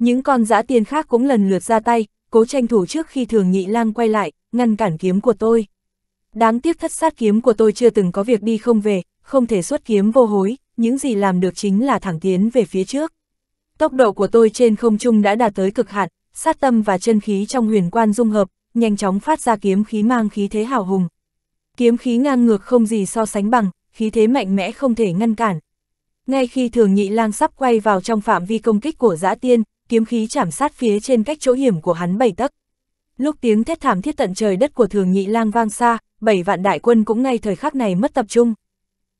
Những con giã tiên khác cũng lần lượt ra tay, cố tranh thủ trước khi thường nhị lang quay lại, ngăn cản kiếm của tôi. Đáng tiếc thất sát kiếm của tôi chưa từng có việc đi không về, không thể xuất kiếm vô hối, những gì làm được chính là thẳng tiến về phía trước. Tốc độ của tôi trên không trung đã đạt tới cực hạn, sát tâm và chân khí trong huyền quan dung hợp, nhanh chóng phát ra kiếm khí mang khí thế hào hùng. Kiếm khí ngang ngược không gì so sánh bằng, khí thế mạnh mẽ không thể ngăn cản. Ngay khi thường nhị lang sắp quay vào trong phạm vi công kích của giã tiên, kiếm khí chạm sát phía trên cách chỗ hiểm của hắn bảy tấc. Lúc tiếng thét thảm thiết tận trời đất của thường nhị lang vang xa, bảy vạn đại quân cũng ngay thời khắc này mất tập trung.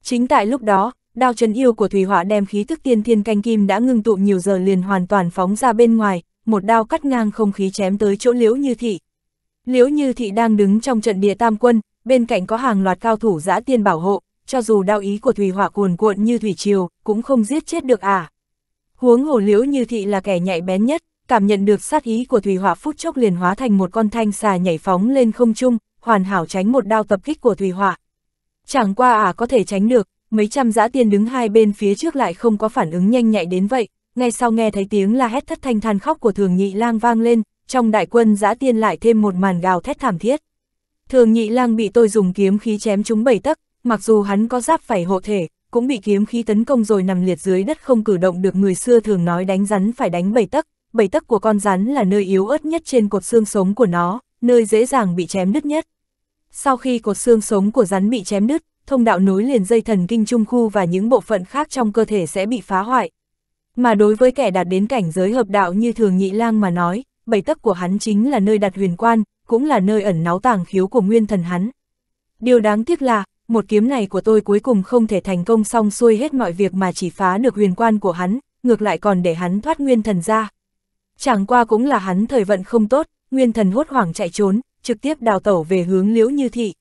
Chính tại lúc đó, đao chân yêu của Thủy Hỏa đem khí tức tiên thiên canh kim đã ngưng tụ nhiều giờ liền hoàn toàn phóng ra bên ngoài, một đao cắt ngang không khí chém tới chỗ Liễu Như Thị. Liễu Như Thị đang đứng trong trận địa tam quân, bên cạnh có hàng loạt cao thủ giã tiên bảo hộ, cho dù đao ý của Thủy Hỏa cuồn cuộn như Thủy Triều, cũng không giết chết được à. Huống hồ liễu như thị là kẻ nhạy bén nhất, cảm nhận được sát ý của Thủy Hỏa phút chốc liền hóa thành một con thanh xà nhảy phóng lên không trung, hoàn hảo tránh một đao tập kích của Thủy Hỏa. Chẳng qua à có thể tránh được, mấy trăm dã tiên đứng hai bên phía trước lại không có phản ứng nhanh nhạy đến vậy, ngay sau nghe thấy tiếng la hét thất thanh than khóc của Thường Nhị Lang vang lên, trong đại quân dã tiên lại thêm một màn gào thét thảm thiết. Thường Nhị Lang bị tôi dùng kiếm khí chém trúng bảy tấc, mặc dù hắn có giáp phải hộ thể, cũng bị kiếm khí tấn công rồi nằm liệt dưới đất không cử động được người xưa thường nói đánh rắn phải đánh bảy tấc, bảy tấc của con rắn là nơi yếu ớt nhất trên cột xương sống của nó, nơi dễ dàng bị chém đứt nhất. Sau khi cột xương sống của rắn bị chém đứt, thông đạo nối liền dây thần kinh trung khu và những bộ phận khác trong cơ thể sẽ bị phá hoại. Mà đối với kẻ đạt đến cảnh giới hợp đạo như thường nhị lang mà nói, bảy tấc của hắn chính là nơi đặt huyền quan, cũng là nơi ẩn náu tàng khiếu của nguyên thần hắn. Điều đáng tiếc là, một kiếm này của tôi cuối cùng không thể thành công xong xuôi hết mọi việc mà chỉ phá được huyền quan của hắn, ngược lại còn để hắn thoát nguyên thần ra. Chẳng qua cũng là hắn thời vận không tốt, nguyên thần hốt hoảng chạy trốn, trực tiếp đào tẩu về hướng liễu như thị.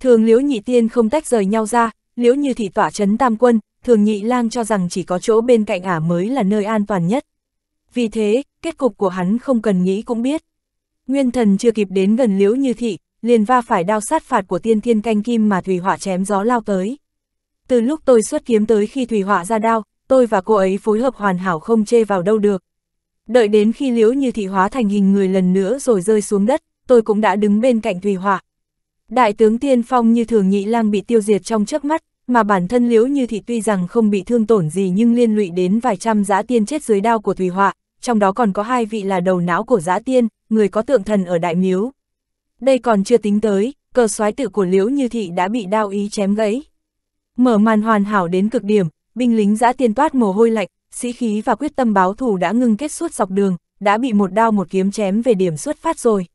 Thường liễu nhị tiên không tách rời nhau ra, liễu như thị tỏa chấn tam quân, thường nhị lang cho rằng chỉ có chỗ bên cạnh ả mới là nơi an toàn nhất. Vì thế, kết cục của hắn không cần nghĩ cũng biết. Nguyên thần chưa kịp đến gần liễu như thị, liền va phải đao sát phạt của tiên thiên canh kim mà Thủy Họa chém gió lao tới. Từ lúc tôi xuất kiếm tới khi Thủy Họa ra đao, tôi và cô ấy phối hợp hoàn hảo không chê vào đâu được. Đợi đến khi liễu như thị hóa thành hình người lần nữa rồi rơi xuống đất, tôi cũng đã đứng bên cạnh Thủy Họa. Đại tướng Tiên Phong như thường nhị lang bị tiêu diệt trong chớp mắt, mà bản thân liễu như thị tuy rằng không bị thương tổn gì nhưng liên lụy đến vài trăm giã tiên chết dưới đao của Thủy Họa, trong đó còn có hai vị là đầu não của giã tiên, người có tượng thần ở Đại Miếu, đây còn chưa tính tới, cờ soái tự của Liễu Như Thị đã bị đao ý chém gãy. Mở màn hoàn hảo đến cực điểm, binh lính giã tiên toát mồ hôi lạnh, sĩ khí và quyết tâm báo thù đã ngưng kết suốt dọc đường, đã bị một đao một kiếm chém về điểm xuất phát rồi.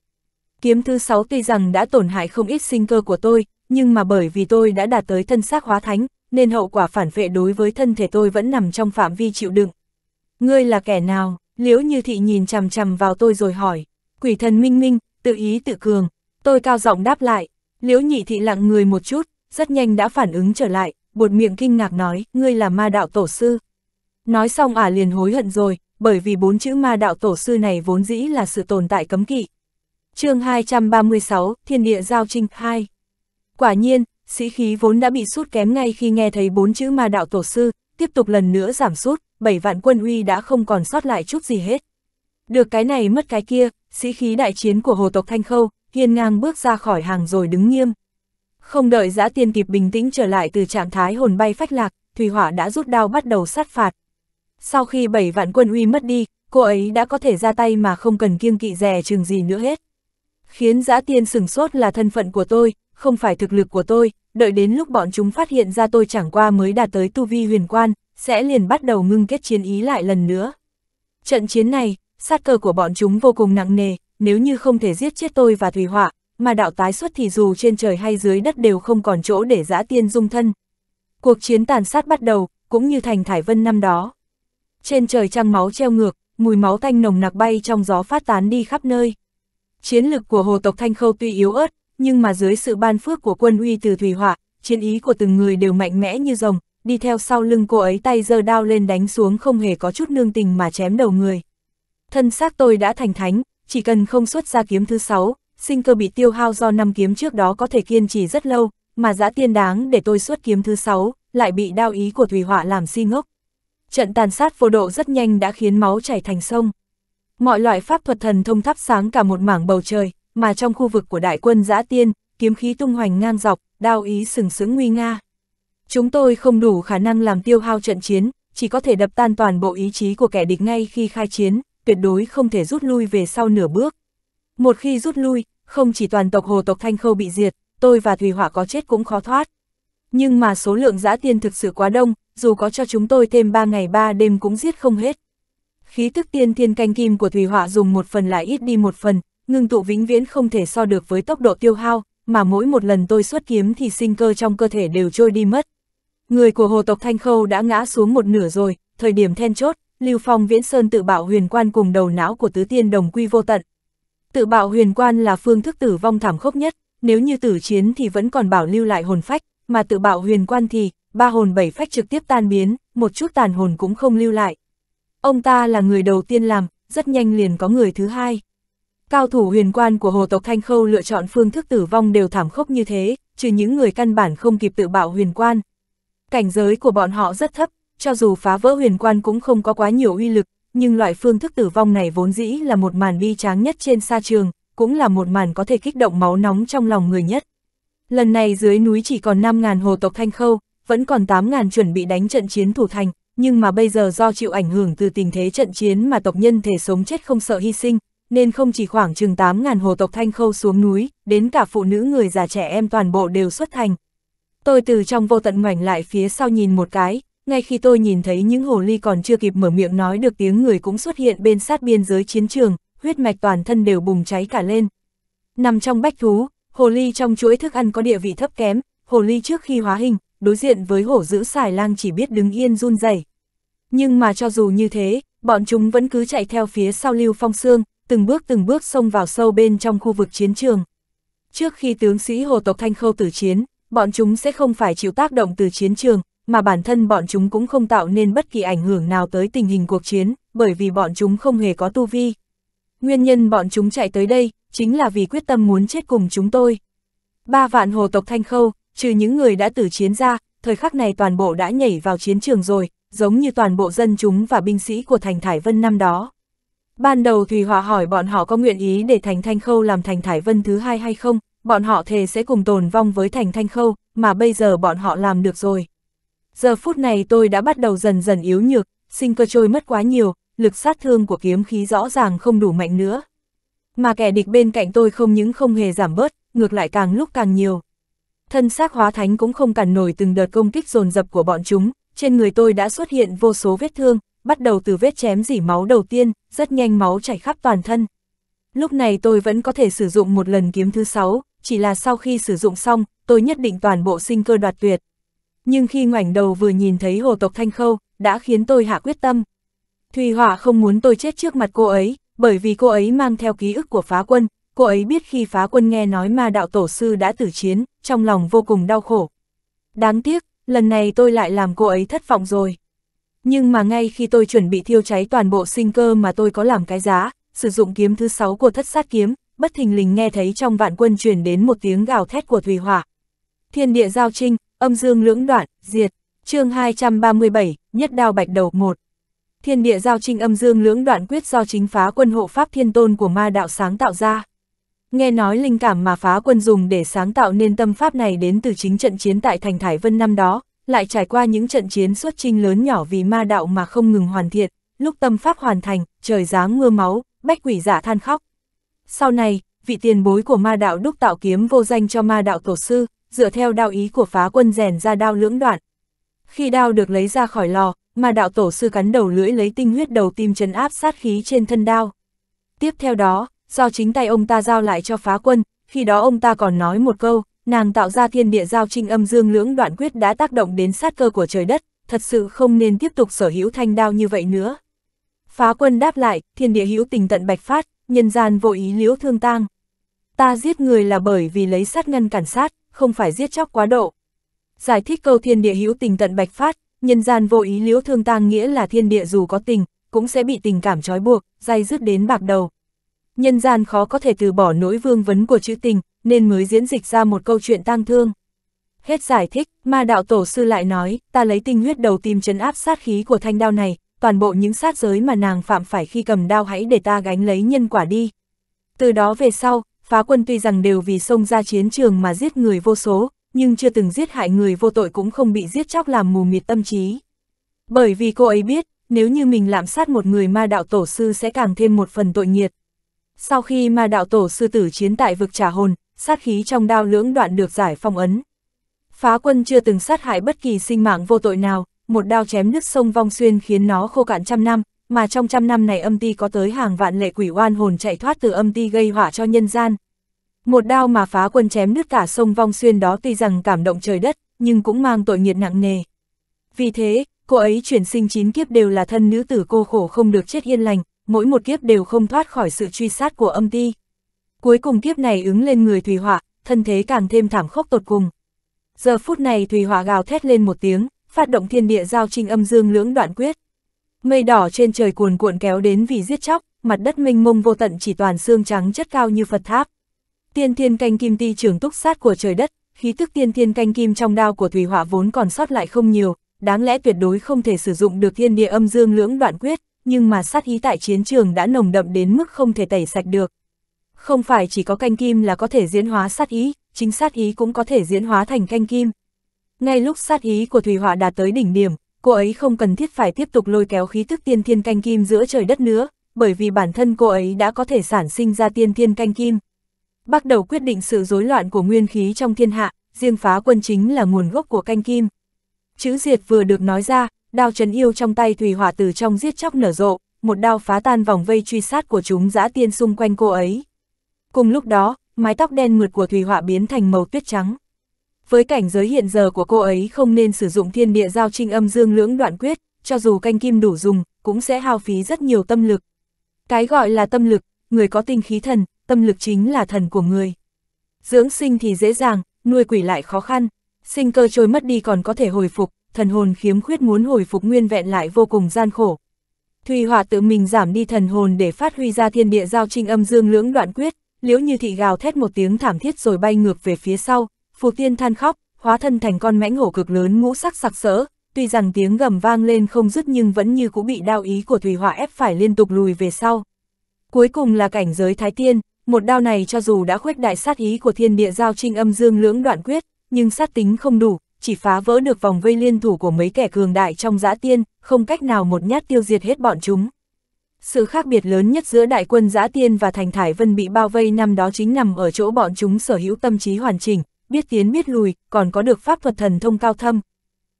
Kiếm thứ sáu tuy rằng đã tổn hại không ít sinh cơ của tôi, nhưng mà bởi vì tôi đã đạt tới thân xác hóa thánh, nên hậu quả phản vệ đối với thân thể tôi vẫn nằm trong phạm vi chịu đựng. Ngươi là kẻ nào? Liễu Như Thị nhìn chằm chằm vào tôi rồi hỏi. Quỷ thần Minh Minh, tự ý tự cường, tôi cao giọng đáp lại, liễu nhị thị lặng người một chút, rất nhanh đã phản ứng trở lại, buột miệng kinh ngạc nói, ngươi là ma đạo tổ sư. Nói xong ả à liền hối hận rồi, bởi vì bốn chữ ma đạo tổ sư này vốn dĩ là sự tồn tại cấm kỵ. chương 236, Thiên địa Giao Trinh 2 Quả nhiên, sĩ khí vốn đã bị sút kém ngay khi nghe thấy bốn chữ ma đạo tổ sư, tiếp tục lần nữa giảm sút, bảy vạn quân uy đã không còn sót lại chút gì hết. Được cái này mất cái kia, sĩ khí đại chiến của hồ tộc Thanh Khâu, hiên ngang bước ra khỏi hàng rồi đứng nghiêm. Không đợi giã tiên kịp bình tĩnh trở lại từ trạng thái hồn bay phách lạc, Thủy Hỏa đã rút đao bắt đầu sát phạt. Sau khi bảy vạn quân uy mất đi, cô ấy đã có thể ra tay mà không cần kiêng kỵ rẻ chừng gì nữa hết. Khiến giã tiên sừng sốt là thân phận của tôi, không phải thực lực của tôi, đợi đến lúc bọn chúng phát hiện ra tôi chẳng qua mới đạt tới tu vi huyền quan, sẽ liền bắt đầu ngưng kết chiến ý lại lần nữa. Trận chiến này, sát cơ của bọn chúng vô cùng nặng nề, nếu như không thể giết chết tôi và Thủy Họa, mà đạo tái xuất thì dù trên trời hay dưới đất đều không còn chỗ để giã tiên dung thân. Cuộc chiến tàn sát bắt đầu, cũng như thành Thải Vân năm đó. Trên trời trăng máu treo ngược, mùi máu thanh nồng nặc bay trong gió phát tán đi khắp nơi. Chiến lực của hồ tộc Thanh Khâu tuy yếu ớt, nhưng mà dưới sự ban phước của quân uy từ Thủy Họa, chiến ý của từng người đều mạnh mẽ như rồng, đi theo sau lưng cô ấy tay giơ đao lên đánh xuống không hề có chút nương tình mà chém đầu người. Thân xác tôi đã thành thánh, chỉ cần không xuất ra kiếm thứ sáu, sinh cơ bị tiêu hao do năm kiếm trước đó có thể kiên trì rất lâu, mà giã tiên đáng để tôi xuất kiếm thứ sáu, lại bị đao ý của Thủy Họa làm si ngốc. Trận tàn sát vô độ rất nhanh đã khiến máu chảy thành sông. Mọi loại pháp thuật thần thông thắp sáng cả một mảng bầu trời, mà trong khu vực của đại quân giã tiên, kiếm khí tung hoành ngang dọc, đao ý sừng sững nguy nga. Chúng tôi không đủ khả năng làm tiêu hao trận chiến, chỉ có thể đập tan toàn bộ ý chí của kẻ địch ngay khi khai chiến tuyệt đối không thể rút lui về sau nửa bước. Một khi rút lui, không chỉ toàn tộc hồ tộc Thanh Khâu bị diệt, tôi và thủy Hỏa có chết cũng khó thoát. Nhưng mà số lượng dã tiên thực sự quá đông, dù có cho chúng tôi thêm 3 ngày 3 đêm cũng giết không hết. Khí tức tiên thiên canh kim của thủy Hỏa dùng một phần lại ít đi một phần, ngưng tụ vĩnh viễn không thể so được với tốc độ tiêu hao, mà mỗi một lần tôi xuất kiếm thì sinh cơ trong cơ thể đều trôi đi mất. Người của hồ tộc Thanh Khâu đã ngã xuống một nửa rồi, thời điểm then chốt, Lưu Phong Viễn Sơn tự bạo huyền quan cùng đầu não của tứ tiên đồng quy vô tận. Tự bạo huyền quan là phương thức tử vong thảm khốc nhất, nếu như tử chiến thì vẫn còn bảo lưu lại hồn phách, mà tự bạo huyền quan thì, ba hồn bảy phách trực tiếp tan biến, một chút tàn hồn cũng không lưu lại. Ông ta là người đầu tiên làm, rất nhanh liền có người thứ hai. Cao thủ huyền quan của hồ tộc Thanh Khâu lựa chọn phương thức tử vong đều thảm khốc như thế, trừ những người căn bản không kịp tự bạo huyền quan. Cảnh giới của bọn họ rất thấp, cho dù phá vỡ huyền quan cũng không có quá nhiều uy lực, nhưng loại phương thức tử vong này vốn dĩ là một màn bi tráng nhất trên sa trường, cũng là một màn có thể kích động máu nóng trong lòng người nhất. Lần này dưới núi chỉ còn 5.000 hồ tộc Thanh Khâu, vẫn còn 8.000 chuẩn bị đánh trận chiến thủ thành, nhưng mà bây giờ do chịu ảnh hưởng từ tình thế trận chiến mà tộc nhân thể sống chết không sợ hy sinh, nên không chỉ khoảng chừng 8.000 hồ tộc Thanh Khâu xuống núi, đến cả phụ nữ người già trẻ em toàn bộ đều xuất thành. Tôi từ trong vô tận ngoảnh lại phía sau nhìn một cái, ngay khi tôi nhìn thấy những hồ ly còn chưa kịp mở miệng nói được tiếng người cũng xuất hiện bên sát biên giới chiến trường, huyết mạch toàn thân đều bùng cháy cả lên. Nằm trong bách thú, hồ ly trong chuỗi thức ăn có địa vị thấp kém, hồ ly trước khi hóa hình, đối diện với hổ giữ xài lang chỉ biết đứng yên run rẩy. Nhưng mà cho dù như thế, bọn chúng vẫn cứ chạy theo phía sau Lưu Phong xương, từng bước từng bước xông vào sâu bên trong khu vực chiến trường. Trước khi tướng sĩ hồ tộc Thanh Khâu tử chiến, bọn chúng sẽ không phải chịu tác động từ chiến trường, mà bản thân bọn chúng cũng không tạo nên bất kỳ ảnh hưởng nào tới tình hình cuộc chiến, bởi vì bọn chúng không hề có tu vi. Nguyên nhân bọn chúng chạy tới đây, chính là vì quyết tâm muốn chết cùng chúng tôi. Ba vạn hồ tộc Thanh Khâu, trừ những người đã tử chiến ra, thời khắc này toàn bộ đã nhảy vào chiến trường rồi, giống như toàn bộ dân chúng và binh sĩ của Thành Thải Vân năm đó. Ban đầu Thùy Hòa hỏi bọn họ có nguyện ý để Thành Thanh Khâu làm Thành Thải Vân thứ hai hay không, bọn họ thề sẽ cùng tồn vong với Thành Thanh Khâu, mà bây giờ bọn họ làm được rồi. Giờ phút này tôi đã bắt đầu dần dần yếu nhược, sinh cơ trôi mất quá nhiều, lực sát thương của kiếm khí rõ ràng không đủ mạnh nữa. Mà kẻ địch bên cạnh tôi không những không hề giảm bớt, ngược lại càng lúc càng nhiều. Thân xác hóa thánh cũng không cản nổi từng đợt công kích dồn dập của bọn chúng, trên người tôi đã xuất hiện vô số vết thương, bắt đầu từ vết chém dỉ máu đầu tiên, rất nhanh máu chảy khắp toàn thân. Lúc này tôi vẫn có thể sử dụng một lần kiếm thứ sáu, chỉ là sau khi sử dụng xong, tôi nhất định toàn bộ sinh cơ đoạt tuyệt nhưng khi ngoảnh đầu vừa nhìn thấy hồ tộc Thanh Khâu, đã khiến tôi hạ quyết tâm. Thùy Hỏa không muốn tôi chết trước mặt cô ấy, bởi vì cô ấy mang theo ký ức của phá quân, cô ấy biết khi phá quân nghe nói ma đạo tổ sư đã tử chiến, trong lòng vô cùng đau khổ. Đáng tiếc, lần này tôi lại làm cô ấy thất vọng rồi. Nhưng mà ngay khi tôi chuẩn bị thiêu cháy toàn bộ sinh cơ mà tôi có làm cái giá, sử dụng kiếm thứ sáu của thất sát kiếm, bất thình lình nghe thấy trong vạn quân truyền đến một tiếng gào thét của Thùy Hỏa. Thiên địa giao trinh, Âm dương lưỡng đoạn, diệt, chương 237, nhất đao bạch đầu 1. Thiên địa giao trinh âm dương lưỡng đoạn quyết do chính phá quân hộ pháp thiên tôn của ma đạo sáng tạo ra. Nghe nói linh cảm mà phá quân dùng để sáng tạo nên tâm pháp này đến từ chính trận chiến tại thành Thải Vân năm đó, lại trải qua những trận chiến xuất trinh lớn nhỏ vì ma đạo mà không ngừng hoàn thiện, lúc tâm pháp hoàn thành, trời giáng mưa máu, bách quỷ giả dạ than khóc. Sau này, vị tiền bối của ma đạo đúc tạo kiếm vô danh cho ma đạo tổ sư, dựa theo đao ý của phá quân rèn ra đao lưỡng đoạn. Khi đao được lấy ra khỏi lò, mà đạo tổ sư cắn đầu lưỡi lấy tinh huyết đầu tim trấn áp sát khí trên thân đao. Tiếp theo đó, do chính tay ông ta giao lại cho phá quân, khi đó ông ta còn nói một câu, nàng tạo ra thiên địa giao trinh âm dương lưỡng đoạn quyết đã tác động đến sát cơ của trời đất, thật sự không nên tiếp tục sở hữu thanh đao như vậy nữa. Phá quân đáp lại, thiên địa hữu tình tận bạch phát, nhân gian vội ý liễu thương tang. Ta giết người là bởi vì lấy sát ngăn cản sát, không phải giết chóc quá độ. Giải thích câu thiên địa hữu tình tận bạch phát, nhân gian vô ý liễu thương tang nghĩa là thiên địa dù có tình, cũng sẽ bị tình cảm trói buộc, dây dứt đến bạc đầu. Nhân gian khó có thể từ bỏ nỗi vương vấn của chữ tình, nên mới diễn dịch ra một câu chuyện tang thương. Hết giải thích, ma đạo tổ sư lại nói, ta lấy tinh huyết đầu tìm chấn áp sát khí của thanh đao này, toàn bộ những sát giới mà nàng phạm phải khi cầm đao hãy để ta gánh lấy nhân quả đi. Từ đó về sau, phá quân tuy rằng đều vì xông ra chiến trường mà giết người vô số, nhưng chưa từng giết hại người vô tội cũng không bị giết chóc làm mù mịt tâm trí. Bởi vì cô ấy biết, nếu như mình lạm sát một người ma đạo tổ sư sẽ càng thêm một phần tội nghiệt. Sau khi ma đạo tổ sư tử chiến tại vực trả hồn, sát khí trong đao lưỡng đoạn được giải phong ấn. Phá quân chưa từng sát hại bất kỳ sinh mạng vô tội nào, một đao chém nước sông vong xuyên khiến nó khô cạn trăm năm, mà trong trăm năm này âm ti có tới hàng vạn lệ quỷ oan hồn chạy thoát từ âm ti gây hỏa cho nhân gian. Một đao mà phá quân chém nứt cả sông Vong Xuyên đó tuy rằng cảm động trời đất, nhưng cũng mang tội nghiệt nặng nề. Vì thế, cô ấy chuyển sinh chín kiếp đều là thân nữ tử cô khổ không được chết yên lành, mỗi một kiếp đều không thoát khỏi sự truy sát của âm ti. Cuối cùng kiếp này ứng lên người Thùy Họa, thân thế càng thêm thảm khốc tột cùng. Giờ phút này Thùy Họa gào thét lên một tiếng, phát động thiên địa giao trinh âm dương lưỡng đoạn quyết. Mây đỏ trên trời cuồn cuộn kéo đến vì giết chóc, mặt đất mênh mông vô tận chỉ toàn xương trắng chất cao như Phật tháp. Tiên thiên canh kim ti trưởng túc sát của trời đất, khí tức tiên thiên canh kim trong đao của Thủy Hỏa vốn còn sót lại không nhiều, đáng lẽ tuyệt đối không thể sử dụng được thiên địa âm dương lưỡng đoạn quyết, nhưng mà sát ý tại chiến trường đã nồng đậm đến mức không thể tẩy sạch được. Không phải chỉ có canh kim là có thể diễn hóa sát ý, chính sát ý cũng có thể diễn hóa thành canh kim. Ngay lúc sát ý của Thủy Hỏa đạt tới đỉnh điểm, cô ấy không cần thiết phải tiếp tục lôi kéo khí thức tiên thiên canh kim giữa trời đất nữa, bởi vì bản thân cô ấy đã có thể sản sinh ra tiên thiên canh kim. Bắt đầu quyết định sự rối loạn của nguyên khí trong thiên hạ, riêng phá quân chính là nguồn gốc của canh kim. Chữ diệt vừa được nói ra, đao trấn yêu trong tay Thùy Hỏa từ trong giết chóc nở rộ, một đao phá tan vòng vây truy sát của chúng dã tiên xung quanh cô ấy. Cùng lúc đó, mái tóc đen mượt của Thùy hỏa biến thành màu tuyết trắng với cảnh giới hiện giờ của cô ấy không nên sử dụng thiên địa giao trinh âm dương lưỡng đoạn quyết, cho dù canh kim đủ dùng, cũng sẽ hao phí rất nhiều tâm lực. Cái gọi là tâm lực, người có tinh khí thần, tâm lực chính là thần của người. Dưỡng sinh thì dễ dàng, nuôi quỷ lại khó khăn, sinh cơ trôi mất đi còn có thể hồi phục, thần hồn khiếm khuyết muốn hồi phục nguyên vẹn lại vô cùng gian khổ. Thùy Họa tự mình giảm đi thần hồn để phát huy ra thiên địa giao trinh âm dương lưỡng đoạn quyết, liễu như thị gào thét một tiếng thảm thiết rồi bay ngược về phía sau, Phù Tiên than khóc, hóa thân thành con mãnh hổ cực lớn ngũ sắc sặc sỡ, tuy rằng tiếng gầm vang lên không dứt nhưng vẫn như cũ bị đao ý của Thủy Hỏa ép phải liên tục lùi về sau. Cuối cùng là cảnh giới Thái Tiên, một đao này cho dù đã khuếch đại sát ý của thiên địa giao trinh âm dương lưỡng đoạn quyết, nhưng sát tính không đủ, chỉ phá vỡ được vòng vây liên thủ của mấy kẻ cường đại trong giã tiên, không cách nào một nhát tiêu diệt hết bọn chúng. Sự khác biệt lớn nhất giữa đại quân giã tiên và thành thải vân bị bao vây năm đó chính nằm ở chỗ bọn chúng sở hữu tâm trí hoàn chỉnh, biết tiến biết lùi, còn có được pháp thuật thần thông cao thâm.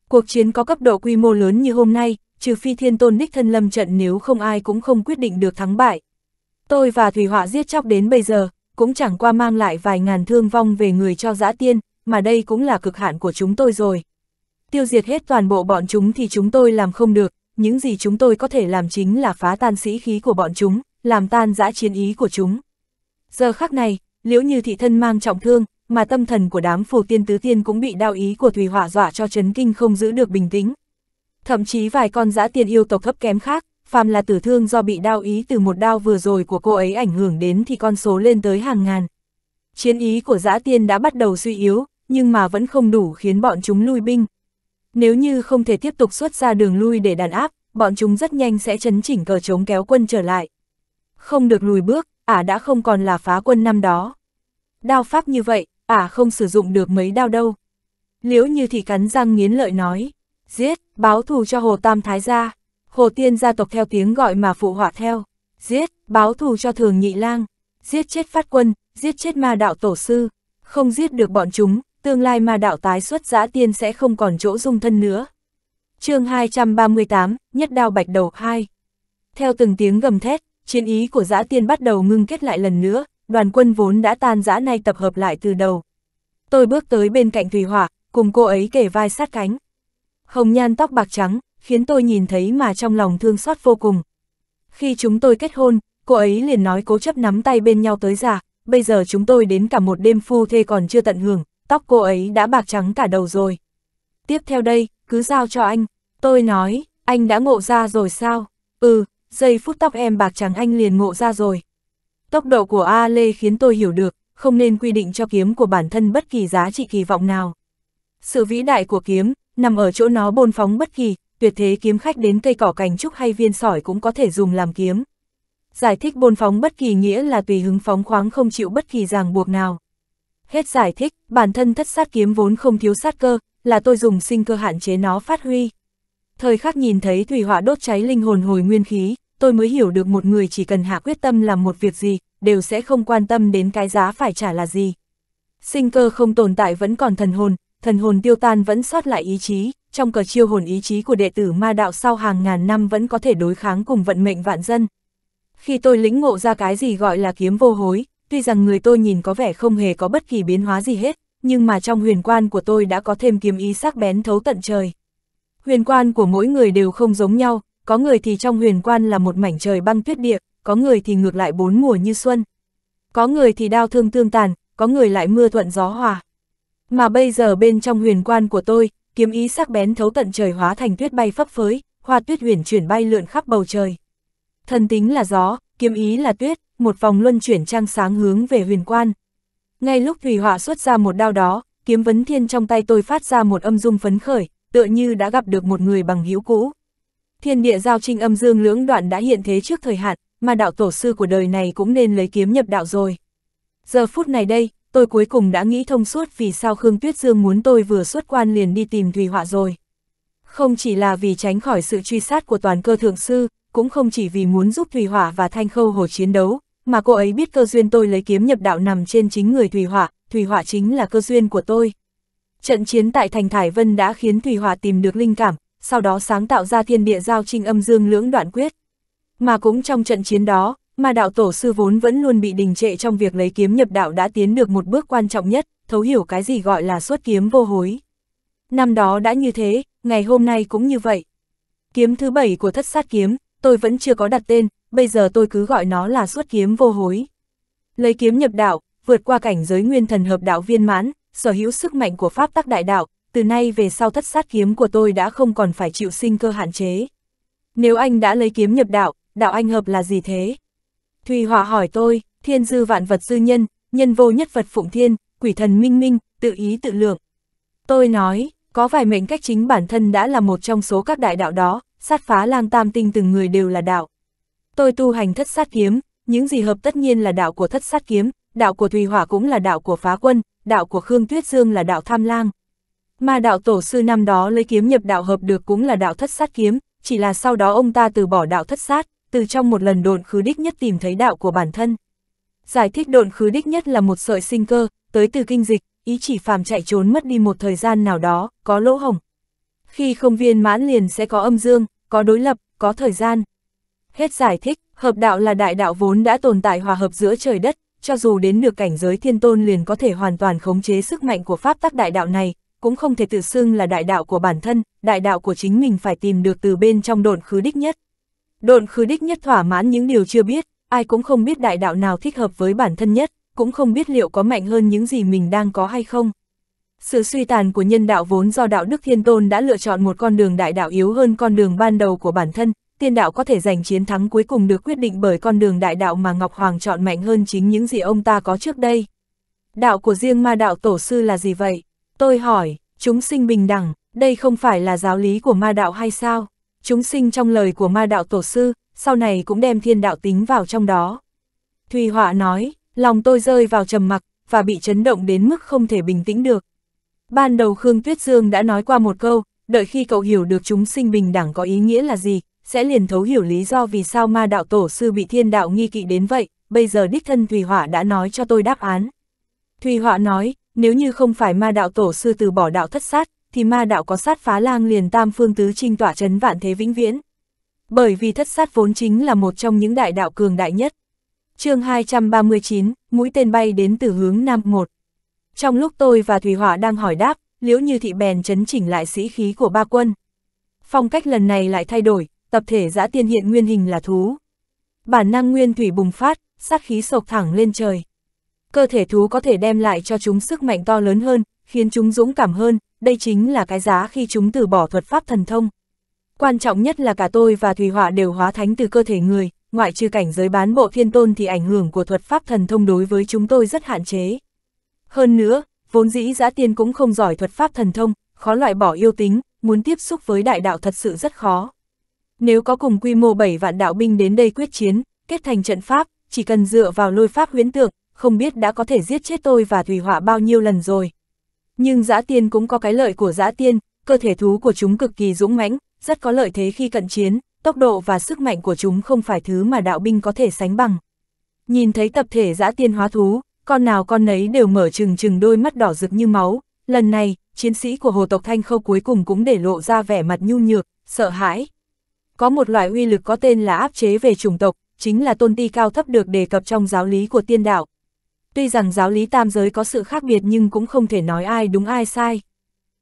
Cuộc chiến có cấp độ quy mô lớn như hôm nay, trừ phi thiên tôn đích thân lâm trận nếu không ai cũng không quyết định được thắng bại. Tôi và Thủy Họa giết chóc đến bây giờ, cũng chẳng qua mang lại vài ngàn thương vong về người cho dã tiên, mà đây cũng là cực hạn của chúng tôi rồi. Tiêu diệt hết toàn bộ bọn chúng thì chúng tôi làm không được, những gì chúng tôi có thể làm chính là phá tan sĩ khí của bọn chúng, làm tan dã chiến ý của chúng. Giờ khắc này, liễu như thị thân mang trọng thương, mà tâm thần của đám phù tiên tứ tiên cũng bị đao ý của thủy Hỏa dọa cho chấn kinh không giữ được bình tĩnh. Thậm chí vài con dã tiên yêu tộc thấp kém khác, phàm là tử thương do bị đao ý từ một đao vừa rồi của cô ấy ảnh hưởng đến thì con số lên tới hàng ngàn. Chiến ý của dã tiên đã bắt đầu suy yếu, nhưng mà vẫn không đủ khiến bọn chúng lui binh. Nếu như không thể tiếp tục xuất ra đường lui để đàn áp, bọn chúng rất nhanh sẽ chấn chỉnh cờ chống kéo quân trở lại. Không được lùi bước, ả đã không còn là phá quân năm đó. Đao pháp như vậy, ả à không sử dụng được mấy đao đâu. Liễu như thị cắn răng nghiến lợi nói, giết, báo thù cho Hồ Tam Thái gia, Hồ Tiên gia tộc theo tiếng gọi mà phụ họa theo, giết, báo thù cho Thường Nhị Lang, giết chết phát quân, giết chết ma đạo tổ sư, không giết được bọn chúng, tương lai ma đạo tái xuất giã tiên sẽ không còn chỗ dung thân nữa. chương 238, Nhất Đao Bạch Đầu 2 Theo từng tiếng gầm thét, chiến ý của giã tiên bắt đầu ngưng kết lại lần nữa, đoàn quân vốn đã tan rã nay tập hợp lại từ đầu. Tôi bước tới bên cạnh Thùy Hỏa, cùng cô ấy kể vai sát cánh. Hồng nhan tóc bạc trắng, khiến tôi nhìn thấy mà trong lòng thương xót vô cùng. Khi chúng tôi kết hôn, cô ấy liền nói cố chấp nắm tay bên nhau tới già, bây giờ chúng tôi đến cả một đêm phu thê còn chưa tận hưởng, tóc cô ấy đã bạc trắng cả đầu rồi. Tiếp theo đây, cứ giao cho anh, tôi nói, anh đã ngộ ra rồi sao? Ừ, giây phút tóc em bạc trắng anh liền ngộ ra rồi. Tốc độ của A Lê khiến tôi hiểu được, không nên quy định cho kiếm của bản thân bất kỳ giá trị kỳ vọng nào. Sự vĩ đại của kiếm, nằm ở chỗ nó bôn phóng bất kỳ, tuyệt thế kiếm khách đến cây cỏ cành trúc hay viên sỏi cũng có thể dùng làm kiếm. Giải thích bôn phóng bất kỳ nghĩa là tùy hứng phóng khoáng không chịu bất kỳ ràng buộc nào. Hết giải thích, bản thân thất sát kiếm vốn không thiếu sát cơ, là tôi dùng sinh cơ hạn chế nó phát huy. Thời khắc nhìn thấy thủy hỏa đốt cháy linh hồn hồi nguyên khí, tôi mới hiểu được một người chỉ cần hạ quyết tâm làm một việc gì, đều sẽ không quan tâm đến cái giá phải trả là gì. Sinh cơ không tồn tại vẫn còn thần hồn, thần hồn tiêu tan vẫn sót lại ý chí, trong cờ chiêu hồn ý chí của đệ tử ma đạo sau hàng ngàn năm vẫn có thể đối kháng cùng vận mệnh vạn dân. Khi tôi lĩnh ngộ ra cái gì gọi là kiếm vô hối, tuy rằng người tôi nhìn có vẻ không hề có bất kỳ biến hóa gì hết, nhưng mà trong huyền quan của tôi đã có thêm kiếm ý sắc bén thấu tận trời. Huyền quan của mỗi người đều không giống nhau, có người thì trong huyền quan là một mảnh trời băng tuyết địa, có người thì ngược lại bốn mùa như xuân. Có người thì đau thương tương tàn, có người lại mưa thuận gió hòa. Mà bây giờ bên trong huyền quan của tôi, kiếm ý sắc bén thấu tận trời hóa thành tuyết bay phấp phới, hoa tuyết huyền chuyển bay lượn khắp bầu trời. Thần tính là gió, kiếm ý là tuyết, một vòng luân chuyển trang sáng hướng về huyền quan. Ngay lúc thủy hỏa xuất ra một đao đó, kiếm vấn thiên trong tay tôi phát ra một âm dung phấn khởi, tựa như đã gặp được một người bằng hữu cũ. Thiên địa giao trinh âm dương lưỡng đoạn đã hiện thế trước thời hạn, mà đạo tổ sư của đời này cũng nên lấy kiếm nhập đạo rồi. Giờ phút này đây, tôi cuối cùng đã nghĩ thông suốt vì sao Khương Tuyết Dương muốn tôi vừa xuất quan liền đi tìm Thùy Họa rồi. Không chỉ là vì tránh khỏi sự truy sát của toàn cơ thượng sư, cũng không chỉ vì muốn giúp Thùy Hỏa và Thanh Khâu Hồ chiến đấu, mà cô ấy biết cơ duyên tôi lấy kiếm nhập đạo nằm trên chính người Thùy Hỏa, Thùy Hỏa chính là cơ duyên của tôi. Trận chiến tại Thành Thải Vân đã khiến Thùy Hỏa tìm được linh cảm, sau đó sáng tạo ra thiên địa giao trinh âm dương lưỡng đoạn quyết. Mà cũng trong trận chiến đó, mà đạo tổ sư vốn vẫn luôn bị đình trệ trong việc lấy kiếm nhập đạo đã tiến được một bước quan trọng nhất, thấu hiểu cái gì gọi là xuất kiếm vô hối. Năm đó đã như thế, ngày hôm nay cũng như vậy. Kiếm thứ bảy của thất sát kiếm, tôi vẫn chưa có đặt tên, bây giờ tôi cứ gọi nó là xuất kiếm vô hối. Lấy kiếm nhập đạo, vượt qua cảnh giới nguyên thần hợp đạo viên mãn, sở hữu sức mạnh của pháp tắc đại đạo, từ nay về sau thất sát kiếm của tôi đã không còn phải chịu sinh cơ hạn chế. Nếu anh đã lấy kiếm nhập đạo, đạo anh hợp là gì thế? Thùy Hỏa hỏi tôi, thiên dư vạn vật dư nhân, nhân vô nhất vật phụng thiên, quỷ thần minh minh, tự ý tự lượng. Tôi nói, có vài mệnh cách chính bản thân đã là một trong số các đại đạo đó, sát phá lang tam tinh từng người đều là đạo. Tôi tu hành thất sát kiếm, những gì hợp tất nhiên là đạo của thất sát kiếm, đạo của Thùy Hỏa cũng là đạo của phá quân, đạo của Khương Tuyết Dương là đạo tham lang. Mà đạo tổ sư năm đó lấy kiếm nhập đạo hợp được cũng là đạo thất sát kiếm, chỉ là sau đó ông ta từ bỏ đạo thất sát, từ trong một lần độn khứ đích nhất tìm thấy đạo của bản thân. Giải thích độn khứ đích nhất là một sợi sinh cơ, tới từ kinh dịch, ý chỉ phàm chạy trốn mất đi một thời gian nào đó, có lỗ hổng. Khi không viên mãn liền sẽ có âm dương, có đối lập, có thời gian. Hết giải thích, hợp đạo là đại đạo vốn đã tồn tại hòa hợp giữa trời đất, cho dù đến được cảnh giới thiên tôn liền có thể hoàn toàn khống chế sức mạnh của pháp tắc đại đạo này, cũng không thể tự xưng là đại đạo của bản thân, đại đạo của chính mình phải tìm được từ bên trong độn khứ đích nhất. Độn khứ đích nhất thỏa mãn những điều chưa biết, ai cũng không biết đại đạo nào thích hợp với bản thân nhất, cũng không biết liệu có mạnh hơn những gì mình đang có hay không. Sự suy tàn của nhân đạo vốn do đạo đức thiên tôn đã lựa chọn một con đường đại đạo yếu hơn con đường ban đầu của bản thân, tiên đạo có thể giành chiến thắng cuối cùng được quyết định bởi con đường đại đạo mà Ngọc Hoàng chọn mạnh hơn chính những gì ông ta có trước đây. Đạo của riêng ma đạo tổ sư là gì vậy? Tôi hỏi, chúng sinh bình đẳng, đây không phải là giáo lý của ma đạo hay sao? Chúng sinh trong lời của ma đạo tổ sư, sau này cũng đem thiên đạo tính vào trong đó. Thùy Họa nói, lòng tôi rơi vào trầm mặc và bị chấn động đến mức không thể bình tĩnh được. Ban đầu Khương Tuyết Dương đã nói qua một câu, đợi khi cậu hiểu được chúng sinh bình đẳng có ý nghĩa là gì, sẽ liền thấu hiểu lý do vì sao ma đạo tổ sư bị thiên đạo nghi kỵ đến vậy, bây giờ đích thân Thùy Họa đã nói cho tôi đáp án. Thùy Họa nói, nếu như không phải ma đạo tổ sư từ bỏ đạo thất sát, thì ma đạo có sát phá lang liền tam phương tứ trinh tỏa chấn vạn thế vĩnh viễn. Bởi vì thất sát vốn chính là một trong những đại đạo cường đại nhất. chương 239, mũi tên bay đến từ hướng Nam 1. Trong lúc tôi và Thủy Hỏa đang hỏi đáp, liễu như thị bèn chấn chỉnh lại sĩ khí của ba quân. Phong cách lần này lại thay đổi, tập thể giã tiên hiện nguyên hình là thú. Bản năng nguyên thủy bùng phát, sát khí sộc thẳng lên trời cơ thể thú có thể đem lại cho chúng sức mạnh to lớn hơn, khiến chúng dũng cảm hơn, đây chính là cái giá khi chúng từ bỏ thuật pháp thần thông. Quan trọng nhất là cả tôi và thủy Họa đều hóa thánh từ cơ thể người, ngoại trừ cảnh giới bán bộ thiên tôn thì ảnh hưởng của thuật pháp thần thông đối với chúng tôi rất hạn chế. Hơn nữa, vốn dĩ giã tiên cũng không giỏi thuật pháp thần thông, khó loại bỏ yêu tính, muốn tiếp xúc với đại đạo thật sự rất khó. Nếu có cùng quy mô 7 vạn đạo binh đến đây quyết chiến, kết thành trận pháp, chỉ cần dựa vào lôi pháp huyến tượng, không biết đã có thể giết chết tôi và thủy họa bao nhiêu lần rồi. Nhưng giã tiên cũng có cái lợi của giã tiên, cơ thể thú của chúng cực kỳ dũng mãnh, rất có lợi thế khi cận chiến, tốc độ và sức mạnh của chúng không phải thứ mà đạo binh có thể sánh bằng. Nhìn thấy tập thể giã tiên hóa thú, con nào con nấy đều mở trừng trừng đôi mắt đỏ rực như máu, lần này, chiến sĩ của Hồ Tộc Thanh Khâu cuối cùng cũng để lộ ra vẻ mặt nhu nhược, sợ hãi. Có một loại uy lực có tên là áp chế về chủng tộc, chính là tôn ti cao thấp được đề cập trong giáo lý của tiên đạo, Tuy rằng giáo lý tam giới có sự khác biệt nhưng cũng không thể nói ai đúng ai sai.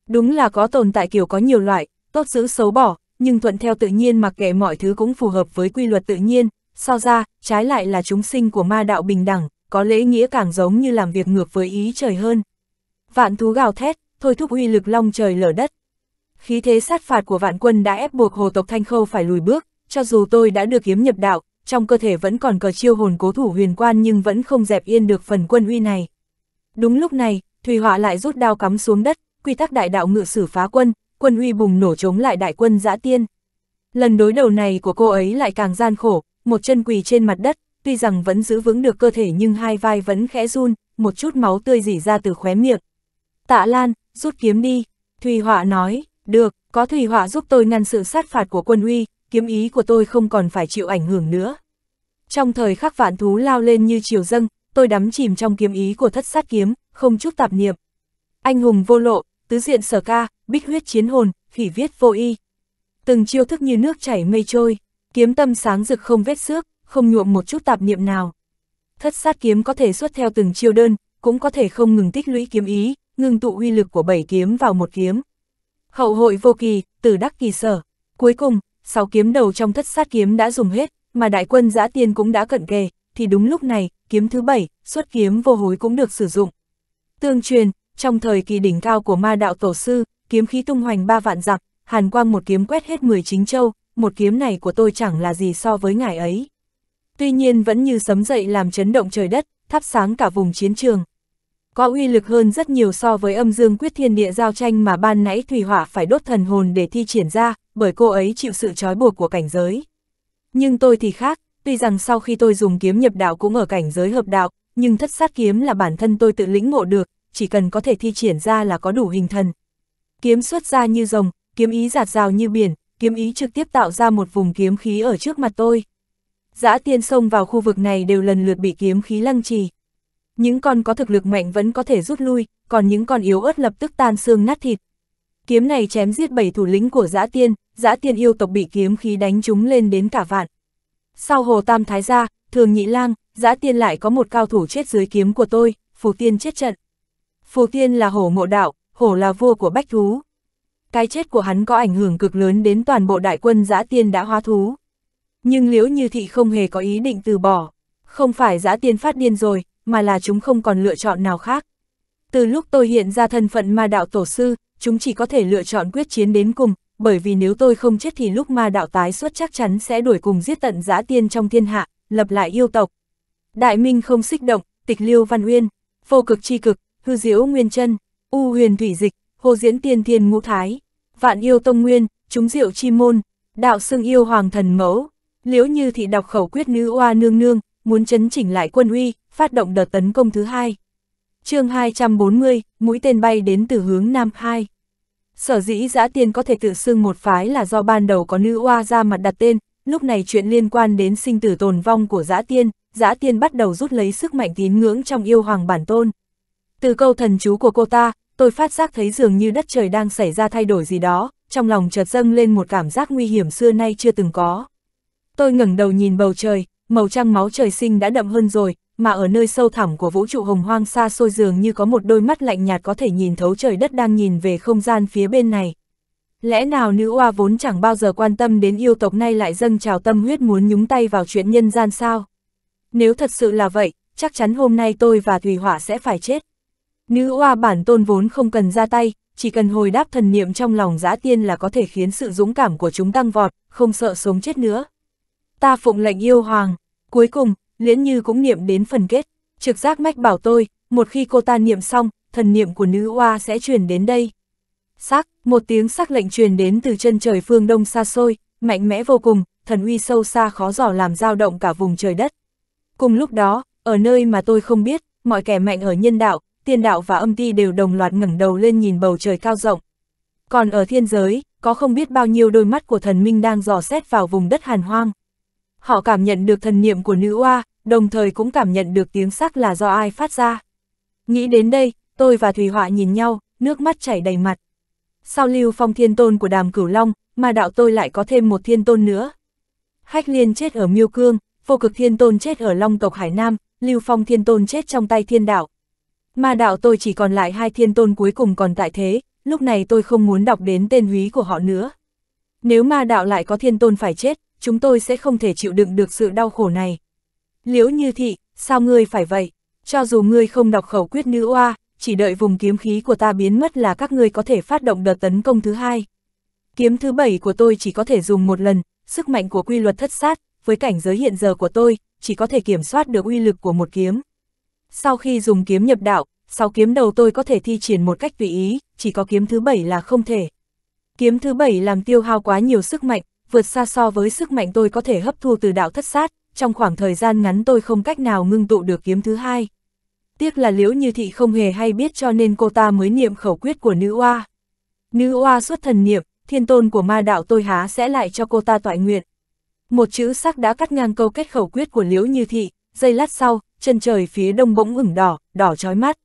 Đúng là có tồn tại kiểu có nhiều loại, tốt giữ xấu bỏ, nhưng thuận theo tự nhiên mặc kệ mọi thứ cũng phù hợp với quy luật tự nhiên, so ra, trái lại là chúng sinh của ma đạo bình đẳng, có lễ nghĩa càng giống như làm việc ngược với ý trời hơn. Vạn thú gào thét, thôi thúc uy lực long trời lở đất. Khí thế sát phạt của vạn quân đã ép buộc hồ tộc Thanh Khâu phải lùi bước, cho dù tôi đã được kiếm nhập đạo, trong cơ thể vẫn còn cờ chiêu hồn cố thủ huyền quan nhưng vẫn không dẹp yên được phần quân uy này. Đúng lúc này, Thùy Họa lại rút đao cắm xuống đất, quy tắc đại đạo ngự sử phá quân, quân uy bùng nổ chống lại đại quân giã tiên. Lần đối đầu này của cô ấy lại càng gian khổ, một chân quỳ trên mặt đất, tuy rằng vẫn giữ vững được cơ thể nhưng hai vai vẫn khẽ run, một chút máu tươi rỉ ra từ khóe miệng. Tạ Lan, rút kiếm đi, Thùy Họa nói, được, có Thùy Họa giúp tôi ngăn sự sát phạt của quân uy, kiếm ý của tôi không còn phải chịu ảnh hưởng nữa. Trong thời khắc vạn thú lao lên như chiều dâng, tôi đắm chìm trong kiếm ý của thất sát kiếm, không chút tạp niệm. Anh hùng vô lộ, tứ diện sở ca, bích huyết chiến hồn, khỉ viết vô y. Từng chiêu thức như nước chảy mây trôi, kiếm tâm sáng rực không vết xước, không nhuộm một chút tạp niệm nào. Thất sát kiếm có thể xuất theo từng chiêu đơn, cũng có thể không ngừng tích lũy kiếm ý, ngừng tụ uy lực của bảy kiếm vào một kiếm. Hậu hội vô kỳ, tử đắc kỳ sở. Cuối cùng, sáu kiếm đầu trong thất sát kiếm đã dùng hết, mà đại quân giã tiên cũng đã cận kề, thì đúng lúc này, kiếm thứ bảy, xuất kiếm vô hối cũng được sử dụng. Tương truyền, trong thời kỳ đỉnh cao của ma đạo tổ sư, kiếm khí tung hoành ba vạn dặm, hàn quang một kiếm quét hết 19 châu, một kiếm này của tôi chẳng là gì so với ngài ấy. Tuy nhiên vẫn như sấm dậy làm chấn động trời đất, thắp sáng cả vùng chiến trường. Có uy lực hơn rất nhiều so với âm dương quyết thiên địa giao tranh mà ban nãy Thủy Hỏa phải đốt thần hồn để thi triển ra, bởi cô ấy chịu sự trói buộc của cảnh giới. Nhưng tôi thì khác, tuy rằng sau khi tôi dùng kiếm nhập đạo cũng ở cảnh giới hợp đạo, nhưng thất sát kiếm là bản thân tôi tự lĩnh ngộ được, chỉ cần có thể thi triển ra là có đủ hình thần. Kiếm xuất ra như rồng, kiếm ý giạt rào như biển, kiếm ý trực tiếp tạo ra một vùng kiếm khí ở trước mặt tôi. Giã tiên sông vào khu vực này đều lần lượt bị kiếm khí lăng trì. Những con có thực lực mạnh vẫn có thể rút lui, còn những con yếu ớt lập tức tan xương nát thịt, kiếm này chém giết bảy thủ lĩnh của dã tiên, dã tiên yêu tộc bị kiếm khí đánh chúng lên đến cả vạn. Sau hồ tam thái gia, thường nhị lang, dã tiên lại có một cao thủ chết dưới kiếm của tôi, phù tiên chết trận. Phù tiên là hổ ngộ đạo, hổ là vua của bách thú. Cái chết của hắn có ảnh hưởng cực lớn đến toàn bộ đại quân dã tiên đã hóa thú. Nhưng liễu như thị không hề có ý định từ bỏ. Không phải dã tiên phát điên rồi, mà là chúng không còn lựa chọn nào khác. Từ lúc tôi hiện ra thân phận ma đạo tổ sư, chúng chỉ có thể lựa chọn quyết chiến đến cùng, bởi vì nếu tôi không chết thì lúc ma đạo tái xuất chắc chắn sẽ đuổi cùng giết tận giã tiên trong thiên hạ, lập lại yêu tộc. Đại Minh không xích động, tịch liêu văn uyên, Phô cực chi cực, hư diễu nguyên chân, u huyền thủy dịch, hồ diễn tiên thiên ngũ thái, vạn yêu tông nguyên, chúng diệu chi môn, đạo xương yêu hoàng thần mẫu, liễu như thị đọc khẩu quyết nữ oa nương nương, muốn chấn chỉnh lại quân uy, phát động đợt tấn công thứ hai chương 240, mũi tên bay đến từ hướng Nam 2. Sở dĩ giã tiên có thể tự xưng một phái là do ban đầu có nữ oa ra mặt đặt tên, lúc này chuyện liên quan đến sinh tử tồn vong của giã tiên, giã tiên bắt đầu rút lấy sức mạnh tín ngưỡng trong yêu hoàng bản tôn. Từ câu thần chú của cô ta, tôi phát giác thấy dường như đất trời đang xảy ra thay đổi gì đó, trong lòng chợt dâng lên một cảm giác nguy hiểm xưa nay chưa từng có. Tôi ngẩng đầu nhìn bầu trời, màu trăng máu trời sinh đã đậm hơn rồi, mà ở nơi sâu thẳm của vũ trụ hồng hoang xa xôi dường như có một đôi mắt lạnh nhạt có thể nhìn thấu trời đất đang nhìn về không gian phía bên này. Lẽ nào nữ oa vốn chẳng bao giờ quan tâm đến yêu tộc nay lại dâng trào tâm huyết muốn nhúng tay vào chuyện nhân gian sao? Nếu thật sự là vậy, chắc chắn hôm nay tôi và thủy Hỏa sẽ phải chết. Nữ oa bản tôn vốn không cần ra tay, chỉ cần hồi đáp thần niệm trong lòng giã tiên là có thể khiến sự dũng cảm của chúng tăng vọt, không sợ sống chết nữa. Ta phụng lệnh yêu hoàng. Cuối cùng, Liễn Như cũng niệm đến phần kết, trực giác mách bảo tôi, một khi cô ta niệm xong, thần niệm của nữ oa sẽ truyền đến đây. Sắc, một tiếng sắc lệnh truyền đến từ chân trời phương đông xa xôi, mạnh mẽ vô cùng, thần uy sâu xa khó dò làm dao động cả vùng trời đất. Cùng lúc đó, ở nơi mà tôi không biết, mọi kẻ mạnh ở nhân đạo, tiên đạo và âm ti đều đồng loạt ngẩng đầu lên nhìn bầu trời cao rộng. Còn ở thiên giới, có không biết bao nhiêu đôi mắt của thần minh đang dò xét vào vùng đất hàn hoang họ cảm nhận được thần niệm của nữ oa, đồng thời cũng cảm nhận được tiếng sắc là do ai phát ra. Nghĩ đến đây, tôi và thủy Họa nhìn nhau, nước mắt chảy đầy mặt. Sau lưu phong thiên tôn của đàm cửu long, mà đạo tôi lại có thêm một thiên tôn nữa. Hách liên chết ở miêu cương, vô cực thiên tôn chết ở long tộc Hải Nam, lưu phong thiên tôn chết trong tay thiên đạo. Mà đạo tôi chỉ còn lại hai thiên tôn cuối cùng còn tại thế, lúc này tôi không muốn đọc đến tên húy của họ nữa. Nếu ma đạo lại có thiên tôn phải chết, chúng tôi sẽ không thể chịu đựng được sự đau khổ này. Liễu như thị, sao ngươi phải vậy? Cho dù ngươi không đọc khẩu quyết nữ oa, chỉ đợi vùng kiếm khí của ta biến mất là các ngươi có thể phát động đợt tấn công thứ hai. Kiếm thứ bảy của tôi chỉ có thể dùng một lần, sức mạnh của quy luật thất sát, với cảnh giới hiện giờ của tôi, chỉ có thể kiểm soát được uy lực của một kiếm. Sau khi dùng kiếm nhập đạo, sáu kiếm đầu tôi có thể thi triển một cách tùy ý, chỉ có kiếm thứ bảy là không thể. Kiếm thứ bảy làm tiêu hao quá nhiều sức mạnh, vượt xa so với sức mạnh tôi có thể hấp thu từ đạo thất sát, trong khoảng thời gian ngắn tôi không cách nào ngưng tụ được kiếm thứ hai. Tiếc là liễu như thị không hề hay biết cho nên cô ta mới niệm khẩu quyết của nữ oa. Nữ oa xuất thần niệm, thiên tôn của ma đạo tôi há sẽ lại cho cô ta tọa nguyện. Một chữ sắc đã cắt ngang câu kết khẩu quyết của liễu như thị, giây lát sau, chân trời phía đông bỗng ửng đỏ, đỏ chói mắt.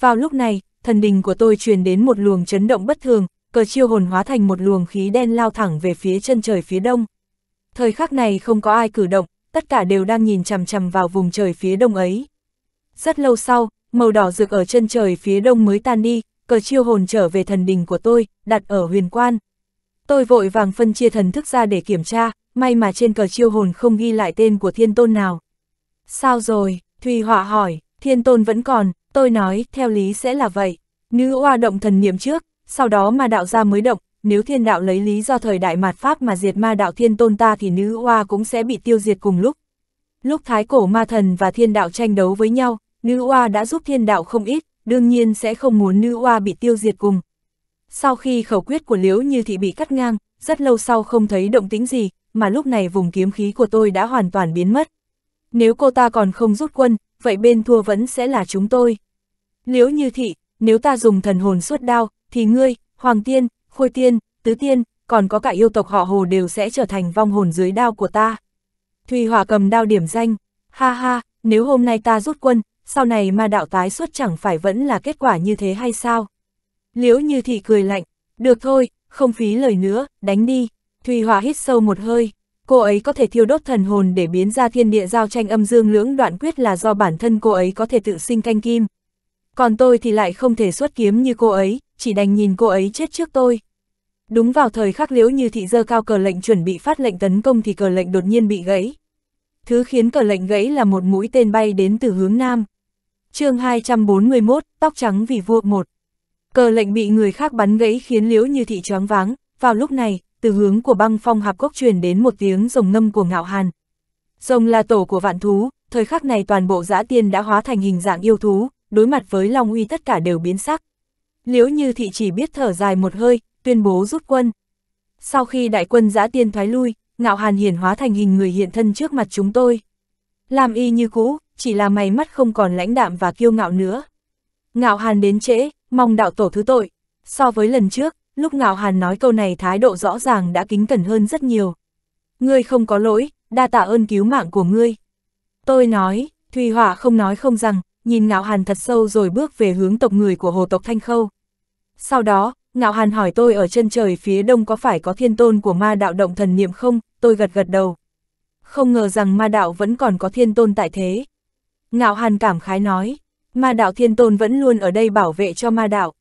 Vào lúc này, thần đình của tôi truyền đến một luồng chấn động bất thường, cờ chiêu hồn hóa thành một luồng khí đen lao thẳng về phía chân trời phía đông. Thời khắc này không có ai cử động, tất cả đều đang nhìn chằm chằm vào vùng trời phía đông ấy. Rất lâu sau, màu đỏ rực ở chân trời phía đông mới tan đi, cờ chiêu hồn trở về thần đình của tôi, đặt ở huyền quan. Tôi vội vàng phân chia thần thức ra để kiểm tra, may mà trên cờ chiêu hồn không ghi lại tên của thiên tôn nào. Sao rồi, Thùy Họa hỏi, thiên tôn vẫn còn, tôi nói, theo lý sẽ là vậy. Nữ oa động thần niệm trước, sau đó ma đạo ra mới động, nếu thiên đạo lấy lý do thời đại mạt Pháp mà diệt ma đạo thiên tôn ta thì nữ oa cũng sẽ bị tiêu diệt cùng lúc. Lúc thái cổ ma thần và thiên đạo tranh đấu với nhau, nữ oa đã giúp thiên đạo không ít, đương nhiên sẽ không muốn nữ oa bị tiêu diệt cùng. Sau khi khẩu quyết của Liễu Như Thị bị cắt ngang, rất lâu sau không thấy động tĩnh gì, mà lúc này vùng kiếm khí của tôi đã hoàn toàn biến mất. Nếu cô ta còn không rút quân, vậy bên thua vẫn sẽ là chúng tôi. Liễu Như Thị, nếu ta dùng thần hồn suốt đao, thì ngươi, Hoàng Tiên, Khôi Tiên, Tứ Tiên, còn có cả yêu tộc họ hồ đều sẽ trở thành vong hồn dưới đao của ta. Thùy Hỏa cầm đao điểm danh, ha ha, nếu hôm nay ta rút quân, sau này ma đạo tái xuất chẳng phải vẫn là kết quả như thế hay sao? Liễu như thị cười lạnh, được thôi, không phí lời nữa, đánh đi. Thùy Hỏa hít sâu một hơi, cô ấy có thể thiêu đốt thần hồn để biến ra thiên địa giao tranh âm dương lưỡng đoạn quyết là do bản thân cô ấy có thể tự sinh canh kim, còn tôi thì lại không thể xuất kiếm như cô ấy, chỉ đành nhìn cô ấy chết trước tôi. Đúng vào thời khắc liễu như thị dơ cao cờ lệnh chuẩn bị phát lệnh tấn công thì cờ lệnh đột nhiên bị gãy. Thứ khiến cờ lệnh gãy là một mũi tên bay đến từ hướng nam. chương 241, tóc trắng vì vua một. Cờ lệnh bị người khác bắn gãy khiến liễu như thị choáng váng, vào lúc này, từ hướng của băng phong hạp cốc truyền đến một tiếng rồng ngâm của ngạo hàn. Rồng là tổ của vạn thú, thời khắc này toàn bộ dã tiên đã hóa thành hình dạng yêu thú, đối mặt với Long Uy tất cả đều biến sắc. Liễu Như Thị chỉ biết thở dài một hơi, tuyên bố rút quân. Sau khi đại quân giã tiên thoái lui, ngạo hàn hiển hóa thành hình người hiện thân trước mặt chúng tôi. Làm y như cũ, chỉ là mày mắt không còn lãnh đạm và kiêu ngạo nữa. Ngạo hàn đến trễ, mong đạo tổ thứ tội. So với lần trước, lúc ngạo hàn nói câu này thái độ rõ ràng đã kính cẩn hơn rất nhiều. Ngươi không có lỗi, đa tạ ơn cứu mạng của ngươi. Tôi nói, Thùy Hỏa không nói không rằng, nhìn Ngạo Hàn thật sâu rồi bước về hướng tộc người của hồ tộc Thanh Khâu. Sau đó, Ngạo Hàn hỏi tôi ở chân trời phía đông có phải có thiên tôn của ma đạo động thần niệm không, tôi gật gật đầu. Không ngờ rằng ma đạo vẫn còn có thiên tôn tại thế. Ngạo Hàn cảm khái nói, ma đạo thiên tôn vẫn luôn ở đây bảo vệ cho ma đạo.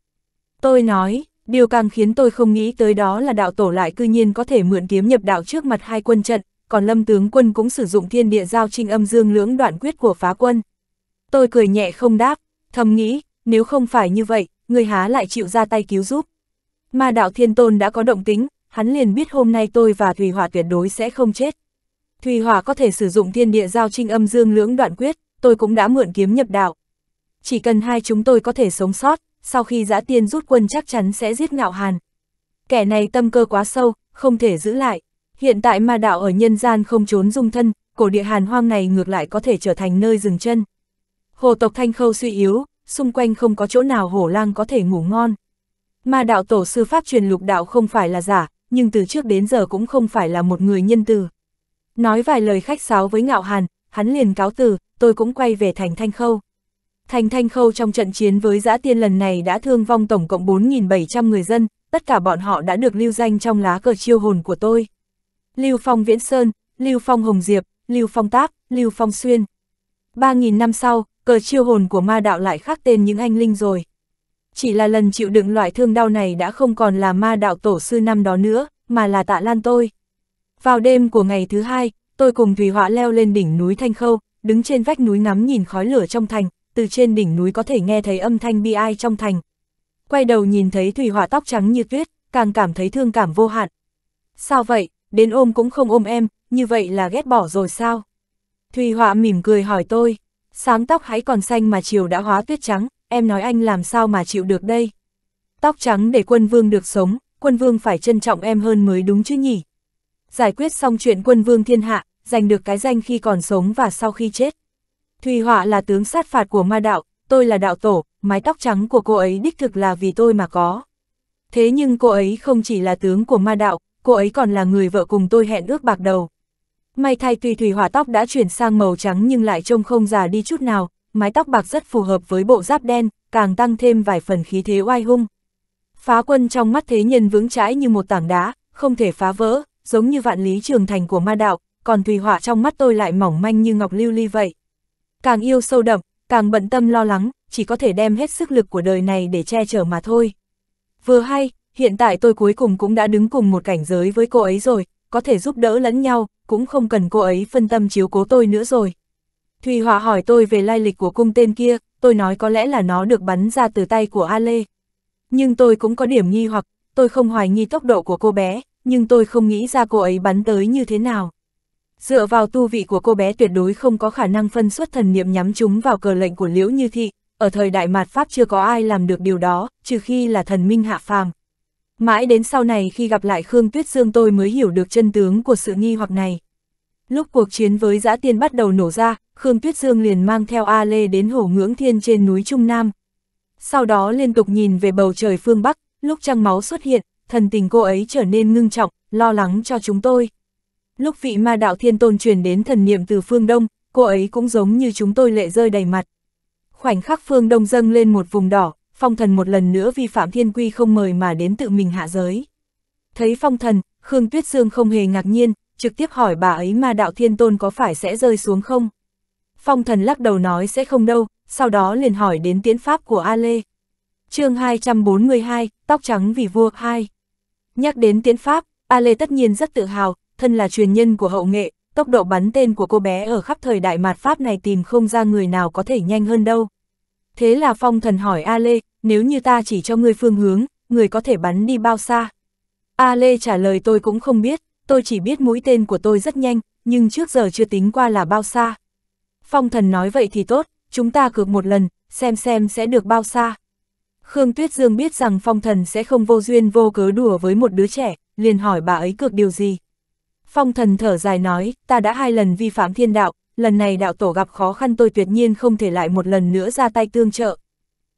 Tôi nói, điều càng khiến tôi không nghĩ tới đó là đạo tổ lại cư nhiên có thể mượn kiếm nhập đạo trước mặt hai quân trận, còn lâm tướng quân cũng sử dụng thiên địa giao trinh âm dương lưỡng đoạn quyết của phá quân. Tôi cười nhẹ không đáp, thầm nghĩ, nếu không phải như vậy, người há lại chịu ra tay cứu giúp. Mà đạo thiên tôn đã có động tính, hắn liền biết hôm nay tôi và Thùy Hỏa tuyệt đối sẽ không chết. Thùy Hỏa có thể sử dụng thiên địa giao trinh âm dương lưỡng đoạn quyết, tôi cũng đã mượn kiếm nhập đạo. Chỉ cần hai chúng tôi có thể sống sót, sau khi giã tiên rút quân chắc chắn sẽ giết ngạo hàn. Kẻ này tâm cơ quá sâu, không thể giữ lại. Hiện tại ma đạo ở nhân gian không trốn dung thân, cổ địa hàn hoang này ngược lại có thể trở thành nơi dừng chân. Hồ tộc Thanh Khâu suy yếu, xung quanh không có chỗ nào hổ lang có thể ngủ ngon. Ma đạo tổ sư pháp truyền lục đạo không phải là giả, nhưng từ trước đến giờ cũng không phải là một người nhân từ. Nói vài lời khách sáo với ngạo hàn, hắn liền cáo từ, tôi cũng quay về thành Thanh Khâu. Thành Thanh Khâu trong trận chiến với giã tiên lần này đã thương vong tổng cộng 4.700 người dân, tất cả bọn họ đã được lưu danh trong lá cờ chiêu hồn của tôi. Lưu Phong Viễn Sơn, Lưu Phong Hồng Diệp, Lưu Phong Táp, Lưu Phong Xuyên. 3.000 năm sau, cờ chiêu hồn của ma đạo lại khác tên những anh linh rồi. Chỉ là lần chịu đựng loại thương đau này đã không còn là ma đạo tổ sư năm đó nữa, mà là tạ lan tôi. Vào đêm của ngày thứ hai, tôi cùng thủy Họa leo lên đỉnh núi Thanh Khâu, đứng trên vách núi ngắm nhìn khói lửa trong thành, từ trên đỉnh núi có thể nghe thấy âm thanh bi ai trong thành. Quay đầu nhìn thấy thủy Họa tóc trắng như tuyết, càng cảm thấy thương cảm vô hạn. Sao vậy, đến ôm cũng không ôm em, như vậy là ghét bỏ rồi sao? thủy Họa mỉm cười hỏi tôi. Sám tóc hãy còn xanh mà chiều đã hóa tuyết trắng, em nói anh làm sao mà chịu được đây. Tóc trắng để quân vương được sống, quân vương phải trân trọng em hơn mới đúng chứ nhỉ. Giải quyết xong chuyện quân vương thiên hạ, giành được cái danh khi còn sống và sau khi chết. Thùy Họa là tướng sát phạt của ma đạo, tôi là đạo tổ, mái tóc trắng của cô ấy đích thực là vì tôi mà có. Thế nhưng cô ấy không chỉ là tướng của ma đạo, cô ấy còn là người vợ cùng tôi hẹn ước bạc đầu. May thay tùy thủy hỏa tóc đã chuyển sang màu trắng nhưng lại trông không già đi chút nào, mái tóc bạc rất phù hợp với bộ giáp đen, càng tăng thêm vài phần khí thế oai hung. Phá quân trong mắt thế nhân vững chãi như một tảng đá, không thể phá vỡ, giống như vạn lý trường thành của ma đạo, còn thủy hỏa trong mắt tôi lại mỏng manh như ngọc lưu ly vậy. Càng yêu sâu đậm, càng bận tâm lo lắng, chỉ có thể đem hết sức lực của đời này để che chở mà thôi. Vừa hay, hiện tại tôi cuối cùng cũng đã đứng cùng một cảnh giới với cô ấy rồi, có thể giúp đỡ lẫn nhau, cũng không cần cô ấy phân tâm chiếu cố tôi nữa rồi. Thùy hòa hỏi tôi về lai lịch của cung tên kia, tôi nói có lẽ là nó được bắn ra từ tay của A Lê. Nhưng tôi cũng có điểm nghi hoặc, tôi không hoài nghi tốc độ của cô bé, nhưng tôi không nghĩ ra cô ấy bắn tới như thế nào. Dựa vào tu vị của cô bé tuyệt đối không có khả năng phân xuất thần niệm nhắm chúng vào cờ lệnh của Liễu Như Thị, ở thời đại mạt Pháp chưa có ai làm được điều đó, trừ khi là thần minh hạ phàm. Mãi đến sau này khi gặp lại Khương Tuyết Dương tôi mới hiểu được chân tướng của sự nghi hoặc này. Lúc cuộc chiến với giã tiên bắt đầu nổ ra, Khương Tuyết Dương liền mang theo A Lê đến hồ ngưỡng thiên trên núi Trung Nam. Sau đó liên tục nhìn về bầu trời phương Bắc, lúc trăng máu xuất hiện, thần tình cô ấy trở nên ngưng trọng, lo lắng cho chúng tôi. Lúc vị ma đạo thiên tôn truyền đến thần niệm từ phương Đông, cô ấy cũng giống như chúng tôi lệ rơi đầy mặt. Khoảnh khắc phương Đông dâng lên một vùng đỏ, phong thần một lần nữa vi phạm thiên quy không mời mà đến tự mình hạ giới. Thấy phong thần, Khương Tuyết Sương không hề ngạc nhiên, trực tiếp hỏi bà ấy ma đạo thiên tôn có phải sẽ rơi xuống không? Phong thần lắc đầu nói sẽ không đâu, sau đó liền hỏi đến tiến pháp của A Lê. chương 242, tóc trắng vì vua 2. Nhắc đến tiến pháp, A Lê tất nhiên rất tự hào, thân là truyền nhân của hậu nghệ, tốc độ bắn tên của cô bé ở khắp thời đại mạt Pháp này tìm không ra người nào có thể nhanh hơn đâu. Thế là phong thần hỏi A Lê, nếu như ta chỉ cho ngươi phương hướng, người có thể bắn đi bao xa? A Lê trả lời tôi cũng không biết, tôi chỉ biết mũi tên của tôi rất nhanh, nhưng trước giờ chưa tính qua là bao xa. Phong thần nói vậy thì tốt, chúng ta cược một lần, xem xem sẽ được bao xa. Khương Tuyết Dương biết rằng phong thần sẽ không vô duyên vô cớ đùa với một đứa trẻ, liền hỏi bà ấy cược điều gì. Phong thần thở dài nói, ta đã hai lần vi phạm thiên đạo, lần này đạo tổ gặp khó khăn tôi tuyệt nhiên không thể lại một lần nữa ra tay tương trợ.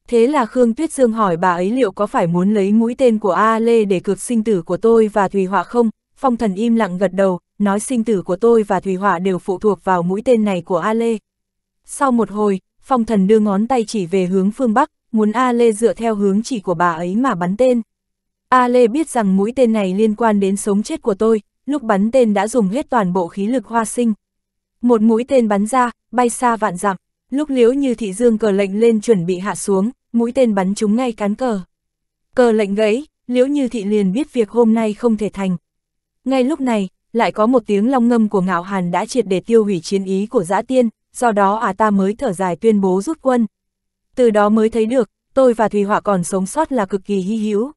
Thế là Khương Tuyết Dương hỏi bà ấy liệu có phải muốn lấy mũi tên của A Lê để cược sinh tử của tôi và Thùy Họa không? Phong thần im lặng gật đầu, nói sinh tử của tôi và Thùy Họa đều phụ thuộc vào mũi tên này của A Lê. Sau một hồi, phong thần đưa ngón tay chỉ về hướng phương Bắc, muốn A Lê dựa theo hướng chỉ của bà ấy mà bắn tên. A Lê biết rằng mũi tên này liên quan đến sống chết của tôi, lúc bắn tên đã dùng hết toàn bộ khí lực hoa sinh. Một mũi tên bắn ra, bay xa vạn dặm, lúc liếu như thị dương cờ lệnh lên chuẩn bị hạ xuống, mũi tên bắn trúng ngay cán cờ. Cờ lệnh gãy, liễu như thị liền biết việc hôm nay không thể thành. Ngay lúc này, lại có một tiếng long ngâm của ngạo hàn đã triệt để tiêu hủy chiến ý của giã tiên, do đó à ta mới thở dài tuyên bố rút quân. Từ đó mới thấy được, tôi và Thùy Họa còn sống sót là cực kỳ hy hữu.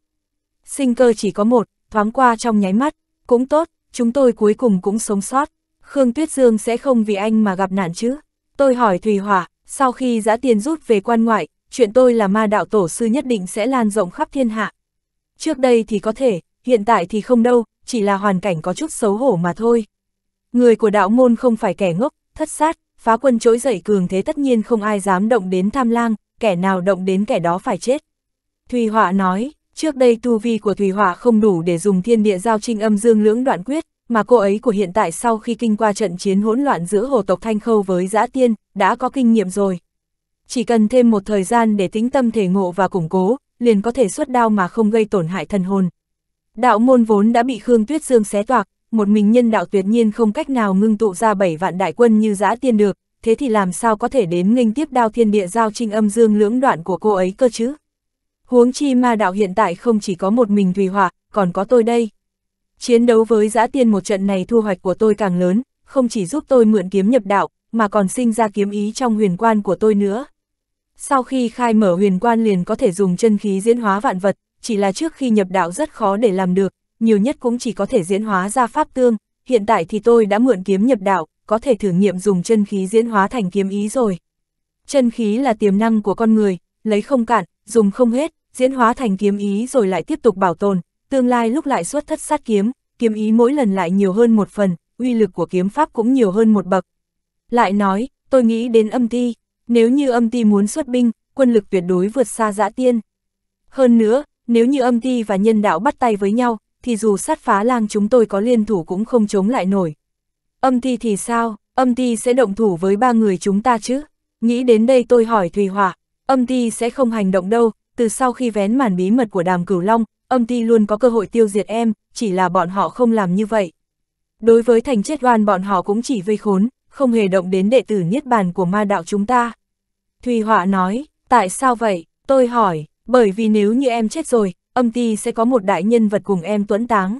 Sinh cơ chỉ có một, thoáng qua trong nháy mắt, cũng tốt, chúng tôi cuối cùng cũng sống sót. Khương Tuyết Dương sẽ không vì anh mà gặp nạn chứ. Tôi hỏi Thùy Hỏa, sau khi giã tiền rút về quan ngoại, chuyện tôi là ma đạo tổ sư nhất định sẽ lan rộng khắp thiên hạ. Trước đây thì có thể, hiện tại thì không đâu, chỉ là hoàn cảnh có chút xấu hổ mà thôi. Người của đạo môn không phải kẻ ngốc, thất sát, phá quân trỗi dậy cường thế tất nhiên không ai dám động đến tham lang, kẻ nào động đến kẻ đó phải chết. Thùy Họa nói, trước đây tu vi của Thùy Họa không đủ để dùng thiên địa giao trinh âm dương lưỡng đoạn quyết, mà cô ấy của hiện tại sau khi kinh qua trận chiến hỗn loạn giữa hồ tộc Thanh Khâu với Giã Tiên, đã có kinh nghiệm rồi. Chỉ cần thêm một thời gian để tính tâm thể ngộ và củng cố, liền có thể xuất đao mà không gây tổn hại thần hồn. Đạo môn vốn đã bị Khương Tuyết Dương xé toạc, một mình nhân đạo tuyệt nhiên không cách nào ngưng tụ ra bảy vạn đại quân như Giã Tiên được, thế thì làm sao có thể đến nghênh tiếp đao thiên địa giao trinh âm dương lưỡng đoạn của cô ấy cơ chứ? Huống chi ma đạo hiện tại không chỉ có một mình Thùy hòa còn có tôi đây. Chiến đấu với giã tiên một trận này thu hoạch của tôi càng lớn, không chỉ giúp tôi mượn kiếm nhập đạo, mà còn sinh ra kiếm ý trong huyền quan của tôi nữa. Sau khi khai mở huyền quan liền có thể dùng chân khí diễn hóa vạn vật, chỉ là trước khi nhập đạo rất khó để làm được, nhiều nhất cũng chỉ có thể diễn hóa ra pháp tương, hiện tại thì tôi đã mượn kiếm nhập đạo, có thể thử nghiệm dùng chân khí diễn hóa thành kiếm ý rồi. Chân khí là tiềm năng của con người, lấy không cạn, dùng không hết, diễn hóa thành kiếm ý rồi lại tiếp tục bảo tồn, tương lai lúc lại xuất thất sát kiếm, kiếm ý mỗi lần lại nhiều hơn một phần, uy lực của kiếm pháp cũng nhiều hơn một bậc. Lại nói, tôi nghĩ đến âm ti, nếu như âm ti muốn xuất binh, quân lực tuyệt đối vượt xa dã tiên. Hơn nữa, nếu như âm ti và nhân đạo bắt tay với nhau, thì dù sát phá lang chúng tôi có liên thủ cũng không chống lại nổi. Âm ti thì sao, âm ti sẽ động thủ với ba người chúng ta chứ? Nghĩ đến đây tôi hỏi Thùy hòa âm ti sẽ không hành động đâu, từ sau khi vén màn bí mật của đàm cửu long, âm ti luôn có cơ hội tiêu diệt em, chỉ là bọn họ không làm như vậy. Đối với thành chết oan bọn họ cũng chỉ vây khốn, không hề động đến đệ tử Niết Bàn của ma đạo chúng ta. Thùy Họa nói, tại sao vậy, tôi hỏi, bởi vì nếu như em chết rồi, âm ti sẽ có một đại nhân vật cùng em tuấn táng.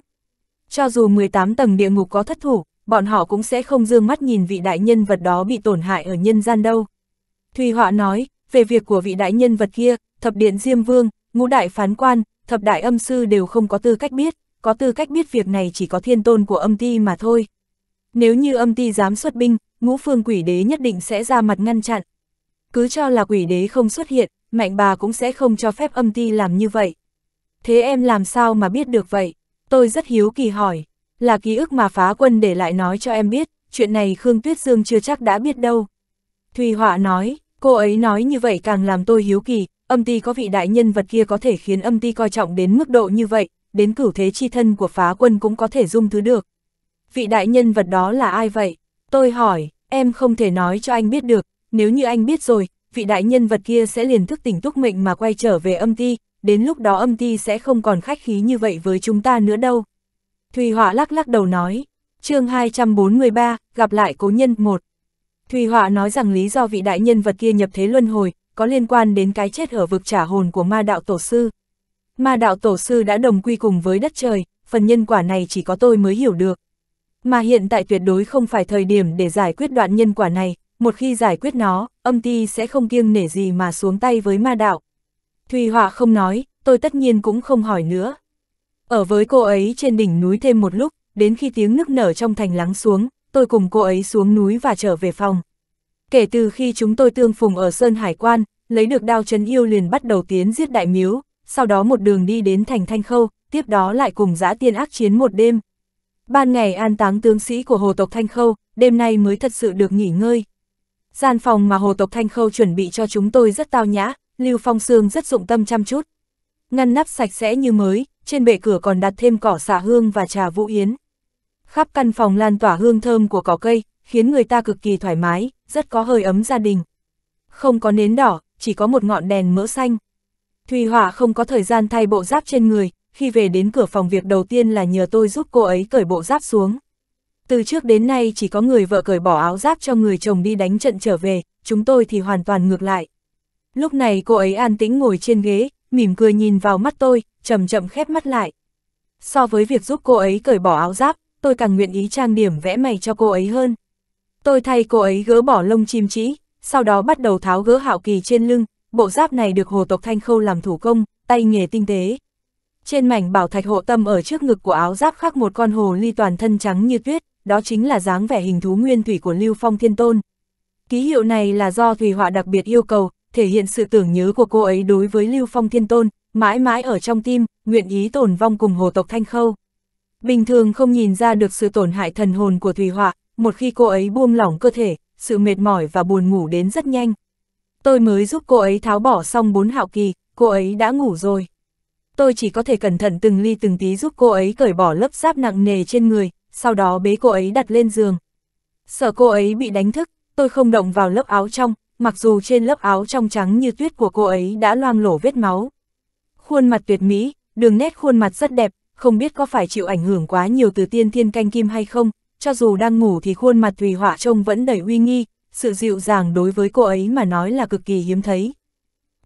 Cho dù 18 tầng địa ngục có thất thủ, bọn họ cũng sẽ không dương mắt nhìn vị đại nhân vật đó bị tổn hại ở nhân gian đâu. Thùy Họa nói, về việc của vị đại nhân vật kia, thập điện Diêm Vương, ngũ đại phán quan, thập đại âm sư đều không có tư cách biết, có tư cách biết việc này chỉ có thiên tôn của âm ti mà thôi. Nếu như âm ti dám xuất binh, ngũ phương quỷ đế nhất định sẽ ra mặt ngăn chặn. Cứ cho là quỷ đế không xuất hiện, mạnh bà cũng sẽ không cho phép âm ti làm như vậy. Thế em làm sao mà biết được vậy? Tôi rất hiếu kỳ hỏi. Là ký ức mà phá quân để lại nói cho em biết, chuyện này Khương Tuyết Dương chưa chắc đã biết đâu. Thùy Họa nói, cô ấy nói như vậy càng làm tôi hiếu kỳ, âm Ti có vị đại nhân vật kia có thể khiến âm Ti coi trọng đến mức độ như vậy, đến cửu thế chi thân của phá quân cũng có thể dung thứ được. Vị đại nhân vật đó là ai vậy? Tôi hỏi, em không thể nói cho anh biết được, nếu như anh biết rồi, vị đại nhân vật kia sẽ liền thức tỉnh túc mệnh mà quay trở về âm Ti. đến lúc đó âm Ti sẽ không còn khách khí như vậy với chúng ta nữa đâu. Thùy Họa lắc lắc đầu nói, chương 243, gặp lại cố nhân 1. Thùy Họa nói rằng lý do vị đại nhân vật kia nhập thế luân hồi, có liên quan đến cái chết ở vực trả hồn của ma đạo tổ sư. Ma đạo tổ sư đã đồng quy cùng với đất trời, phần nhân quả này chỉ có tôi mới hiểu được. Mà hiện tại tuyệt đối không phải thời điểm để giải quyết đoạn nhân quả này, một khi giải quyết nó, âm ti sẽ không kiêng nể gì mà xuống tay với ma đạo. Thùy Họa không nói, tôi tất nhiên cũng không hỏi nữa. Ở với cô ấy trên đỉnh núi thêm một lúc, đến khi tiếng nức nở trong thành lắng xuống, tôi cùng cô ấy xuống núi và trở về phòng. Kể từ khi chúng tôi tương phùng ở Sơn Hải Quan, lấy được đao chấn yêu liền bắt đầu tiến giết đại miếu, sau đó một đường đi đến thành Thanh Khâu, tiếp đó lại cùng giã tiên ác chiến một đêm. Ban ngày an táng tướng sĩ của hồ tộc Thanh Khâu, đêm nay mới thật sự được nghỉ ngơi. Gian phòng mà hồ tộc Thanh Khâu chuẩn bị cho chúng tôi rất tao nhã, Lưu Phong Sương rất dụng tâm chăm chút. Ngăn nắp sạch sẽ như mới, trên bệ cửa còn đặt thêm cỏ xạ hương và trà vũ yến. Khắp căn phòng lan tỏa hương thơm của cỏ cây, khiến người ta cực kỳ thoải mái, rất có hơi ấm gia đình. Không có nến đỏ, chỉ có một ngọn đèn mỡ xanh. Thùy Hỏa không có thời gian thay bộ giáp trên người, khi về đến cửa phòng việc đầu tiên là nhờ tôi giúp cô ấy cởi bộ giáp xuống. Từ trước đến nay chỉ có người vợ cởi bỏ áo giáp cho người chồng đi đánh trận trở về, chúng tôi thì hoàn toàn ngược lại. Lúc này cô ấy an tĩnh ngồi trên ghế, mỉm cười nhìn vào mắt tôi, chậm chậm khép mắt lại. So với việc giúp cô ấy cởi bỏ áo giáp, tôi càng nguyện ý trang điểm vẽ mày cho cô ấy hơn. Tôi thay cô ấy gỡ bỏ lông chim trĩ, sau đó bắt đầu tháo gỡ hạo kỳ trên lưng, bộ giáp này được hồ tộc Thanh Khâu làm thủ công, tay nghề tinh tế. Trên mảnh bảo thạch hộ tâm ở trước ngực của áo giáp khắc một con hồ ly toàn thân trắng như tuyết, đó chính là dáng vẻ hình thú nguyên thủy của Lưu Phong Thiên Tôn. Ký hiệu này là do Thủy Họa đặc biệt yêu cầu, thể hiện sự tưởng nhớ của cô ấy đối với Lưu Phong Thiên Tôn, mãi mãi ở trong tim, nguyện ý tổn vong cùng hồ tộc Thanh Khâu. Bình thường không nhìn ra được sự tổn hại thần hồn của Thủy Họa, một khi cô ấy buông lỏng cơ thể, sự mệt mỏi và buồn ngủ đến rất nhanh. Tôi mới giúp cô ấy tháo bỏ xong bốn hạo kỳ, cô ấy đã ngủ rồi. Tôi chỉ có thể cẩn thận từng ly từng tí giúp cô ấy cởi bỏ lớp giáp nặng nề trên người, sau đó bế cô ấy đặt lên giường. Sợ cô ấy bị đánh thức, tôi không động vào lớp áo trong, mặc dù trên lớp áo trong trắng như tuyết của cô ấy đã loang lổ vết máu. Khuôn mặt tuyệt mỹ, đường nét khuôn mặt rất đẹp, không biết có phải chịu ảnh hưởng quá nhiều từ tiên thiên canh kim hay không, cho dù đang ngủ thì khuôn mặt Thùy Họa trông vẫn đầy uy nghi, sự dịu dàng đối với cô ấy mà nói là cực kỳ hiếm thấy.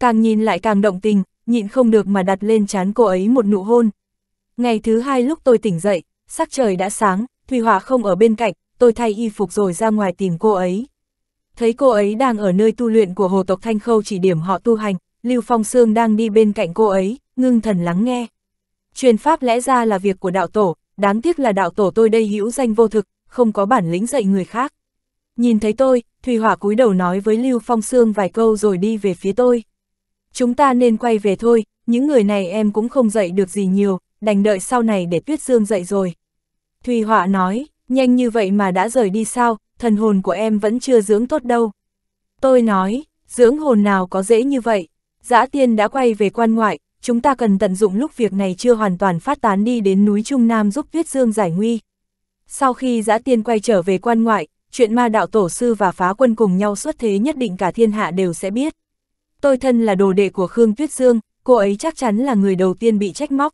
Càng nhìn lại càng động tình, nhịn không được mà đặt lên chán cô ấy một nụ hôn. Ngày thứ hai lúc tôi tỉnh dậy, sắc trời đã sáng, Thùy Họa không ở bên cạnh, tôi thay y phục rồi ra ngoài tìm cô ấy. Thấy cô ấy đang ở nơi tu luyện của hồ tộc Thanh Khâu chỉ điểm họ tu hành, Lưu Phong Sương đang đi bên cạnh cô ấy, ngưng thần lắng nghe. Truyền pháp lẽ ra là việc của đạo tổ, đáng tiếc là đạo tổ tôi đây hữu danh vô thực, không có bản lĩnh dạy người khác. Nhìn thấy tôi, Thùy Hỏa cúi đầu nói với Lưu Phong Sương vài câu rồi đi về phía tôi. Chúng ta nên quay về thôi, những người này em cũng không dạy được gì nhiều, đành đợi sau này để Tuyết Dương dạy rồi. Thùy Họa nói, nhanh như vậy mà đã rời đi sao, thần hồn của em vẫn chưa dưỡng tốt đâu. Tôi nói, dưỡng hồn nào có dễ như vậy, Dã tiên đã quay về quan ngoại, chúng ta cần tận dụng lúc việc này chưa hoàn toàn phát tán đi đến núi Trung Nam giúp Tuyết Dương giải nguy. Sau khi giã tiên quay trở về quan ngoại, chuyện ma đạo tổ sư và phá quân cùng nhau xuất thế nhất định cả thiên hạ đều sẽ biết. Tôi thân là đồ đệ của Khương Tuyết Dương, cô ấy chắc chắn là người đầu tiên bị trách móc.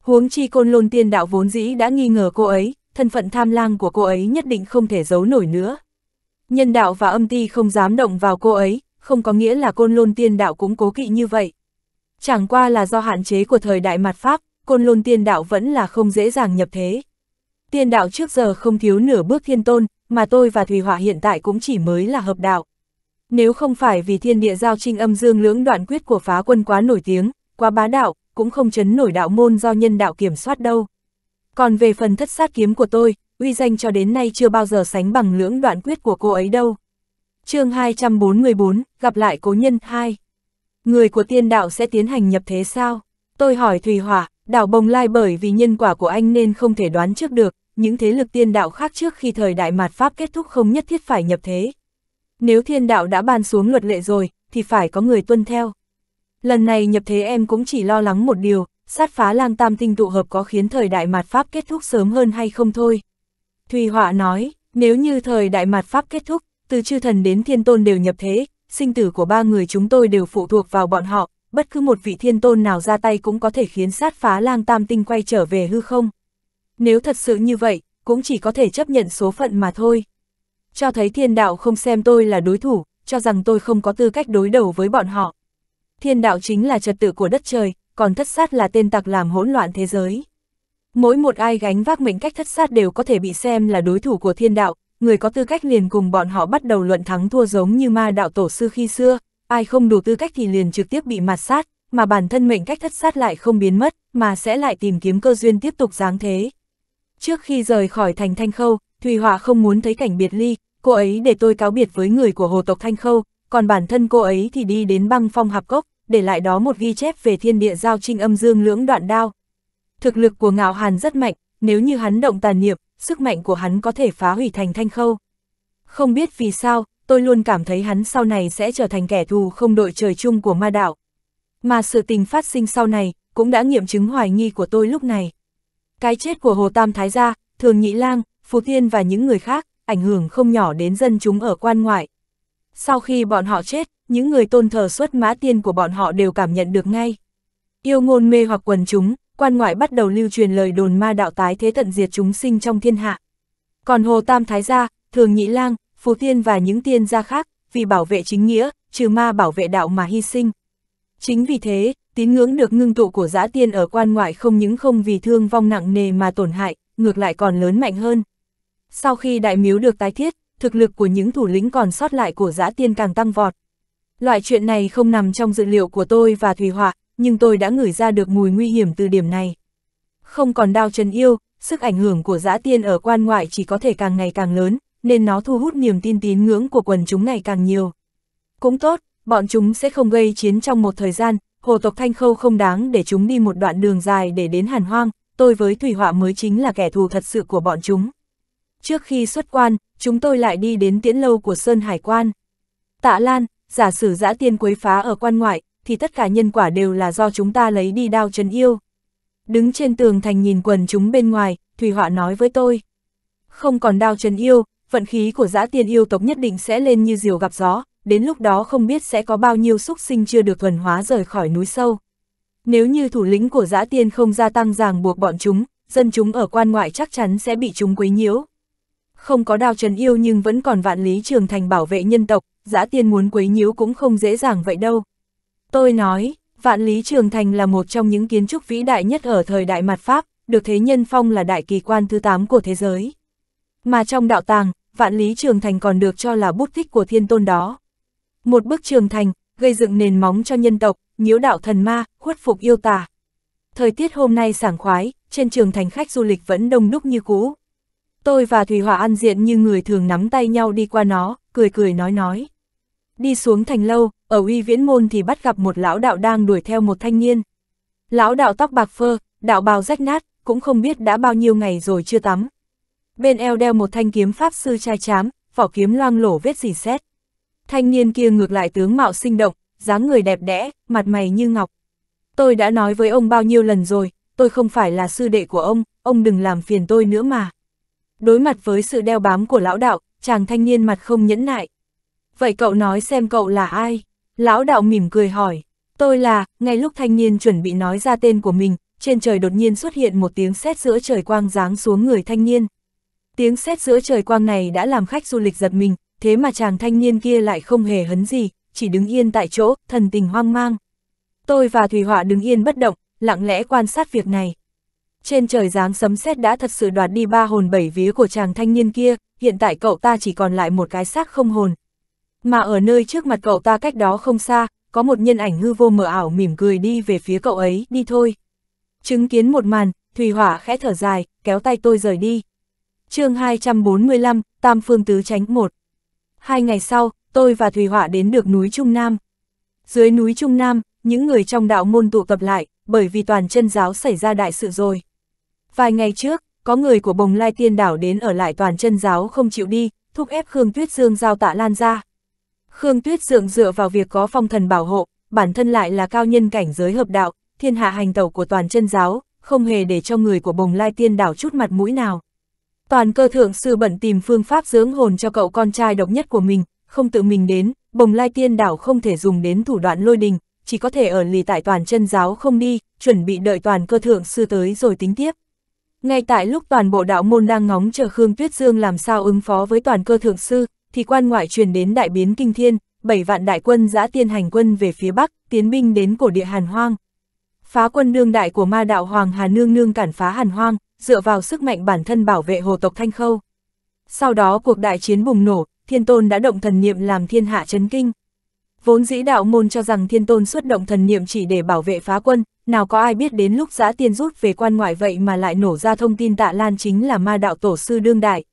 Huống chi côn lôn tiên đạo vốn dĩ đã nghi ngờ cô ấy, thân phận tham lang của cô ấy nhất định không thể giấu nổi nữa. Nhân đạo và âm ti không dám động vào cô ấy, không có nghĩa là côn lôn tiên đạo cũng cố kỵ như vậy. Chẳng qua là do hạn chế của thời đại mặt Pháp, côn lôn tiên đạo vẫn là không dễ dàng nhập thế. Tiên đạo trước giờ không thiếu nửa bước thiên tôn, mà tôi và Thùy Họa hiện tại cũng chỉ mới là hợp đạo. Nếu không phải vì thiên địa giao trinh âm dương lưỡng đoạn quyết của phá quân quá nổi tiếng, quá bá đạo, cũng không chấn nổi đạo môn do nhân đạo kiểm soát đâu. Còn về phần thất sát kiếm của tôi, uy danh cho đến nay chưa bao giờ sánh bằng lưỡng đoạn quyết của cô ấy đâu. chương 244, gặp lại cố nhân 2 người của tiên đạo sẽ tiến hành nhập thế sao? Tôi hỏi Thùy Hỏa, đảo bồng lai bởi vì nhân quả của anh nên không thể đoán trước được, những thế lực tiên đạo khác trước khi thời đại mạt Pháp kết thúc không nhất thiết phải nhập thế. Nếu thiên đạo đã ban xuống luật lệ rồi, thì phải có người tuân theo. Lần này nhập thế em cũng chỉ lo lắng một điều, sát phá lang tam tinh tụ hợp có khiến thời đại mạt Pháp kết thúc sớm hơn hay không thôi. Thùy Họa nói, nếu như thời đại mạt Pháp kết thúc, từ chư thần đến thiên tôn đều nhập thế, sinh tử của ba người chúng tôi đều phụ thuộc vào bọn họ, bất cứ một vị thiên tôn nào ra tay cũng có thể khiến sát phá lang tam tinh quay trở về hư không. Nếu thật sự như vậy, cũng chỉ có thể chấp nhận số phận mà thôi. Cho thấy thiên đạo không xem tôi là đối thủ, cho rằng tôi không có tư cách đối đầu với bọn họ. Thiên đạo chính là trật tự của đất trời, còn thất sát là tên tặc làm hỗn loạn thế giới. Mỗi một ai gánh vác mệnh cách thất sát đều có thể bị xem là đối thủ của thiên đạo, người có tư cách liền cùng bọn họ bắt đầu luận thắng thua giống như ma đạo tổ sư khi xưa, ai không đủ tư cách thì liền trực tiếp bị mạt sát, mà bản thân mệnh cách thất sát lại không biến mất, mà sẽ lại tìm kiếm cơ duyên tiếp tục giáng thế. Trước khi rời khỏi thành Thanh Khâu, Thùy Họa không muốn thấy cảnh biệt ly, cô ấy để tôi cáo biệt với người của hồ tộc Thanh Khâu, còn bản thân cô ấy thì đi đến băng phong hạp cốc, để lại đó một ghi chép về thiên địa giao trinh âm dương lưỡng đoạn đao. Thực lực của Ngạo Hàn rất mạnh, nếu như hắn động tàn niệm, sức mạnh của hắn có thể phá hủy thành thanh khâu. Không biết vì sao, tôi luôn cảm thấy hắn sau này sẽ trở thành kẻ thù không đội trời chung của ma đạo. Mà sự tình phát sinh sau này, cũng đã nghiệm chứng hoài nghi của tôi lúc này. Cái chết của Hồ Tam Thái Gia, Thường Nhị Lang, Phú Thiên và những người khác, ảnh hưởng không nhỏ đến dân chúng ở quan ngoại. Sau khi bọn họ chết, những người tôn thờ xuất mã tiên của bọn họ đều cảm nhận được ngay. Yêu ngôn mê hoặc quần chúng, quan ngoại bắt đầu lưu truyền lời đồn ma đạo tái thế tận diệt chúng sinh trong thiên hạ. Còn Hồ Tam Thái Gia, Thường Nhị Lang, Phú Tiên và những tiên gia khác, vì bảo vệ chính nghĩa, trừ ma bảo vệ đạo mà hy sinh. Chính vì thế, tín ngưỡng được ngưng tụ của giã tiên ở quan ngoại không những không vì thương vong nặng nề mà tổn hại, ngược lại còn lớn mạnh hơn. Sau khi đại miếu được tái thiết, thực lực của những thủ lĩnh còn sót lại của giã tiên càng tăng vọt. Loại chuyện này không nằm trong dự liệu của tôi và Thùy Họa, nhưng tôi đã ngửi ra được mùi nguy hiểm từ điểm này. Không còn đao chân yêu, sức ảnh hưởng của dã tiên ở quan ngoại chỉ có thể càng ngày càng lớn, nên nó thu hút niềm tin tín ngưỡng của quần chúng ngày càng nhiều. Cũng tốt, bọn chúng sẽ không gây chiến trong một thời gian, hồ tộc Thanh Khâu không đáng để chúng đi một đoạn đường dài để đến Hàn Hoang, tôi với Thủy Họa mới chính là kẻ thù thật sự của bọn chúng. Trước khi xuất quan, chúng tôi lại đi đến tiễn lâu của Sơn Hải Quan. Tạ Lan, giả sử dã tiên quấy phá ở quan ngoại, thì tất cả nhân quả đều là do chúng ta lấy đi đao trấn yêu. Đứng trên tường thành nhìn quần chúng bên ngoài, Thủy Họa nói với tôi. Không còn đao trấn yêu, vận khí của dã tiên yêu tộc nhất định sẽ lên như diều gặp gió, đến lúc đó không biết sẽ có bao nhiêu xúc sinh chưa được thuần hóa rời khỏi núi sâu. Nếu như thủ lĩnh của dã tiên không gia tăng ràng buộc bọn chúng, dân chúng ở quan ngoại chắc chắn sẽ bị chúng quấy nhiễu. Không có đao trấn yêu nhưng vẫn còn vạn lý trường thành bảo vệ nhân tộc, dã tiên muốn quấy nhiễu cũng không dễ dàng vậy đâu. Tôi nói, Vạn Lý Trường Thành là một trong những kiến trúc vĩ đại nhất ở thời đại mặt Pháp, được thế nhân phong là đại kỳ quan thứ 8 của thế giới. Mà trong đạo tàng, Vạn Lý Trường Thành còn được cho là bút tích của thiên tôn đó. Một bức trường thành, gây dựng nền móng cho nhân tộc, nhiễu đạo thần ma, khuất phục yêu tà. Thời tiết hôm nay sảng khoái, trên trường thành khách du lịch vẫn đông đúc như cũ. Tôi và thủy Hòa ăn diện như người thường nắm tay nhau đi qua nó, cười cười nói nói. Đi xuống thành lâu, ở uy viễn môn thì bắt gặp một lão đạo đang đuổi theo một thanh niên. Lão đạo tóc bạc phơ, đạo bào rách nát, cũng không biết đã bao nhiêu ngày rồi chưa tắm. Bên eo đeo một thanh kiếm pháp sư trai chám, vỏ kiếm loang lổ vết dỉ xét. Thanh niên kia ngược lại tướng mạo sinh động, dáng người đẹp đẽ, mặt mày như ngọc. Tôi đã nói với ông bao nhiêu lần rồi, tôi không phải là sư đệ của ông, ông đừng làm phiền tôi nữa mà. Đối mặt với sự đeo bám của lão đạo, chàng thanh niên mặt không nhẫn nại, vậy cậu nói xem cậu là ai? Lão đạo mỉm cười hỏi, tôi là, ngay lúc thanh niên chuẩn bị nói ra tên của mình, trên trời đột nhiên xuất hiện một tiếng sét giữa trời quang giáng xuống người thanh niên. Tiếng sét giữa trời quang này đã làm khách du lịch giật mình, thế mà chàng thanh niên kia lại không hề hấn gì, chỉ đứng yên tại chỗ, thần tình hoang mang. Tôi và thủy Họa đứng yên bất động, lặng lẽ quan sát việc này. Trên trời giáng sấm sét đã thật sự đoạt đi ba hồn bảy vía của chàng thanh niên kia, hiện tại cậu ta chỉ còn lại một cái xác không hồn, mà ở nơi trước mặt cậu ta cách đó không xa, có một nhân ảnh hư vô mờ ảo mỉm cười đi về phía cậu ấy, đi thôi. Chứng kiến một màn, Thùy Hỏa khẽ thở dài, kéo tay tôi rời đi. chương 245, Tam Phương Tứ Tránh 1 Hai ngày sau, tôi và Thùy Hỏa đến được núi Trung Nam. Dưới núi Trung Nam, những người trong đạo môn tụ tập lại, bởi vì toàn chân giáo xảy ra đại sự rồi. Vài ngày trước, có người của bồng lai tiên đảo đến ở lại toàn chân giáo không chịu đi, thúc ép Khương Tuyết Dương giao tạ lan ra. Khương Tuyết Dượng dựa vào việc có phong thần bảo hộ, bản thân lại là cao nhân cảnh giới hợp đạo, thiên hạ hành tẩu của toàn chân giáo, không hề để cho người của bồng lai tiên đảo chút mặt mũi nào. Toàn cơ thượng sư bận tìm phương pháp dưỡng hồn cho cậu con trai độc nhất của mình, không tự mình đến, bồng lai tiên đảo không thể dùng đến thủ đoạn lôi đình, chỉ có thể ở lì tại toàn chân giáo không đi, chuẩn bị đợi toàn cơ thượng sư tới rồi tính tiếp. Ngay tại lúc toàn bộ đạo môn đang ngóng chờ Khương Tuyết Dương làm sao ứng phó với toàn cơ thượng sư, thì quan ngoại truyền đến đại biến kinh thiên, bảy vạn đại quân giã tiên hành quân về phía Bắc, tiến binh đến cổ địa Hàn Hoang. Phá quân đương đại của ma đạo Hoàng Hà Nương Nương cản phá Hàn Hoang, dựa vào sức mạnh bản thân bảo vệ hồ tộc Thanh Khâu. Sau đó cuộc đại chiến bùng nổ, Thiên Tôn đã động thần niệm làm thiên hạ chấn kinh. Vốn dĩ đạo môn cho rằng Thiên Tôn xuất động thần niệm chỉ để bảo vệ phá quân, nào có ai biết đến lúc giã tiên rút về quan ngoại vậy mà lại nổ ra thông tin tạ lan chính là ma đạo tổ sư đương đại.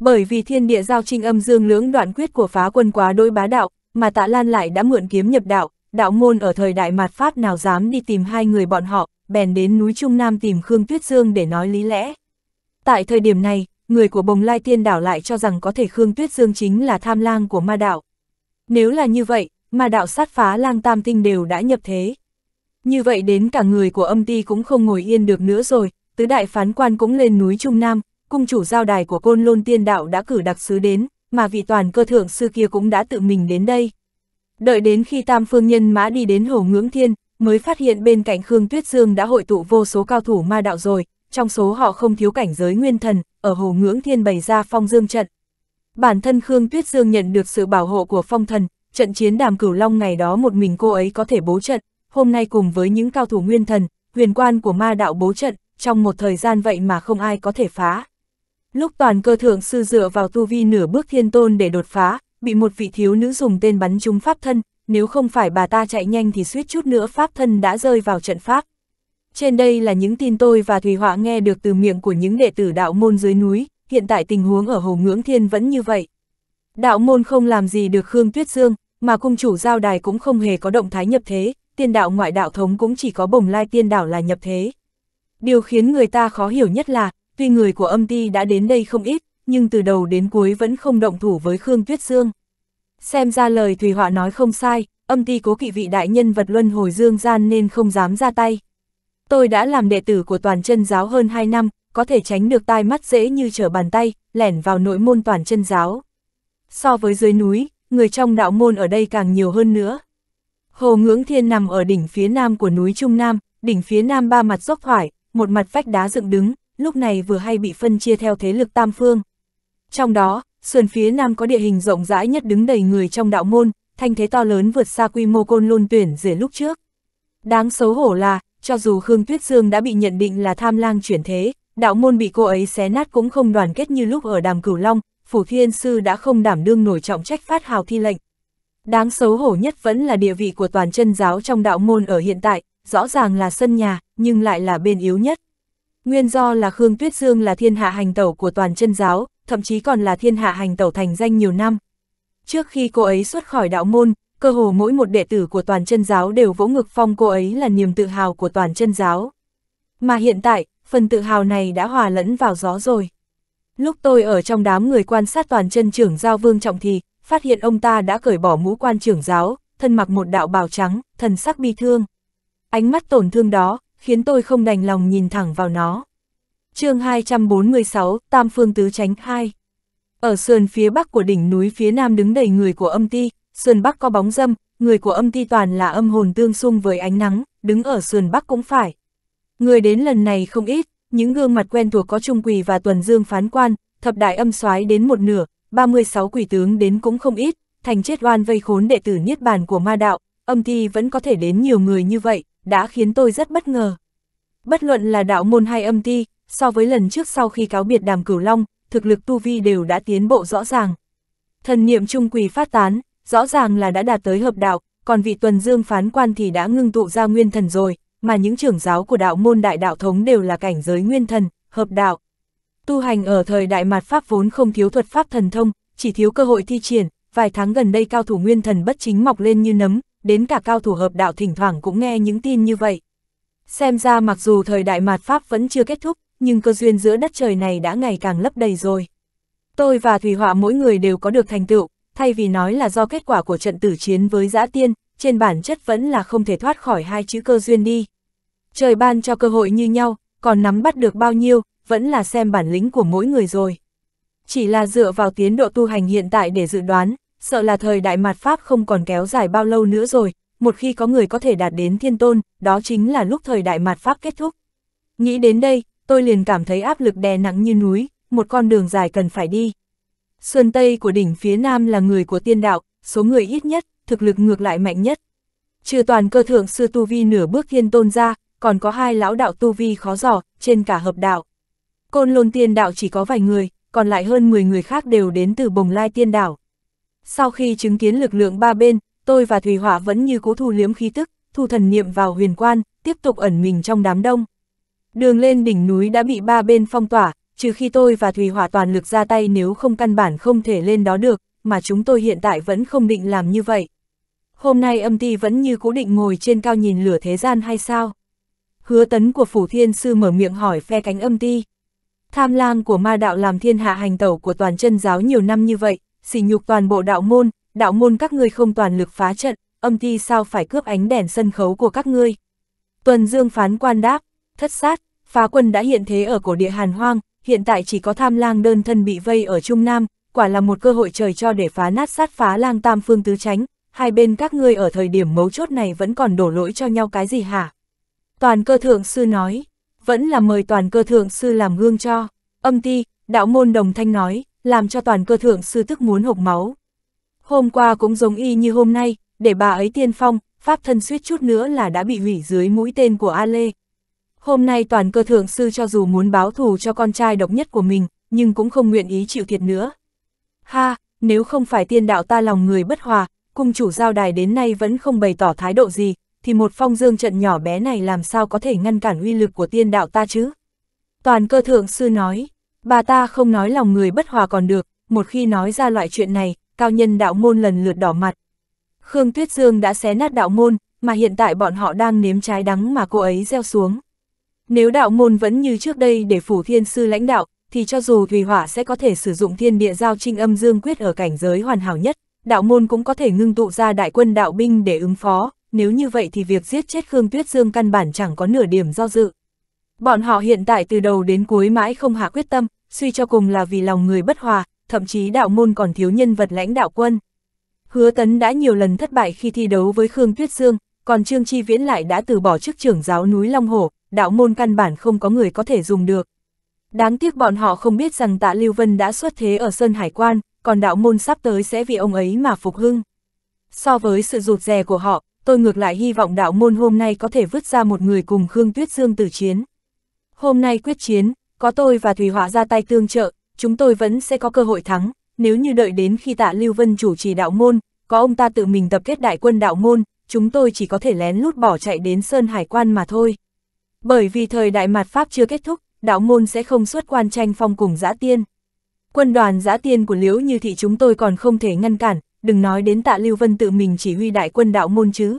Bởi vì thiên địa giao trinh âm dương lưỡng đoạn quyết của phá quân quá đôi bá đạo, mà tạ lan lại đã mượn kiếm nhập đạo, đạo môn ở thời đại mạt Pháp nào dám đi tìm hai người bọn họ, bèn đến núi Trung Nam tìm Khương Tuyết Dương để nói lý lẽ. Tại thời điểm này, người của bồng lai tiên đảo lại cho rằng có thể Khương Tuyết Dương chính là tham lang của ma đạo. Nếu là như vậy, ma đạo sát phá lang tam tinh đều đã nhập thế. Như vậy đến cả người của âm ti cũng không ngồi yên được nữa rồi, tứ đại phán quan cũng lên núi Trung Nam, cung chủ giao đài của côn lôn tiên đạo đã cử đặc sứ đến, mà vị toàn cơ thượng sư kia cũng đã tự mình đến đây. Đợi đến khi tam phương nhân mã đi đến hồ ngưỡng thiên, mới phát hiện bên cạnh Khương Tuyết Dương đã hội tụ vô số cao thủ ma đạo rồi, trong số họ không thiếu cảnh giới nguyên thần, ở hồ ngưỡng thiên bày ra phong dương trận. Bản thân Khương Tuyết Dương nhận được sự bảo hộ của phong thần, trận chiến đàm cửu long ngày đó một mình cô ấy có thể bố trận, hôm nay cùng với những cao thủ nguyên thần, huyền quan của ma đạo bố trận, trong một thời gian vậy mà không ai có thể phá. Lúc toàn cơ thượng sư dựa vào tu vi nửa bước thiên tôn để đột phá, bị một vị thiếu nữ dùng tên bắn trúng pháp thân, nếu không phải bà ta chạy nhanh thì suýt chút nữa pháp thân đã rơi vào trận pháp. Trên đây là những tin tôi và Thùy Họa nghe được từ miệng của những đệ tử đạo môn dưới núi, hiện tại tình huống ở Hồ Ngưỡng Thiên vẫn như vậy. Đạo môn không làm gì được Khương Tuyết Dương, mà cung chủ giao đài cũng không hề có động thái nhập thế, tiên đạo ngoại đạo thống cũng chỉ có bồng lai tiên đảo là nhập thế. Điều khiến người ta khó hiểu nhất là, Tuy người của âm ti đã đến đây không ít, nhưng từ đầu đến cuối vẫn không động thủ với Khương Tuyết Dương. Xem ra lời Thùy Họa nói không sai, âm ti cố kỵ vị đại nhân vật luân hồi dương gian nên không dám ra tay. Tôi đã làm đệ tử của toàn chân giáo hơn 2 năm, có thể tránh được tai mắt dễ như trở bàn tay, lẻn vào nội môn toàn chân giáo. So với dưới núi, người trong đạo môn ở đây càng nhiều hơn nữa. Hồ Ngưỡng Thiên nằm ở đỉnh phía nam của núi Trung Nam, đỉnh phía nam ba mặt dốc thoải, một mặt vách đá dựng đứng, lúc này vừa hay bị phân chia theo thế lực tam phương. Trong đó, sườn phía nam có địa hình rộng rãi nhất đứng đầy người trong đạo môn, thanh thế to lớn vượt xa quy mô côn lôn tuyển rể lúc trước. Đáng xấu hổ là, cho dù Khương Tuyết Dương đã bị nhận định là tham lang chuyển thế, đạo môn bị cô ấy xé nát cũng không đoàn kết như lúc ở đàm cửu long, phủ thiên sư đã không đảm đương nổi trọng trách phát hào thi lệnh. Đáng xấu hổ nhất vẫn là địa vị của toàn chân giáo trong đạo môn ở hiện tại, rõ ràng là sân nhà, nhưng lại là bên yếu nhất. Nguyên do là Khương Tuyết Dương là thiên hạ hành tẩu của toàn chân giáo, thậm chí còn là thiên hạ hành tẩu thành danh nhiều năm. Trước khi cô ấy xuất khỏi đạo môn, cơ hồ mỗi một đệ tử của toàn chân giáo đều vỗ ngực phong cô ấy là niềm tự hào của toàn chân giáo. Mà hiện tại, phần tự hào này đã hòa lẫn vào gió rồi. Lúc tôi ở trong đám người quan sát toàn chân trưởng giao vương trọng thì, phát hiện ông ta đã cởi bỏ mũ quan trưởng giáo, thân mặc một đạo bào trắng, thần sắc bi thương. Ánh mắt tổn thương đó, khiến tôi không đành lòng nhìn thẳng vào nó. chương 246, Tam Phương Tứ Tránh 2 Ở sườn phía bắc của đỉnh núi phía nam đứng đầy người của âm ti, sườn bắc có bóng dâm, người của âm ti toàn là âm hồn tương xung với ánh nắng, đứng ở sườn bắc cũng phải. Người đến lần này không ít, những gương mặt quen thuộc có trung quỳ và tuần dương phán quan, thập đại âm soái đến một nửa, 36 quỷ tướng đến cũng không ít, thành chết oan vây khốn đệ tử Niết Bàn của ma đạo, âm thi vẫn có thể đến nhiều người như vậy, đã khiến tôi rất bất ngờ. Bất luận là đạo môn hay âm thi, so với lần trước sau khi cáo biệt đàm cửu long, thực lực tu vi đều đã tiến bộ rõ ràng. Thần niệm trung quỳ phát tán, rõ ràng là đã đạt tới hợp đạo, còn vị tuần dương phán quan thì đã ngưng tụ ra nguyên thần rồi, mà những trưởng giáo của đạo môn đại đạo thống đều là cảnh giới nguyên thần, hợp đạo. Tu hành ở thời đại mạt Pháp vốn không thiếu thuật pháp thần thông, chỉ thiếu cơ hội thi triển, vài tháng gần đây cao thủ nguyên thần bất chính mọc lên như nấm, đến cả cao thủ hợp đạo thỉnh thoảng cũng nghe những tin như vậy. Xem ra mặc dù thời đại mạt Pháp vẫn chưa kết thúc, nhưng cơ duyên giữa đất trời này đã ngày càng lấp đầy rồi. Tôi và Thủy Họa mỗi người đều có được thành tựu, thay vì nói là do kết quả của trận tử chiến với giã tiên, trên bản chất vẫn là không thể thoát khỏi hai chữ cơ duyên đi. Trời ban cho cơ hội như nhau, còn nắm bắt được bao nhiêu, vẫn là xem bản lĩnh của mỗi người rồi. Chỉ là dựa vào tiến độ tu hành hiện tại để dự đoán, sợ là thời đại mạt Pháp không còn kéo dài bao lâu nữa rồi, một khi có người có thể đạt đến thiên tôn, đó chính là lúc thời đại mạt Pháp kết thúc. Nghĩ đến đây, tôi liền cảm thấy áp lực đè nặng như núi, một con đường dài cần phải đi. Xuân Tây của đỉnh phía Nam là người của tiên đạo, số người ít nhất, thực lực ngược lại mạnh nhất. Trừ toàn cơ thượng sư Tu Vi nửa bước thiên tôn ra, còn có hai lão đạo Tu Vi khó giỏ, trên cả hợp đạo. Côn lôn tiên đạo chỉ có vài người, còn lại hơn 10 người khác đều đến từ bồng lai tiên đảo. Sau khi chứng kiến lực lượng ba bên, tôi và Thùy Hỏa vẫn như cố thu liếm khí tức, thu thần niệm vào huyền quan, tiếp tục ẩn mình trong đám đông. Đường lên đỉnh núi đã bị ba bên phong tỏa, trừ khi tôi và Thùy Hỏa toàn lực ra tay nếu không căn bản không thể lên đó được, mà chúng tôi hiện tại vẫn không định làm như vậy. Hôm nay âm ti vẫn như cố định ngồi trên cao nhìn lửa thế gian hay sao? Hứa tấn của Phủ Thiên Sư mở miệng hỏi phe cánh âm ti. Tham lam của ma đạo làm thiên hạ hành tẩu của toàn chân giáo nhiều năm như vậy, sỉ nhục toàn bộ đạo môn, đạo môn các ngươi không toàn lực phá trận, âm ti sao phải cướp ánh đèn sân khấu của các ngươi. Tuần Dương phán quan đáp, thất sát, phá quân đã hiện thế ở cổ địa Hàn Hoang, hiện tại chỉ có tham lang đơn thân bị vây ở Trung Nam, quả là một cơ hội trời cho để phá nát sát phá lang tam phương tứ tránh, hai bên các ngươi ở thời điểm mấu chốt này vẫn còn đổ lỗi cho nhau cái gì hả? Toàn cơ thượng sư nói, vẫn là mời toàn cơ thượng sư làm gương cho, âm ti, đạo môn đồng thanh nói, làm cho toàn cơ thượng sư tức muốn hộc máu. Hôm qua cũng giống y như hôm nay, để bà ấy tiên phong, pháp thân suýt chút nữa là đã bị hủy dưới mũi tên của A Lê. Hôm nay toàn cơ thượng sư cho dù muốn báo thù cho con trai độc nhất của mình, nhưng cũng không nguyện ý chịu thiệt nữa. Ha, nếu không phải tiên đạo ta lòng người bất hòa, cung chủ giao đài đến nay vẫn không bày tỏ thái độ gì, thì một phong dương trận nhỏ bé này làm sao có thể ngăn cản uy lực của tiên đạo ta chứ? Toàn cơ thượng sư nói. Bà ta không nói lòng người bất hòa còn được, một khi nói ra loại chuyện này, cao nhân đạo môn lần lượt đỏ mặt. Khương Tuyết Dương đã xé nát đạo môn, mà hiện tại bọn họ đang nếm trái đắng mà cô ấy gieo xuống. Nếu đạo môn vẫn như trước đây để phủ thiên sư lãnh đạo, thì cho dù Thùy Hỏa sẽ có thể sử dụng thiên địa giao trinh âm dương quyết ở cảnh giới hoàn hảo nhất, đạo môn cũng có thể ngưng tụ ra đại quân đạo binh để ứng phó, nếu như vậy thì việc giết chết Khương Tuyết Dương căn bản chẳng có nửa điểm do dự. Bọn họ hiện tại từ đầu đến cuối mãi không hạ quyết tâm, suy cho cùng là vì lòng người bất hòa, thậm chí đạo môn còn thiếu nhân vật lãnh đạo quân. Hứa Tấn đã nhiều lần thất bại khi thi đấu với Khương Tuyết Dương, còn Trương Chi Viễn lại đã từ bỏ chức trưởng giáo núi Long Hổ, đạo môn căn bản không có người có thể dùng được. Đáng tiếc bọn họ không biết rằng tạ Lưu Vân đã xuất thế ở Sơn Hải Quan, còn đạo môn sắp tới sẽ vì ông ấy mà phục hưng. So với sự rụt rè của họ, tôi ngược lại hy vọng đạo môn hôm nay có thể vứt ra một người cùng Khương Tuyết Dương tử chiến. Hôm nay quyết chiến, có tôi và Thủy Họa ra tay tương trợ, chúng tôi vẫn sẽ có cơ hội thắng, nếu như đợi đến khi tạ Lưu Vân chủ trì đạo môn, có ông ta tự mình tập kết đại quân đạo môn, chúng tôi chỉ có thể lén lút bỏ chạy đến Sơn Hải Quan mà thôi. Bởi vì thời đại mạt Pháp chưa kết thúc, đạo môn sẽ không xuất quan tranh phong cùng giã tiên. Quân đoàn giã tiên của Liễu Như Thị chúng tôi còn không thể ngăn cản, đừng nói đến tạ Lưu Vân tự mình chỉ huy đại quân đạo môn chứ.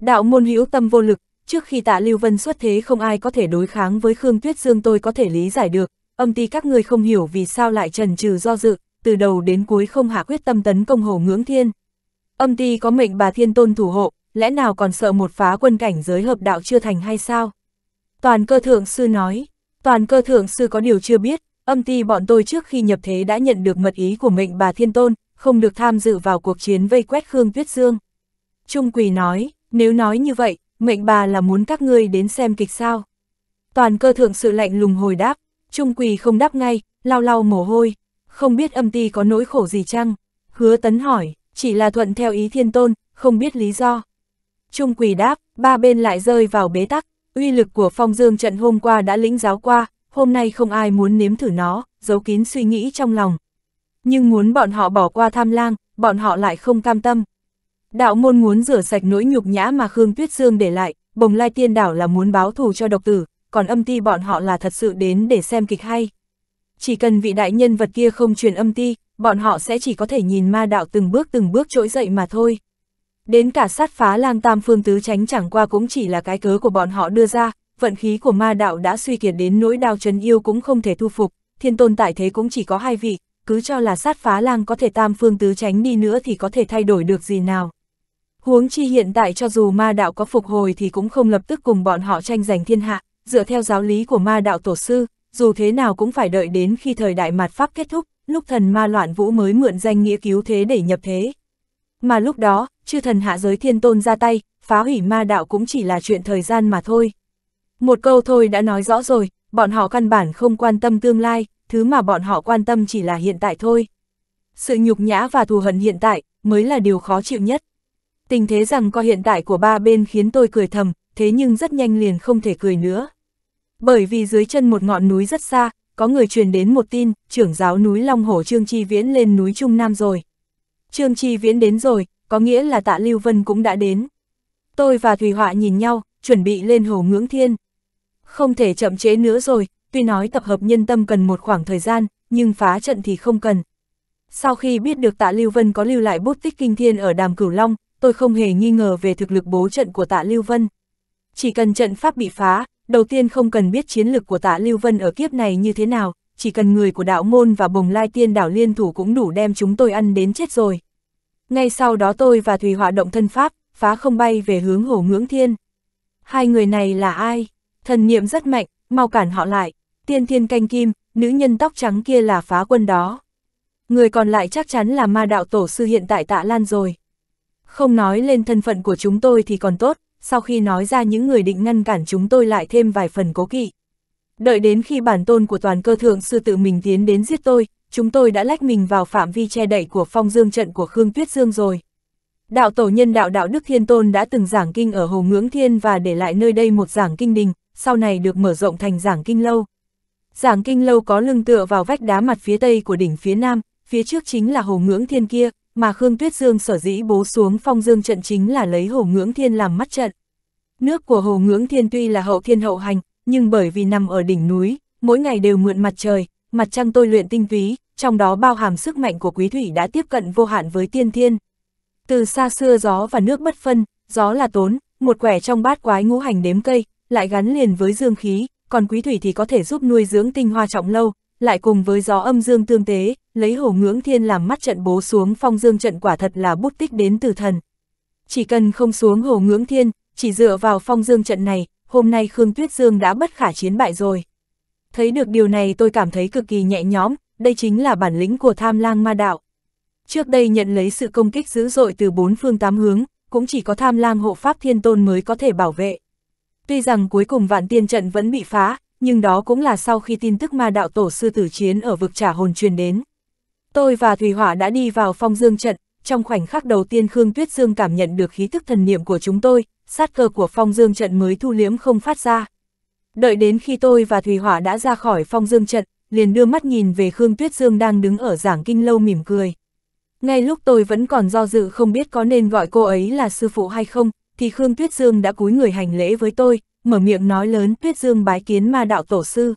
Đạo môn hữu tâm vô lực, trước khi tạ Lưu Vân xuất thế không ai có thể đối kháng với Khương Tuyết Dương tôi có thể lý giải được, âm ty các người không hiểu vì sao lại trần trừ do dự, từ đầu đến cuối không hạ quyết tâm tấn công hồ ngưỡng thiên. Âm ty có mệnh bà thiên tôn thủ hộ, lẽ nào còn sợ một phá quân cảnh giới hợp đạo chưa thành hay sao? Toàn cơ thượng sư nói, toàn cơ thượng sư có điều chưa biết, âm ty bọn tôi trước khi nhập thế đã nhận được mật ý của mệnh bà thiên tôn, không được tham dự vào cuộc chiến vây quét Khương Tuyết Dương. Trung Quỳ nói, nếu nói như vậy, mệnh bà là muốn các ngươi đến xem kịch sao. Toàn cơ thượng sự lạnh lùng hồi đáp, trung quỳ không đáp ngay, lau lau mồ hôi, không biết âm ti có nỗi khổ gì chăng? Hứa tấn hỏi, chỉ là thuận theo ý thiên tôn, không biết lý do. Trung quỳ đáp, ba bên lại rơi vào bế tắc, uy lực của phong dương trận hôm qua đã lĩnh giáo qua, hôm nay không ai muốn nếm thử nó, giấu kín suy nghĩ trong lòng. Nhưng muốn bọn họ bỏ qua tham lang, bọn họ lại không cam tâm. Đạo môn muốn rửa sạch nỗi nhục nhã mà Khương Tuyết Sương để lại, bồng lai tiên đảo là muốn báo thù cho độc tử, còn âm ti bọn họ là thật sự đến để xem kịch hay. Chỉ cần vị đại nhân vật kia không truyền âm ti, bọn họ sẽ chỉ có thể nhìn ma đạo từng bước từng bước trỗi dậy mà thôi. Đến cả sát phá lang tam phương tứ tránh chẳng qua cũng chỉ là cái cớ của bọn họ đưa ra, vận khí của ma đạo đã suy kiệt đến nỗi đao trấn yêu cũng không thể thu phục, thiên tôn tại thế cũng chỉ có hai vị, cứ cho là sát phá lang có thể tam phương tứ tránh đi nữa thì có thể thay đổi được gì nào. Huống chi hiện tại cho dù ma đạo có phục hồi thì cũng không lập tức cùng bọn họ tranh giành thiên hạ, dựa theo giáo lý của ma đạo tổ sư, dù thế nào cũng phải đợi đến khi thời đại mạt Pháp kết thúc, lúc thần ma loạn vũ mới mượn danh nghĩa cứu thế để nhập thế. Mà lúc đó, chư thần hạ giới thiên tôn ra tay, phá hủy ma đạo cũng chỉ là chuyện thời gian mà thôi. Một câu thôi đã nói rõ rồi, bọn họ căn bản không quan tâm tương lai, thứ mà bọn họ quan tâm chỉ là hiện tại thôi. Sự nhục nhã và thù hận hiện tại mới là điều khó chịu nhất. Tình thế rằng co hiện tại của ba bên khiến tôi cười thầm, thế nhưng rất nhanh liền không thể cười nữa. Bởi vì dưới chân một ngọn núi rất xa, có người truyền đến một tin, trưởng giáo núi Long Hổ Trương Chi Viễn lên núi Trung Nam rồi. Trương Chi Viễn đến rồi, có nghĩa là tạ Lưu Vân cũng đã đến. Tôi và Thùy Họa nhìn nhau, chuẩn bị lên hồ ngưỡng thiên. Không thể chậm chế nữa rồi, tuy nói tập hợp nhân tâm cần một khoảng thời gian, nhưng phá trận thì không cần. Sau khi biết được tạ Lưu Vân có lưu lại bút tích kinh thiên ở đàm cửu long, tôi không hề nghi ngờ về thực lực bố trận của tạ Lưu Vân. Chỉ cần trận pháp bị phá, đầu tiên không cần biết chiến lực của tạ Lưu Vân ở kiếp này như thế nào, chỉ cần người của đạo môn và bồng lai tiên đảo liên thủ cũng đủ đem chúng tôi ăn đến chết rồi. Ngay sau đó tôi và Thùy Họa động thân pháp, phá không bay về hướng Hồ Ngưỡng Thiên. Hai người này là ai? Thần niệm rất mạnh, mau cản họ lại. Tiên thiên canh kim, nữ nhân tóc trắng kia là phá quân đó. Người còn lại chắc chắn là ma đạo tổ sư hiện tại tạ Lan rồi. Không nói lên thân phận của chúng tôi thì còn tốt, sau khi nói ra những người định ngăn cản chúng tôi lại thêm vài phần cố kỵ. Đợi đến khi bản tôn của toàn cơ thượng sư tự mình tiến đến giết tôi, chúng tôi đã lách mình vào phạm vi che đậy của phong dương trận của Khương Tuyết Dương rồi. Đạo tổ nhân đạo đạo Đức Thiên Tôn đã từng giảng kinh ở Hồ Ngưỡng Thiên và để lại nơi đây một giảng kinh đình, sau này được mở rộng thành giảng kinh lâu. Giảng kinh lâu có lưng tựa vào vách đá mặt phía tây của đỉnh phía nam, phía trước chính là Hồ Ngưỡng Thiên kia, mà Khương Tuyết Dương sở dĩ bố xuống phong dương trận chính là lấy Hồ Ngưỡng Thiên làm mắt trận. Nước của Hồ Ngưỡng Thiên tuy là hậu thiên hậu hành, nhưng bởi vì nằm ở đỉnh núi, mỗi ngày đều mượn mặt trời, mặt trăng tôi luyện tinh túy, trong đó bao hàm sức mạnh của quý thủy đã tiếp cận vô hạn với tiên thiên. Từ xa xưa gió và nước bất phân, gió là tốn, một quẻ trong bát quái ngũ hành đếm cây, lại gắn liền với dương khí, còn quý thủy thì có thể giúp nuôi dưỡng tinh hoa trọng lâu, lại cùng với gió âm dương tương tế, lấy hổ ngưỡng thiên làm mắt trận bố xuống phong dương trận quả thật là bút tích đến từ thần. Chỉ cần không xuống hổ ngưỡng thiên, chỉ dựa vào phong dương trận này, hôm nay Khương Tuyết Dương đã bất khả chiến bại rồi. Thấy được điều này tôi cảm thấy cực kỳ nhẹ nhõm, đây chính là bản lĩnh của tham lang ma đạo. Trước đây nhận lấy sự công kích dữ dội từ bốn phương tám hướng, cũng chỉ có tham lang hộ pháp thiên tôn mới có thể bảo vệ. Tuy rằng cuối cùng vạn tiên trận vẫn bị phá, nhưng đó cũng là sau khi tin tức ma đạo tổ sư tử chiến ở vực trả hồn truyền đến. Tôi và Thùy Hỏa đã đi vào phong dương trận, trong khoảnh khắc đầu tiên Khương Tuyết Dương cảm nhận được khí thức thần niệm của chúng tôi, sát cơ của phong dương trận mới thu liếm không phát ra. Đợi đến khi tôi và Thùy Hỏa đã ra khỏi phong dương trận, liền đưa mắt nhìn về Khương Tuyết Dương đang đứng ở giảng kinh lâu mỉm cười. Ngay lúc tôi vẫn còn do dự không biết có nên gọi cô ấy là sư phụ hay không, thì Khương Tuyết Dương đã cúi người hành lễ với tôi, mở miệng nói lớn tuyết dương bái kiến ma đạo tổ sư.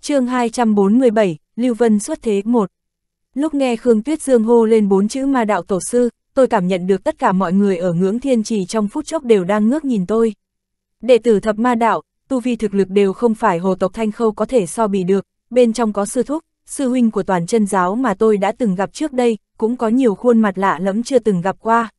chương 247, Lưu Vân xuất thế 1 Lúc nghe Khương Tuyết Dương hô lên bốn chữ ma đạo tổ sư, tôi cảm nhận được tất cả mọi người ở ngưỡng thiên trì trong phút chốc đều đang ngước nhìn tôi. Đệ tử thập ma đạo, tu vi thực lực đều không phải hồ tộc thanh khâu có thể so bì được, bên trong có sư thúc, sư huynh của toàn chân giáo mà tôi đã từng gặp trước đây, cũng có nhiều khuôn mặt lạ lẫm chưa từng gặp qua.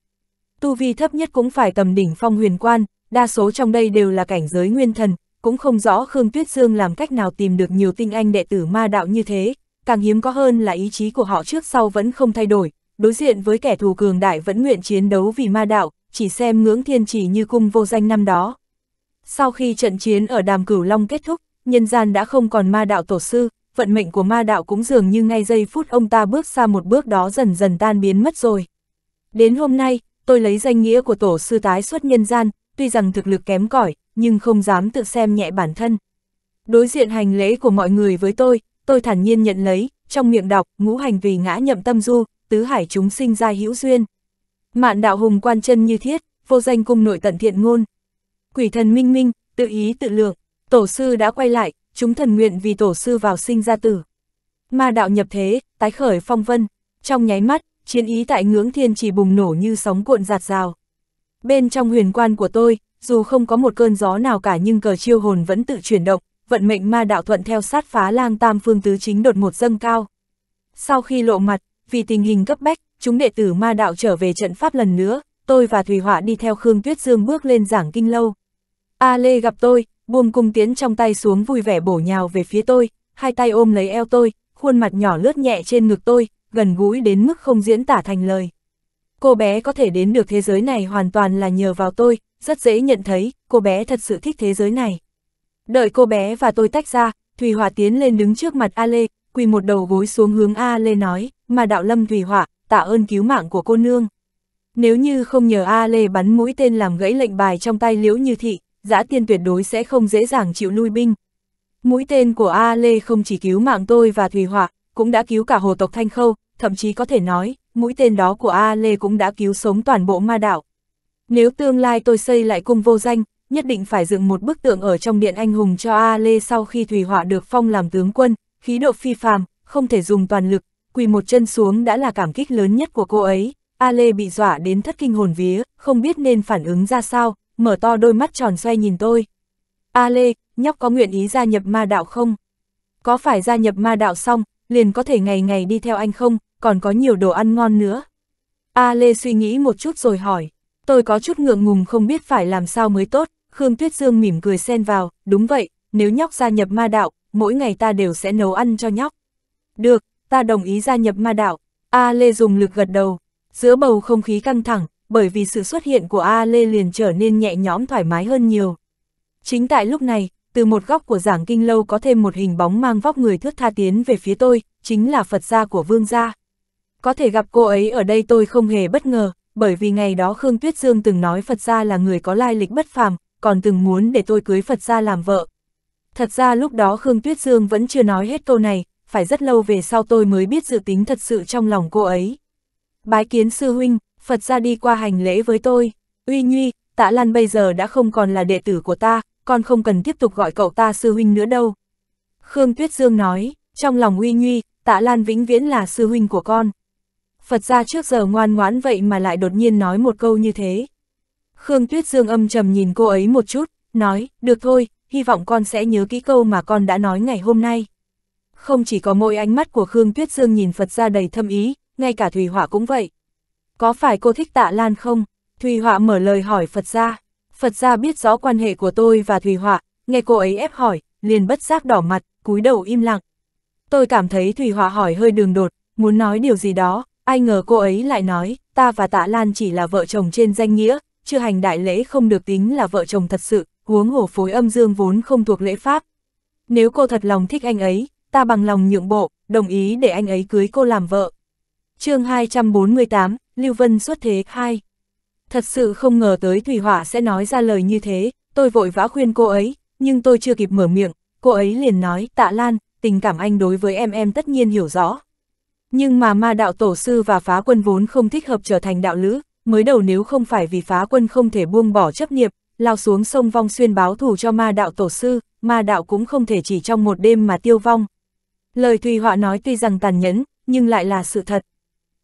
Tu vi thấp nhất cũng phải tầm đỉnh phong huyền quan, đa số trong đây đều là cảnh giới nguyên thần, cũng không rõ Khương Tuyết Dương làm cách nào tìm được nhiều tinh anh đệ tử ma đạo như thế, càng hiếm có hơn là ý chí của họ trước sau vẫn không thay đổi, đối diện với kẻ thù cường đại vẫn nguyện chiến đấu vì ma đạo, chỉ xem ngưỡng thiên chỉ như cung vô danh năm đó. Sau khi trận chiến ở Đàm Cửu Long kết thúc, nhân gian đã không còn ma đạo tổ sư, vận mệnh của ma đạo cũng dường như ngay giây phút ông ta bước xa một bước đó dần dần tan biến mất rồi. Đến hôm nay, tôi lấy danh nghĩa của tổ sư tái xuất nhân gian, tuy rằng thực lực kém cỏi nhưng không dám tự xem nhẹ bản thân. Đối diện hành lễ của mọi người với tôi, tôi thản nhiên nhận lấy, trong miệng đọc, ngũ hành vì ngã nhậm tâm du, tứ hải chúng sinh ra hữu duyên. Mạn đạo hùng quan chân như thiết, vô danh cung nội tận thiện ngôn. Quỷ thần minh minh, tự ý tự lượng, tổ sư đã quay lại, chúng thần nguyện vì tổ sư vào sinh ra tử. Ma đạo nhập thế, tái khởi phong vân, trong nháy mắt, chiến ý tại ngưỡng thiên chỉ bùng nổ như sóng cuộn giạt rào. Bên trong huyền quan của tôi, dù không có một cơn gió nào cả nhưng cờ chiêu hồn vẫn tự chuyển động, vận mệnh ma đạo thuận theo sát phá lang tam phương tứ chính đột một dâng cao. Sau khi lộ mặt, vì tình hình cấp bách, chúng đệ tử ma đạo trở về trận pháp lần nữa, tôi và Thùy Họa đi theo Khương Tuyết Dương bước lên giảng kinh lâu. A Lê gặp tôi, buông cung tiến trong tay xuống vui vẻ bổ nhào về phía tôi, hai tay ôm lấy eo tôi, khuôn mặt nhỏ lướt nhẹ trên ngực tôi, gần gũi đến mức không diễn tả thành lời cô bé có thể đến được thế giới này hoàn toàn là nhờ vào tôi, rất dễ nhận thấy, cô bé thật sự thích thế giới này. Đợi cô bé và tôi tách ra, Thủy Hỏa tiến lên đứng trước mặt A Lê, quỳ một đầu gối xuống hướng A Lê nói, mà đạo lâm Thủy Hỏa, tạ ơn cứu mạng của cô nương. Nếu như không nhờ A Lê bắn mũi tên làm gãy lệnh bài trong tay liễu như thị, giã tiên tuyệt đối sẽ không dễ dàng chịu lui binh. Mũi tên của A Lê không chỉ cứu mạng tôi và Thủy Hỏa, cũng đã cứu cả hồ tộc Thanh Khâu, thậm chí có thể nói, mũi tên đó của A Lê cũng đã cứu sống toàn bộ ma đảo. Nếu tương lai tôi xây lại cung vô danh, nhất định phải dựng một bức tượng ở trong điện anh hùng cho A Lê sau khi Thủy họa được phong làm tướng quân, khí độ phi phàm, không thể dùng toàn lực, quỳ một chân xuống đã là cảm kích lớn nhất của cô ấy. A Lê bị dọa đến thất kinh hồn vía, không biết nên phản ứng ra sao, mở to đôi mắt tròn xoay nhìn tôi. A Lê, nhóc có nguyện ý gia nhập ma đạo không? Có phải gia nhập ma đạo xong, liền có thể ngày ngày đi theo anh không, còn có nhiều đồ ăn ngon nữa. A Lê suy nghĩ một chút rồi hỏi, tôi có chút ngượng ngùng không biết phải làm sao mới tốt, Khương Tuyết Dương mỉm cười xen vào, đúng vậy, nếu nhóc gia nhập ma đạo, mỗi ngày ta đều sẽ nấu ăn cho nhóc. Được, ta đồng ý gia nhập ma đạo, A Lê dùng lực gật đầu, giữa bầu không khí căng thẳng, bởi vì sự xuất hiện của A Lê liền trở nên nhẹ nhõm thoải mái hơn nhiều. Chính tại lúc này, từ một góc của giảng kinh lâu có thêm một hình bóng mang vóc người thước tha tiến về phía tôi, chính là Phật gia của vương gia. Có thể gặp cô ấy ở đây tôi không hề bất ngờ, bởi vì ngày đó Khương Tuyết Dương từng nói Phật gia là người có lai lịch bất phàm, còn từng muốn để tôi cưới Phật gia làm vợ. Thật ra lúc đó Khương Tuyết Dương vẫn chưa nói hết câu này, phải rất lâu về sau tôi mới biết dự tính thật sự trong lòng cô ấy. Bái kiến sư huynh, Phật gia đi qua hành lễ với tôi, uy nhuy, tạ lan bây giờ đã không còn là đệ tử của ta, con không cần tiếp tục gọi cậu ta sư huynh nữa đâu. Khương Tuyết Dương nói, trong lòng uy nguy, tạ Lan vĩnh viễn là sư huynh của con. Phật ra trước giờ ngoan ngoãn vậy mà lại đột nhiên nói một câu như thế. Khương Tuyết Dương âm trầm nhìn cô ấy một chút, nói, được thôi, hy vọng con sẽ nhớ kỹ câu mà con đã nói ngày hôm nay. Không chỉ có mỗi ánh mắt của Khương Tuyết Dương nhìn Phật ra đầy thâm ý, ngay cả Thùy Hỏa cũng vậy. Có phải cô thích tạ Lan không? Thùy Họa mở lời hỏi Phật ra. Phật gia biết rõ quan hệ của tôi và Thùy Họa, nghe cô ấy ép hỏi, liền bất giác đỏ mặt, cúi đầu im lặng. Tôi cảm thấy Thùy Họa hỏi hơi đường đột, muốn nói điều gì đó, ai ngờ cô ấy lại nói, ta và Tạ Lan chỉ là vợ chồng trên danh nghĩa, chưa hành đại lễ không được tính là vợ chồng thật sự, huống hồ phối âm dương vốn không thuộc lễ pháp. Nếu cô thật lòng thích anh ấy, ta bằng lòng nhượng bộ, đồng ý để anh ấy cưới cô làm vợ. chương 248, Lưu Vân xuất thế 2 Thật sự không ngờ tới Thủy Hỏa sẽ nói ra lời như thế, tôi vội vã khuyên cô ấy, nhưng tôi chưa kịp mở miệng, cô ấy liền nói, tạ Lan, tình cảm anh đối với em em tất nhiên hiểu rõ. Nhưng mà ma đạo tổ sư và phá quân vốn không thích hợp trở thành đạo lữ, mới đầu nếu không phải vì phá quân không thể buông bỏ chấp niệm lao xuống sông vong xuyên báo thù cho ma đạo tổ sư, ma đạo cũng không thể chỉ trong một đêm mà tiêu vong. Lời Thùy Họa nói tuy rằng tàn nhẫn, nhưng lại là sự thật.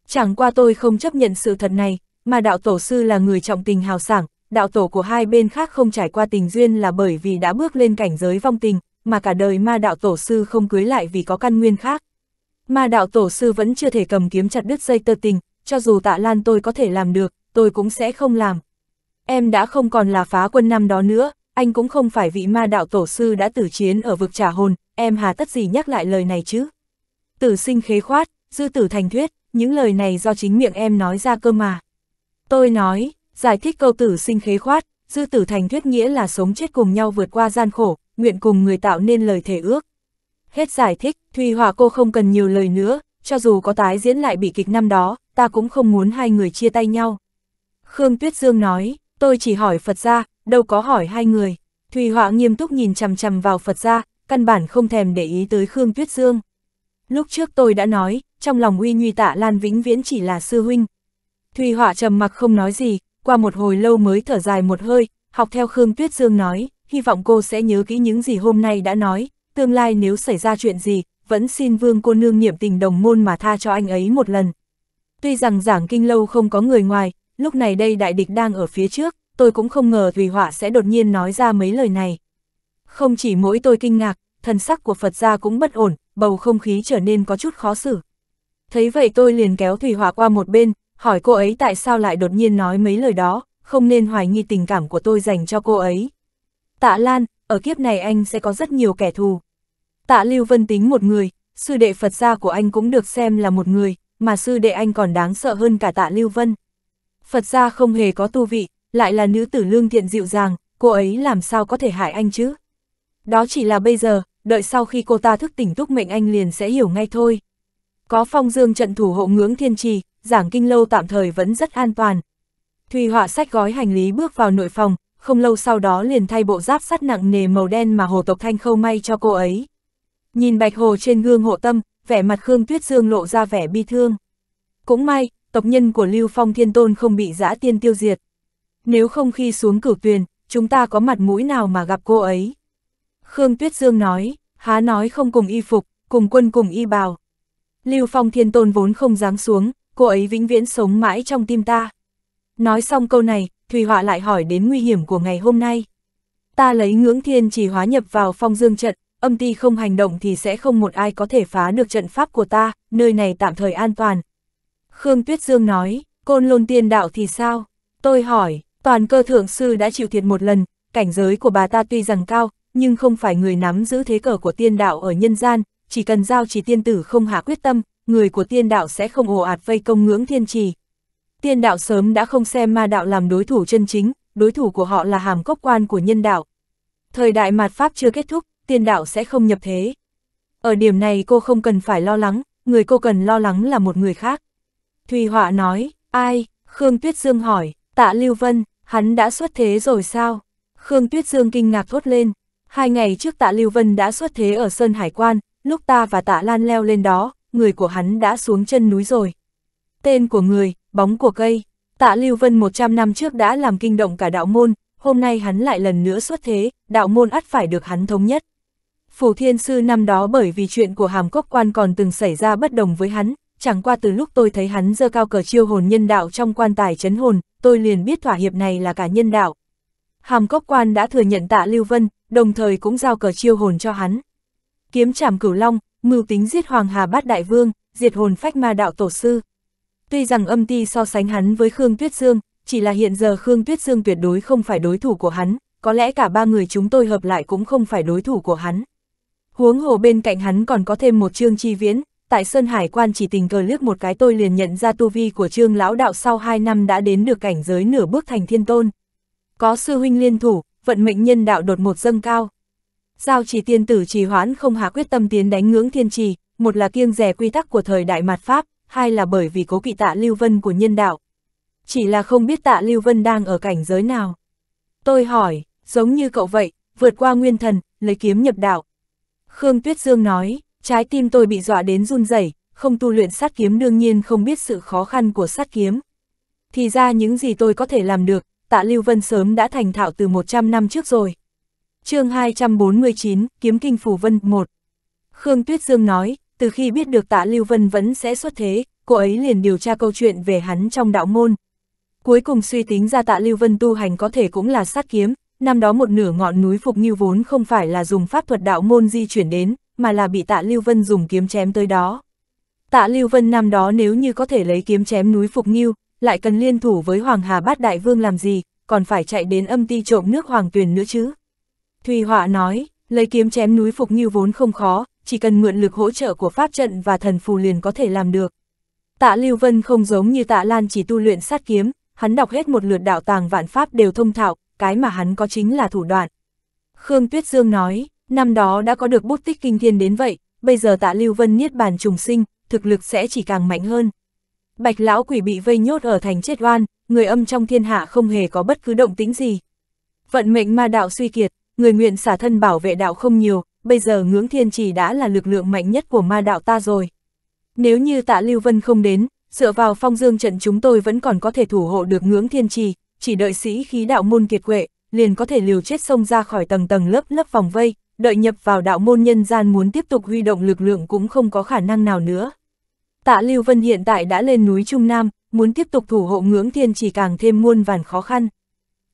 Chẳng qua tôi không chấp nhận sự thật này, mà đạo tổ sư là người trọng tình hào sảng, đạo tổ của hai bên khác không trải qua tình duyên là bởi vì đã bước lên cảnh giới vong tình, mà cả đời ma đạo tổ sư không cưới lại vì có căn nguyên khác. Ma đạo tổ sư vẫn chưa thể cầm kiếm chặt đứt dây tơ tình, cho dù tạ lan tôi có thể làm được, tôi cũng sẽ không làm. Em đã không còn là phá quân năm đó nữa, anh cũng không phải vị ma đạo tổ sư đã tử chiến ở vực trả hồn, em hà tất gì nhắc lại lời này chứ. Tử sinh khế khoát, dư tử thành thuyết, những lời này do chính miệng em nói ra cơ mà. Tôi nói, giải thích câu tử sinh khế khoát, dư tử thành thuyết nghĩa là sống chết cùng nhau vượt qua gian khổ, nguyện cùng người tạo nên lời thể ước. Hết giải thích, Thùy Hòa cô không cần nhiều lời nữa, cho dù có tái diễn lại bị kịch năm đó, ta cũng không muốn hai người chia tay nhau. Khương Tuyết Dương nói, tôi chỉ hỏi Phật gia, đâu có hỏi hai người. Thùy hòa nghiêm túc nhìn chằm chằm vào Phật gia, căn bản không thèm để ý tới Khương Tuyết Dương. Lúc trước tôi đã nói, trong lòng uy nhuy tạ Lan vĩnh viễn chỉ là sư huynh, Thùy Họa trầm mặc không nói gì, qua một hồi lâu mới thở dài một hơi, học theo Khương Tuyết Dương nói, hy vọng cô sẽ nhớ kỹ những gì hôm nay đã nói, tương lai nếu xảy ra chuyện gì, vẫn xin vương cô nương niệm tình đồng môn mà tha cho anh ấy một lần. Tuy rằng giảng kinh lâu không có người ngoài, lúc này đây đại địch đang ở phía trước, tôi cũng không ngờ Thùy Họa sẽ đột nhiên nói ra mấy lời này. Không chỉ mỗi tôi kinh ngạc, thần sắc của Phật gia cũng bất ổn, bầu không khí trở nên có chút khó xử. Thấy vậy tôi liền kéo Thùy Họa qua một bên, hỏi cô ấy tại sao lại đột nhiên nói mấy lời đó, không nên hoài nghi tình cảm của tôi dành cho cô ấy. Tạ Lan, ở kiếp này anh sẽ có rất nhiều kẻ thù. Tạ Lưu Vân tính một người, sư đệ Phật gia của anh cũng được xem là một người, mà sư đệ anh còn đáng sợ hơn cả Tạ Lưu Vân. Phật gia không hề có tu vị, lại là nữ tử lương thiện dịu dàng, cô ấy làm sao có thể hại anh chứ? Đó chỉ là bây giờ, đợi sau khi cô ta thức tỉnh túc mệnh anh liền sẽ hiểu ngay thôi. Có phong dương trận thủ hộ ngưỡng thiên trì, giảng kinh lâu tạm thời vẫn rất an toàn. Thùy họa sách gói hành lý bước vào nội phòng, không lâu sau đó liền thay bộ giáp sắt nặng nề màu đen mà Hồ Tộc Thanh khâu may cho cô ấy. Nhìn Bạch Hồ trên gương hộ tâm, vẻ mặt Khương Tuyết Dương lộ ra vẻ bi thương. Cũng may, tộc nhân của Lưu Phong Thiên Tôn không bị giã tiên tiêu diệt. Nếu không khi xuống cửu tuyền, chúng ta có mặt mũi nào mà gặp cô ấy. Khương Tuyết Dương nói, há nói không cùng y phục, cùng quân cùng y bào. Lưu Phong Thiên Tôn vốn không dáng xuống, cô ấy vĩnh viễn sống mãi trong tim ta. Nói xong câu này, Thùy Họa lại hỏi đến nguy hiểm của ngày hôm nay. Ta lấy ngưỡng thiên chỉ hóa nhập vào phong dương trận, âm ti không hành động thì sẽ không một ai có thể phá được trận pháp của ta, nơi này tạm thời an toàn. Khương Tuyết Dương nói, côn lôn tiên đạo thì sao? Tôi hỏi, toàn cơ thượng sư đã chịu thiệt một lần, cảnh giới của bà ta tuy rằng cao, nhưng không phải người nắm giữ thế cờ của tiên đạo ở nhân gian, chỉ cần giao chỉ tiên tử không hạ quyết tâm, người của tiên đạo sẽ không ồ ạt vây công ngưỡng thiên trì. Tiên đạo sớm đã không xem ma đạo làm đối thủ chân chính, đối thủ của họ là hàm cốc quan của nhân đạo. Thời đại mạt Pháp chưa kết thúc, tiên đạo sẽ không nhập thế. Ở điểm này cô không cần phải lo lắng, người cô cần lo lắng là một người khác. Thùy Họa nói, ai? Khương Tuyết Dương hỏi, tạ Lưu Vân, hắn đã xuất thế rồi sao? Khương Tuyết Dương kinh ngạc thốt lên. Hai ngày trước tạ Lưu Vân đã xuất thế ở Sơn Hải Quan, lúc ta và tạ Lan leo lên đó, người của hắn đã xuống chân núi rồi. Tên của người, bóng của cây, tạ Lưu Vân 100 năm trước đã làm kinh động cả đạo môn, hôm nay hắn lại lần nữa xuất thế, đạo môn ắt phải được hắn thống nhất. Phủ Thiên Sư năm đó bởi vì chuyện của hàm cốc quan còn từng xảy ra bất đồng với hắn, chẳng qua từ lúc tôi thấy hắn dơ cao cờ chiêu hồn nhân đạo trong quan tài chấn hồn, tôi liền biết thỏa hiệp này là cả nhân đạo. Hàm cốc quan đã thừa nhận tạ Lưu Vân, đồng thời cũng giao cờ chiêu hồn cho hắn. Kiếm chảm cửu long, mưu tính giết Hoàng Hà Bát Đại Vương, diệt hồn phách ma đạo tổ sư. Tuy rằng âm ti so sánh hắn với Khương Tuyết Dương, chỉ là hiện giờ Khương Tuyết Dương tuyệt đối không phải đối thủ của hắn, có lẽ cả ba người chúng tôi hợp lại cũng không phải đối thủ của hắn. Huống hồ bên cạnh hắn còn có thêm một Trương Chi Viễn, tại Sơn Hải Quan chỉ tình cờ lướt một cái tôi liền nhận ra tu vi của Trương Lão Đạo sau hai năm đã đến được cảnh giới nửa bước thành thiên tôn. Có sư huynh liên thủ, vận mệnh nhân đạo đột một dâng cao. Giao chỉ tiên tử trì hoãn không hạ quyết tâm tiến đánh ngưỡng thiên trì, một là kiêng rẻ quy tắc của thời đại mạt Pháp, hai là bởi vì cố kỵ tạ Lưu Vân của nhân đạo. Chỉ là không biết tạ Lưu Vân đang ở cảnh giới nào. Tôi hỏi, giống như cậu vậy, vượt qua nguyên thần, lấy kiếm nhập đạo. Khương Tuyết Dương nói, trái tim tôi bị dọa đến run rẩy, không tu luyện sát kiếm đương nhiên không biết sự khó khăn của sát kiếm. Thì ra những gì tôi có thể làm được, tạ Lưu Vân sớm đã thành thạo từ 100 năm trước rồi chương 249, Kiếm Kinh Phủ Vân 1 Khương Tuyết Dương nói, từ khi biết được tạ Lưu Vân vẫn sẽ xuất thế, cô ấy liền điều tra câu chuyện về hắn trong đạo môn. Cuối cùng suy tính ra tạ Lưu Vân tu hành có thể cũng là sát kiếm, năm đó một nửa ngọn núi Phục Như vốn không phải là dùng pháp thuật đạo môn di chuyển đến, mà là bị tạ Lưu Vân dùng kiếm chém tới đó. Tạ Lưu Vân năm đó nếu như có thể lấy kiếm chém núi Phục Nghiêu, lại cần liên thủ với Hoàng Hà Bát Đại Vương làm gì, còn phải chạy đến âm ti trộm nước Hoàng Tuyền nữa chứ. Thùy Họa nói, lấy kiếm chém núi Phục Như vốn không khó, chỉ cần mượn lực hỗ trợ của pháp trận và thần phù liền có thể làm được. Tạ Lưu Vân không giống như Tạ Lan chỉ tu luyện sát kiếm, hắn đọc hết một lượt đạo tàng vạn pháp đều thông thạo, cái mà hắn có chính là thủ đoạn. Khương Tuyết Dương nói, năm đó đã có được bút tích kinh thiên đến vậy, bây giờ Tạ Lưu Vân niết bàn trùng sinh, thực lực sẽ chỉ càng mạnh hơn. Bạch lão quỷ bị vây nhốt ở thành chết oan, người âm trong thiên hạ không hề có bất cứ động tĩnh gì. Vận mệnh ma đạo suy kiệt, người nguyện xả thân bảo vệ đạo không nhiều, bây giờ ngưỡng thiên trì đã là lực lượng mạnh nhất của ma đạo ta rồi. Nếu như tạ Lưu Vân không đến, dựa vào phong dương trận chúng tôi vẫn còn có thể thủ hộ được ngưỡng thiên trì, chỉ đợi sĩ khí đạo môn kiệt quệ, liền có thể liều chết xông ra khỏi tầng tầng lớp lớp vòng vây, đợi nhập vào đạo môn nhân gian muốn tiếp tục huy động lực lượng cũng không có khả năng nào nữa. Tạ Lưu Vân hiện tại đã lên núi Trung Nam, muốn tiếp tục thủ hộ ngưỡng thiên trì càng thêm muôn vàn khó khăn.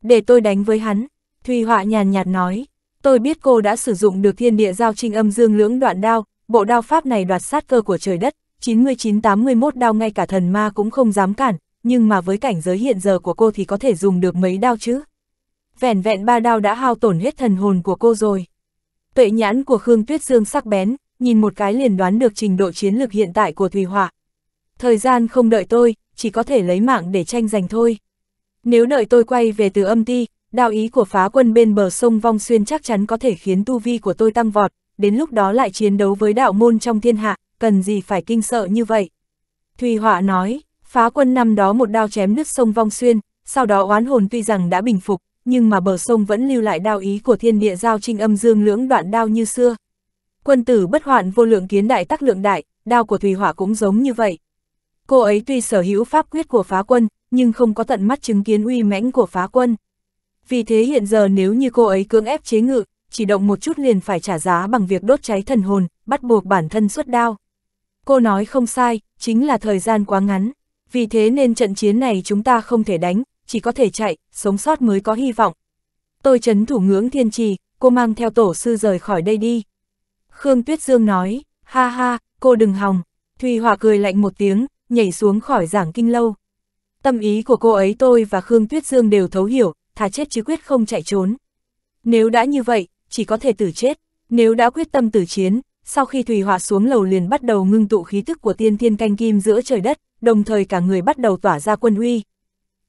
Để tôi đánh với hắn, Thùy Họa nhàn nhạt nói, tôi biết cô đã sử dụng được thiên địa giao trinh âm dương lưỡng đoạn đao, bộ đao pháp này đoạt sát cơ của trời đất, 99-81 đao ngay cả thần ma cũng không dám cản, nhưng mà với cảnh giới hiện giờ của cô thì có thể dùng được mấy đao chứ. Vẻn vẹn ba đao đã hao tổn hết thần hồn của cô rồi. Tuệ nhãn của Khương Tuyết Dương sắc bén, nhìn một cái liền đoán được trình độ chiến lược hiện tại của Thùy Họa. Thời gian không đợi tôi, chỉ có thể lấy mạng để tranh giành thôi. Nếu đợi tôi quay về từ âm ti, Đạo ý của phá quân bên bờ sông Vong Xuyên chắc chắn có thể khiến tu vi của tôi tăng vọt, đến lúc đó lại chiến đấu với đạo môn trong thiên hạ, cần gì phải kinh sợ như vậy. Thùy Họa nói, phá quân năm đó một đao chém nước sông Vong Xuyên, sau đó oán hồn tuy rằng đã bình phục, nhưng mà bờ sông vẫn lưu lại đao ý của thiên địa giao trinh âm dương lưỡng đoạn đao như xưa. Quân tử bất hoạn vô lượng kiến đại tắc lượng đại, đao của Thùy Hỏa cũng giống như vậy. Cô ấy tuy sở hữu pháp quyết của phá quân, nhưng không có tận mắt chứng kiến uy mãnh của phá quân vì thế hiện giờ nếu như cô ấy cưỡng ép chế ngự, chỉ động một chút liền phải trả giá bằng việc đốt cháy thần hồn, bắt buộc bản thân xuất đao. Cô nói không sai, chính là thời gian quá ngắn, vì thế nên trận chiến này chúng ta không thể đánh, chỉ có thể chạy, sống sót mới có hy vọng. Tôi chấn thủ ngưỡng thiên trì, cô mang theo tổ sư rời khỏi đây đi. Khương Tuyết Dương nói, ha ha, cô đừng hòng. Thùy Hòa cười lạnh một tiếng, nhảy xuống khỏi giảng kinh lâu. Tâm ý của cô ấy tôi và Khương Tuyết Dương đều thấu hiểu, thà chết chứ quyết không chạy trốn. Nếu đã như vậy, chỉ có thể tử chết, nếu đã quyết tâm tử chiến, sau khi Thùy hòa xuống lầu liền bắt đầu ngưng tụ khí tức của tiên thiên canh kim giữa trời đất, đồng thời cả người bắt đầu tỏa ra quân uy.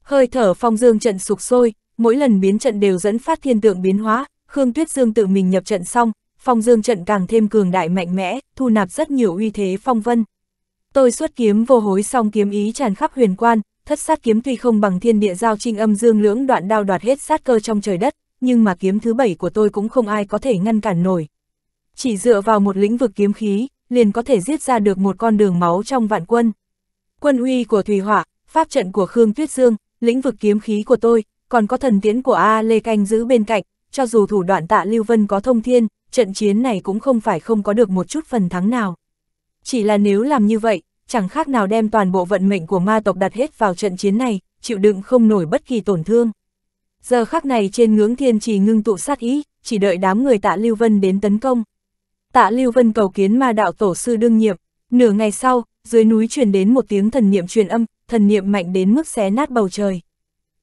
Hơi thở phong dương trận sục sôi, mỗi lần biến trận đều dẫn phát thiên tượng biến hóa, Khương Tuyết Dương tự mình nhập trận xong, phong dương trận càng thêm cường đại mạnh mẽ, thu nạp rất nhiều uy thế phong vân. Tôi xuất kiếm vô hối song kiếm ý tràn khắp huyền quan, thất sát kiếm tuy không bằng thiên địa giao trinh âm dương lưỡng đoạn đao đoạt hết sát cơ trong trời đất, nhưng mà kiếm thứ bảy của tôi cũng không ai có thể ngăn cản nổi. Chỉ dựa vào một lĩnh vực kiếm khí, liền có thể giết ra được một con đường máu trong vạn quân. Quân uy của Thùy Hỏa, pháp trận của Khương Tuyết Dương, lĩnh vực kiếm khí của tôi, còn có thần tiễn của A Lê Canh giữ bên cạnh, cho dù thủ đoạn tạ Lưu Vân có thông thiên, trận chiến này cũng không phải không có được một chút phần thắng nào. Chỉ là nếu làm như vậy, chẳng khác nào đem toàn bộ vận mệnh của ma tộc đặt hết vào trận chiến này, chịu đựng không nổi bất kỳ tổn thương. Giờ khắc này trên ngưỡng thiên trì ngưng tụ sát ý, chỉ đợi đám người tạ Lưu Vân đến tấn công. Tạ Lưu Vân cầu kiến ma đạo tổ sư đương nhiệm, nửa ngày sau, dưới núi truyền đến một tiếng thần niệm truyền âm, thần niệm mạnh đến mức xé nát bầu trời.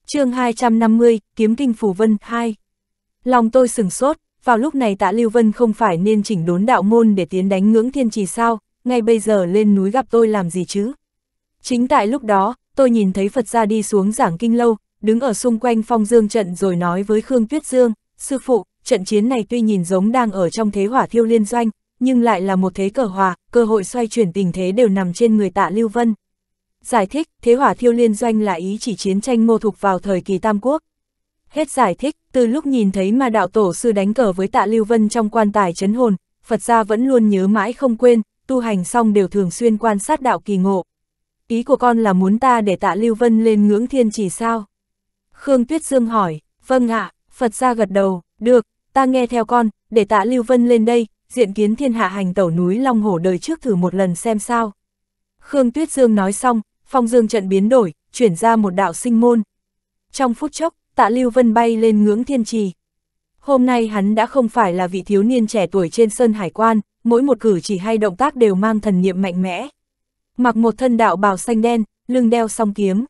chương 250, Kiếm Kinh Phù Vân 2 Lòng tôi sừng sốt, vào lúc này tạ Lưu Vân không phải nên chỉnh đốn đạo môn để tiến đánh ngưỡng thiên trì sao, ngay bây giờ lên núi gặp tôi làm gì chứ? Chính tại lúc đó, tôi nhìn thấy Phật gia đi xuống giảng kinh lâu, đứng ở xung quanh phong dương trận rồi nói với Khương Tuyết Dương, sư phụ, trận chiến này tuy nhìn giống đang ở trong thế hỏa thiêu liên doanh, nhưng lại là một thế cờ hòa, cơ hội xoay chuyển tình thế đều nằm trên người tạ Lưu Vân. Giải thích, thế hỏa thiêu liên doanh là ý chỉ chiến tranh mô thục vào thời kỳ Tam Quốc. Hết giải thích, từ lúc nhìn thấy mà đạo tổ sư đánh cờ với tạ Lưu Vân trong quan tài chấn hồn, Phật gia vẫn luôn nhớ mãi không quên, tu hành xong đều thường xuyên quan sát đạo kỳ ngộ. Ý của con là muốn ta để tạ Lưu Vân lên ngưỡng thiên chỉ sao? Khương Tuyết Dương hỏi, vâng ạ, à, Phật ra gật đầu, được, ta nghe theo con, để tạ Lưu Vân lên đây, diện kiến thiên hạ hành tẩu núi Long Hổ đời trước thử một lần xem sao. Khương Tuyết Dương nói xong, phong dương trận biến đổi, chuyển ra một đạo sinh môn. Trong phút chốc, tạ Lưu Vân bay lên ngưỡng thiên trì. Hôm nay hắn đã không phải là vị thiếu niên trẻ tuổi trên sân hải quan, mỗi một cử chỉ hay động tác đều mang thần niệm mạnh mẽ. Mặc một thân đạo bào xanh đen, lưng đeo song kiếm.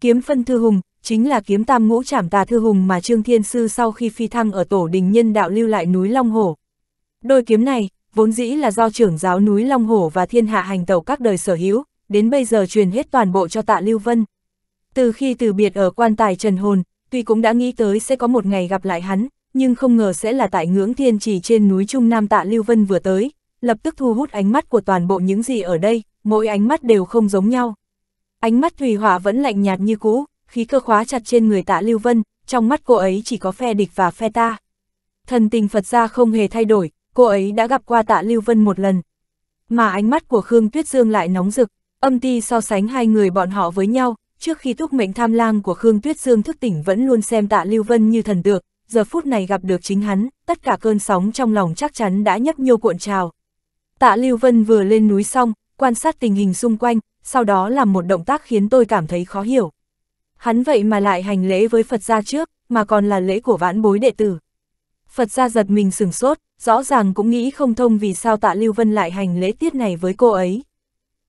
Kiếm phân thư hùng, chính là kiếm tam ngũ trảm tà thư hùng mà Trương Thiên Sư sau khi phi thăng ở tổ đình nhân đạo lưu lại núi Long Hổ. Đôi kiếm này, vốn dĩ là do trưởng giáo núi Long Hổ và thiên hạ hành tẩu các đời sở hữu, đến bây giờ truyền hết toàn bộ cho tạ Lưu Vân. Từ khi từ biệt ở quan tài Trần Hồn, tuy cũng đã nghĩ tới sẽ có một ngày gặp lại hắn, nhưng không ngờ sẽ là tại ngưỡng thiên trì trên núi Trung Nam tạ Lưu Vân vừa tới, lập tức thu hút ánh mắt của toàn bộ những gì ở đây, mỗi ánh mắt đều không giống nhau. Ánh mắt Thủy Hỏa vẫn lạnh nhạt như cũ, khí cơ khóa chặt trên người tạ Lưu Vân, trong mắt cô ấy chỉ có phe địch và phe ta. Thần tình Phật gia không hề thay đổi, cô ấy đã gặp qua tạ Lưu Vân một lần. Mà ánh mắt của Khương Tuyết Dương lại nóng rực, âm ti so sánh hai người bọn họ với nhau, trước khi thúc mệnh tham lang của Khương Tuyết Dương thức tỉnh vẫn luôn xem tạ Lưu Vân như thần tượng, giờ phút này gặp được chính hắn, tất cả cơn sóng trong lòng chắc chắn đã nhấp nhô cuộn trào. Tạ Lưu Vân vừa lên núi xong, quan sát tình hình xung quanh, sau đó làm một động tác khiến tôi cảm thấy khó hiểu. Hắn vậy mà lại hành lễ với Phật gia trước, mà còn là lễ của vãn bối đệ tử. Phật gia giật mình sửng sốt, rõ ràng cũng nghĩ không thông vì sao tạ Lưu Vân lại hành lễ tiết này với cô ấy.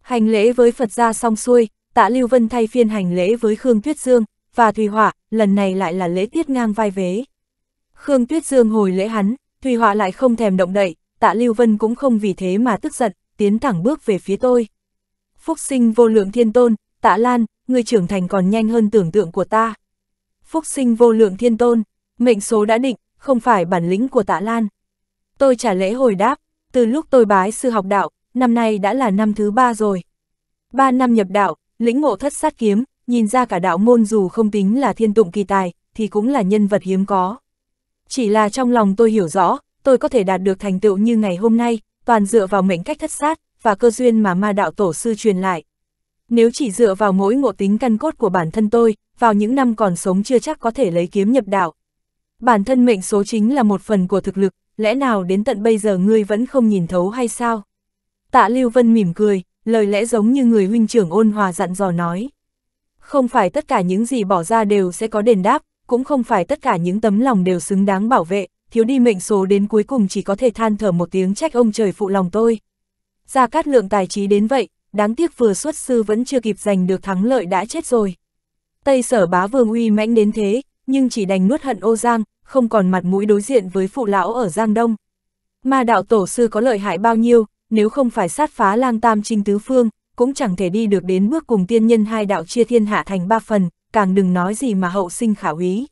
Hành lễ với Phật gia xong xuôi, tạ Lưu Vân thay phiên hành lễ với Khương Tuyết Dương, và Thùy Hỏa, lần này lại là lễ tiết ngang vai vế. Khương Tuyết Dương hồi lễ hắn, Thùy Họa lại không thèm động đậy, tạ Lưu Vân cũng không vì thế mà tức giận, tiến thẳng bước về phía tôi. Phúc sinh vô lượng thiên tôn, tạ Lan, người trưởng thành còn nhanh hơn tưởng tượng của ta. Phúc sinh vô lượng thiên tôn, mệnh số đã định, không phải bản lĩnh của tạ Lan. Tôi trả lễ hồi đáp, từ lúc tôi bái sư học đạo, năm nay đã là năm thứ ba rồi. Ba năm nhập đạo, lĩnh ngộ thất sát kiếm, nhìn ra cả đạo môn dù không tính là thiên tụng kỳ tài, thì cũng là nhân vật hiếm có. Chỉ là trong lòng tôi hiểu rõ, tôi có thể đạt được thành tựu như ngày hôm nay, toàn dựa vào mệnh cách thất sát và cơ duyên mà ma đạo tổ sư truyền lại. Nếu chỉ dựa vào mỗi ngộ tính căn cốt của bản thân tôi, vào những năm còn sống chưa chắc có thể lấy kiếm nhập đạo. Bản thân mệnh số chính là một phần của thực lực, lẽ nào đến tận bây giờ ngươi vẫn không nhìn thấu hay sao? Tạ Lưu Vân mỉm cười, lời lẽ giống như người huynh trưởng ôn hòa dặn dò nói. Không phải tất cả những gì bỏ ra đều sẽ có đền đáp, cũng không phải tất cả những tấm lòng đều xứng đáng bảo vệ, thiếu đi mệnh số đến cuối cùng chỉ có thể than thở một tiếng trách ông trời phụ lòng tôi. Gia Cát Lượng tài trí đến vậy, đáng tiếc vừa xuất sư vẫn chưa kịp giành được thắng lợi đã chết rồi. Tây sở bá vương uy mãnh đến thế, nhưng chỉ đành nuốt hận ô Giang, không còn mặt mũi đối diện với phụ lão ở Giang Đông. ma đạo tổ sư có lợi hại bao nhiêu, nếu không phải sát phá lang tam trinh tứ phương, cũng chẳng thể đi được đến bước cùng tiên nhân hai đạo chia thiên hạ thành ba phần, càng đừng nói gì mà hậu sinh khả úy.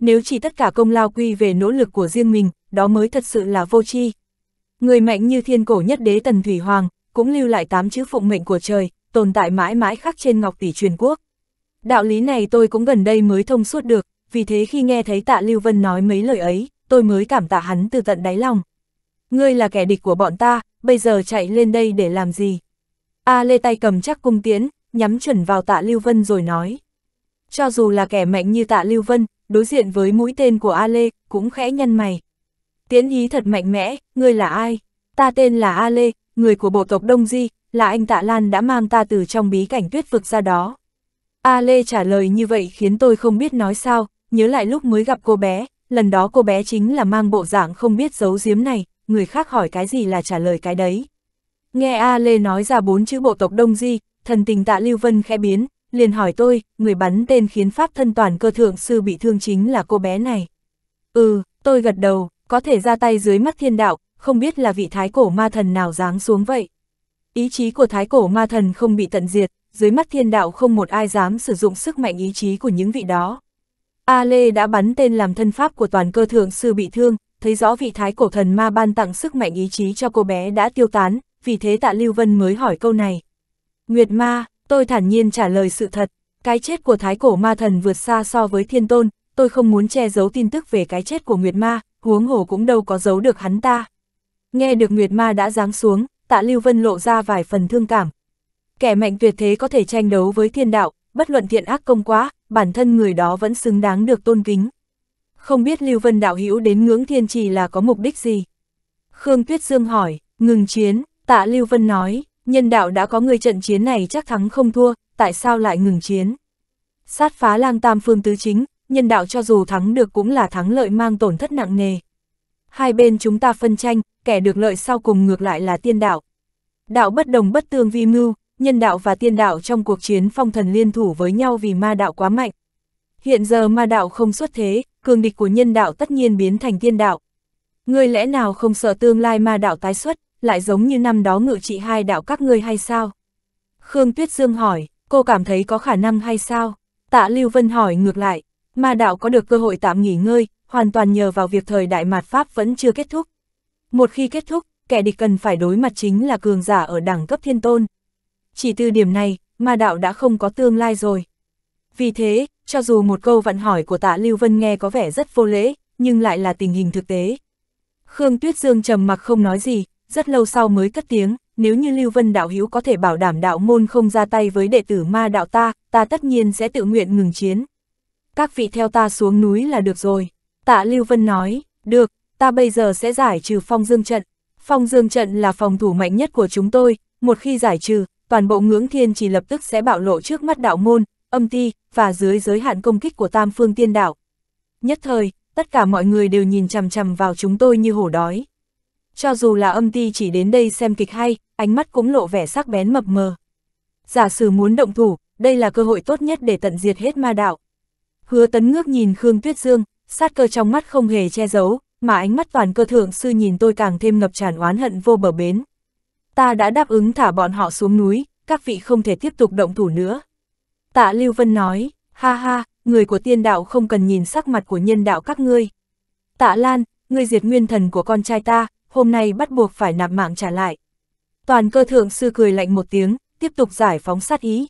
Nếu chỉ tất cả công lao quy về nỗ lực của riêng mình, đó mới thật sự là vô tri. Người mạnh như thiên cổ nhất đế Tần Thủy Hoàng, cũng lưu lại tám chữ phụng mệnh của trời, tồn tại mãi mãi khắc trên ngọc tỷ truyền quốc. Đạo lý này tôi cũng gần đây mới thông suốt được, vì thế khi nghe thấy tạ Lưu Vân nói mấy lời ấy, tôi mới cảm tạ hắn từ tận đáy lòng. Ngươi là kẻ địch của bọn ta, bây giờ chạy lên đây để làm gì? A à, Lê tay cầm chắc cung tiến nhắm chuẩn vào tạ Lưu Vân rồi nói cho dù là kẻ mạnh như tạ Lưu Vân, đối diện với mũi tên của A Lê, cũng khẽ nhăn mày. Tiến ý thật mạnh mẽ, ngươi là ai? Ta tên là A Lê, người của bộ tộc Đông Di, là anh Tạ Lan đã mang ta từ trong bí cảnh tuyết vực ra đó. A Lê trả lời như vậy khiến tôi không biết nói sao, nhớ lại lúc mới gặp cô bé, lần đó cô bé chính là mang bộ dạng không biết giấu giếm này, người khác hỏi cái gì là trả lời cái đấy. Nghe A Lê nói ra bốn chữ bộ tộc Đông Di, thần tình tạ Lưu Vân khẽ biến, liền hỏi tôi, người bắn tên khiến pháp thân toàn cơ thượng sư bị thương chính là cô bé này. Ừ, tôi gật đầu, có thể ra tay dưới mắt thiên đạo, không biết là vị thái cổ ma thần nào giáng xuống vậy. Ý chí của thái cổ ma thần không bị tận diệt, dưới mắt thiên đạo không một ai dám sử dụng sức mạnh ý chí của những vị đó. A Lê đã bắn tên làm thân pháp của toàn cơ thượng sư bị thương, thấy rõ vị thái cổ thần ma ban tặng sức mạnh ý chí cho cô bé đã tiêu tán, vì thế tạ Lưu Vân mới hỏi câu này. Nguyệt ma, Tôi thản nhiên trả lời sự thật, cái chết của thái cổ ma thần vượt xa so với thiên tôn, tôi không muốn che giấu tin tức về cái chết của Nguyệt Ma, huống hồ cũng đâu có giấu được hắn ta. Nghe được Nguyệt Ma đã giáng xuống, tạ Lưu Vân lộ ra vài phần thương cảm. Kẻ mạnh tuyệt thế có thể tranh đấu với thiên đạo, bất luận thiện ác công quá, bản thân người đó vẫn xứng đáng được tôn kính. Không biết Lưu Vân đạo hữu đến ngưỡng thiên trì là có mục đích gì? Khương Tuyết Dương hỏi, ngừng chiến, tạ Lưu Vân nói, nhân đạo đã có người trận chiến này chắc thắng không thua, tại sao lại ngừng chiến? Sát phá lang tam phương tứ chính, nhân đạo cho dù thắng được cũng là thắng lợi mang tổn thất nặng nề. Hai bên chúng ta phân tranh, kẻ được lợi sau cùng ngược lại là tiên đạo. Đạo bất đồng bất tương vi mưu, nhân đạo và tiên đạo trong cuộc chiến phong thần liên thủ với nhau vì ma đạo quá mạnh. Hiện giờ ma đạo không xuất thế, cường địch của nhân đạo tất nhiên biến thành tiên đạo. Ngươi lẽ nào không sợ tương lai ma đạo tái xuất? lại giống như năm đó ngự trị hai đạo các ngươi hay sao? Khương Tuyết Dương hỏi, cô cảm thấy có khả năng hay sao? Tạ Lưu Vân hỏi ngược lại, ma đạo có được cơ hội tạm nghỉ ngơi, hoàn toàn nhờ vào việc thời đại mạt Pháp vẫn chưa kết thúc. Một khi kết thúc, kẻ địch cần phải đối mặt chính là cường giả ở đẳng cấp thiên tôn. Chỉ từ điểm này, ma đạo đã không có tương lai rồi. Vì thế, cho dù một câu vận hỏi của tạ Lưu Vân nghe có vẻ rất vô lễ, nhưng lại là tình hình thực tế. Khương Tuyết Dương trầm mặc không nói gì, rất lâu sau mới cất tiếng, nếu như Lưu Vân đạo hữu có thể bảo đảm đạo môn không ra tay với đệ tử ma đạo ta, ta tất nhiên sẽ tự nguyện ngừng chiến. Các vị theo ta xuống núi là được rồi. Tạ Lưu Vân nói, được, ta bây giờ sẽ giải trừ phong dương trận. Phong dương trận là phòng thủ mạnh nhất của chúng tôi, một khi giải trừ, toàn bộ ngưỡng thiên chỉ lập tức sẽ bạo lộ trước mắt đạo môn, âm ti, và dưới giới hạn công kích của tam phương tiên đạo. Nhất thời, tất cả mọi người đều nhìn chằm chằm vào chúng tôi như hổ đói cho dù là âm ti chỉ đến đây xem kịch hay, ánh mắt cũng lộ vẻ sắc bén mập mờ. Giả sử muốn động thủ, đây là cơ hội tốt nhất để tận diệt hết ma đạo. Hứa tấn ngước nhìn Khương Tuyết Dương, sát cơ trong mắt không hề che giấu, mà ánh mắt toàn cơ thượng sư nhìn tôi càng thêm ngập tràn oán hận vô bờ bến. Ta đã đáp ứng thả bọn họ xuống núi, các vị không thể tiếp tục động thủ nữa. Tạ Lưu Vân nói, ha ha, người của tiên đạo không cần nhìn sắc mặt của nhân đạo các ngươi. Tạ Lan, ngươi diệt nguyên thần của con trai ta, hôm nay bắt buộc phải nạp mạng trả lại. Toàn cơ thượng sư cười lạnh một tiếng, tiếp tục giải phóng sát ý.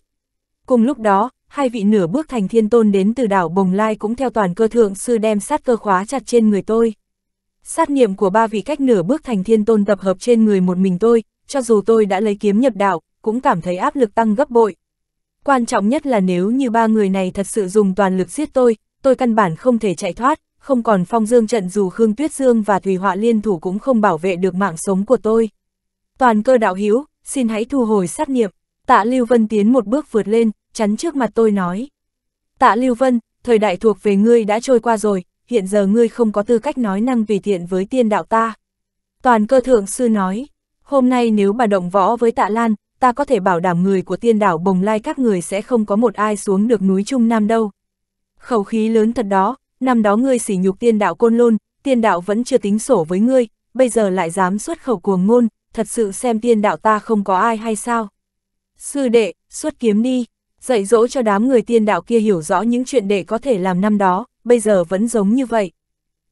Cùng lúc đó, hai vị nửa bước thành thiên tôn đến từ đảo Bồng Lai cũng theo toàn cơ thượng sư đem sát cơ khóa chặt trên người tôi. Sát niệm của ba vị cách nửa bước thành thiên tôn tập hợp trên người một mình tôi, cho dù tôi đã lấy kiếm nhập đạo, cũng cảm thấy áp lực tăng gấp bội. Quan trọng nhất là nếu như ba người này thật sự dùng toàn lực giết tôi, tôi căn bản không thể chạy thoát, không còn phong dương trận dù Khương Tuyết Dương và thủy Họa liên thủ cũng không bảo vệ được mạng sống của tôi. Toàn cơ đạo hiếu, xin hãy thu hồi sát niệm. Tạ Lưu Vân tiến một bước vượt lên, chắn trước mặt tôi nói. Tạ Lưu Vân, thời đại thuộc về ngươi đã trôi qua rồi, hiện giờ ngươi không có tư cách nói năng tùy tiện với tiên đạo ta. Toàn cơ thượng sư nói, hôm nay nếu bà động võ với tạ Lan, ta có thể bảo đảm người của tiên đảo bồng lai các người sẽ không có một ai xuống được núi Trung Nam đâu. Khẩu khí lớn thật đó, năm đó ngươi sỉ nhục tiên đạo côn lôn, tiên đạo vẫn chưa tính sổ với ngươi, bây giờ lại dám xuất khẩu cuồng ngôn, thật sự xem tiên đạo ta không có ai hay sao. Sư đệ, xuất kiếm đi, dạy dỗ cho đám người tiên đạo kia hiểu rõ những chuyện đệ có thể làm năm đó, bây giờ vẫn giống như vậy.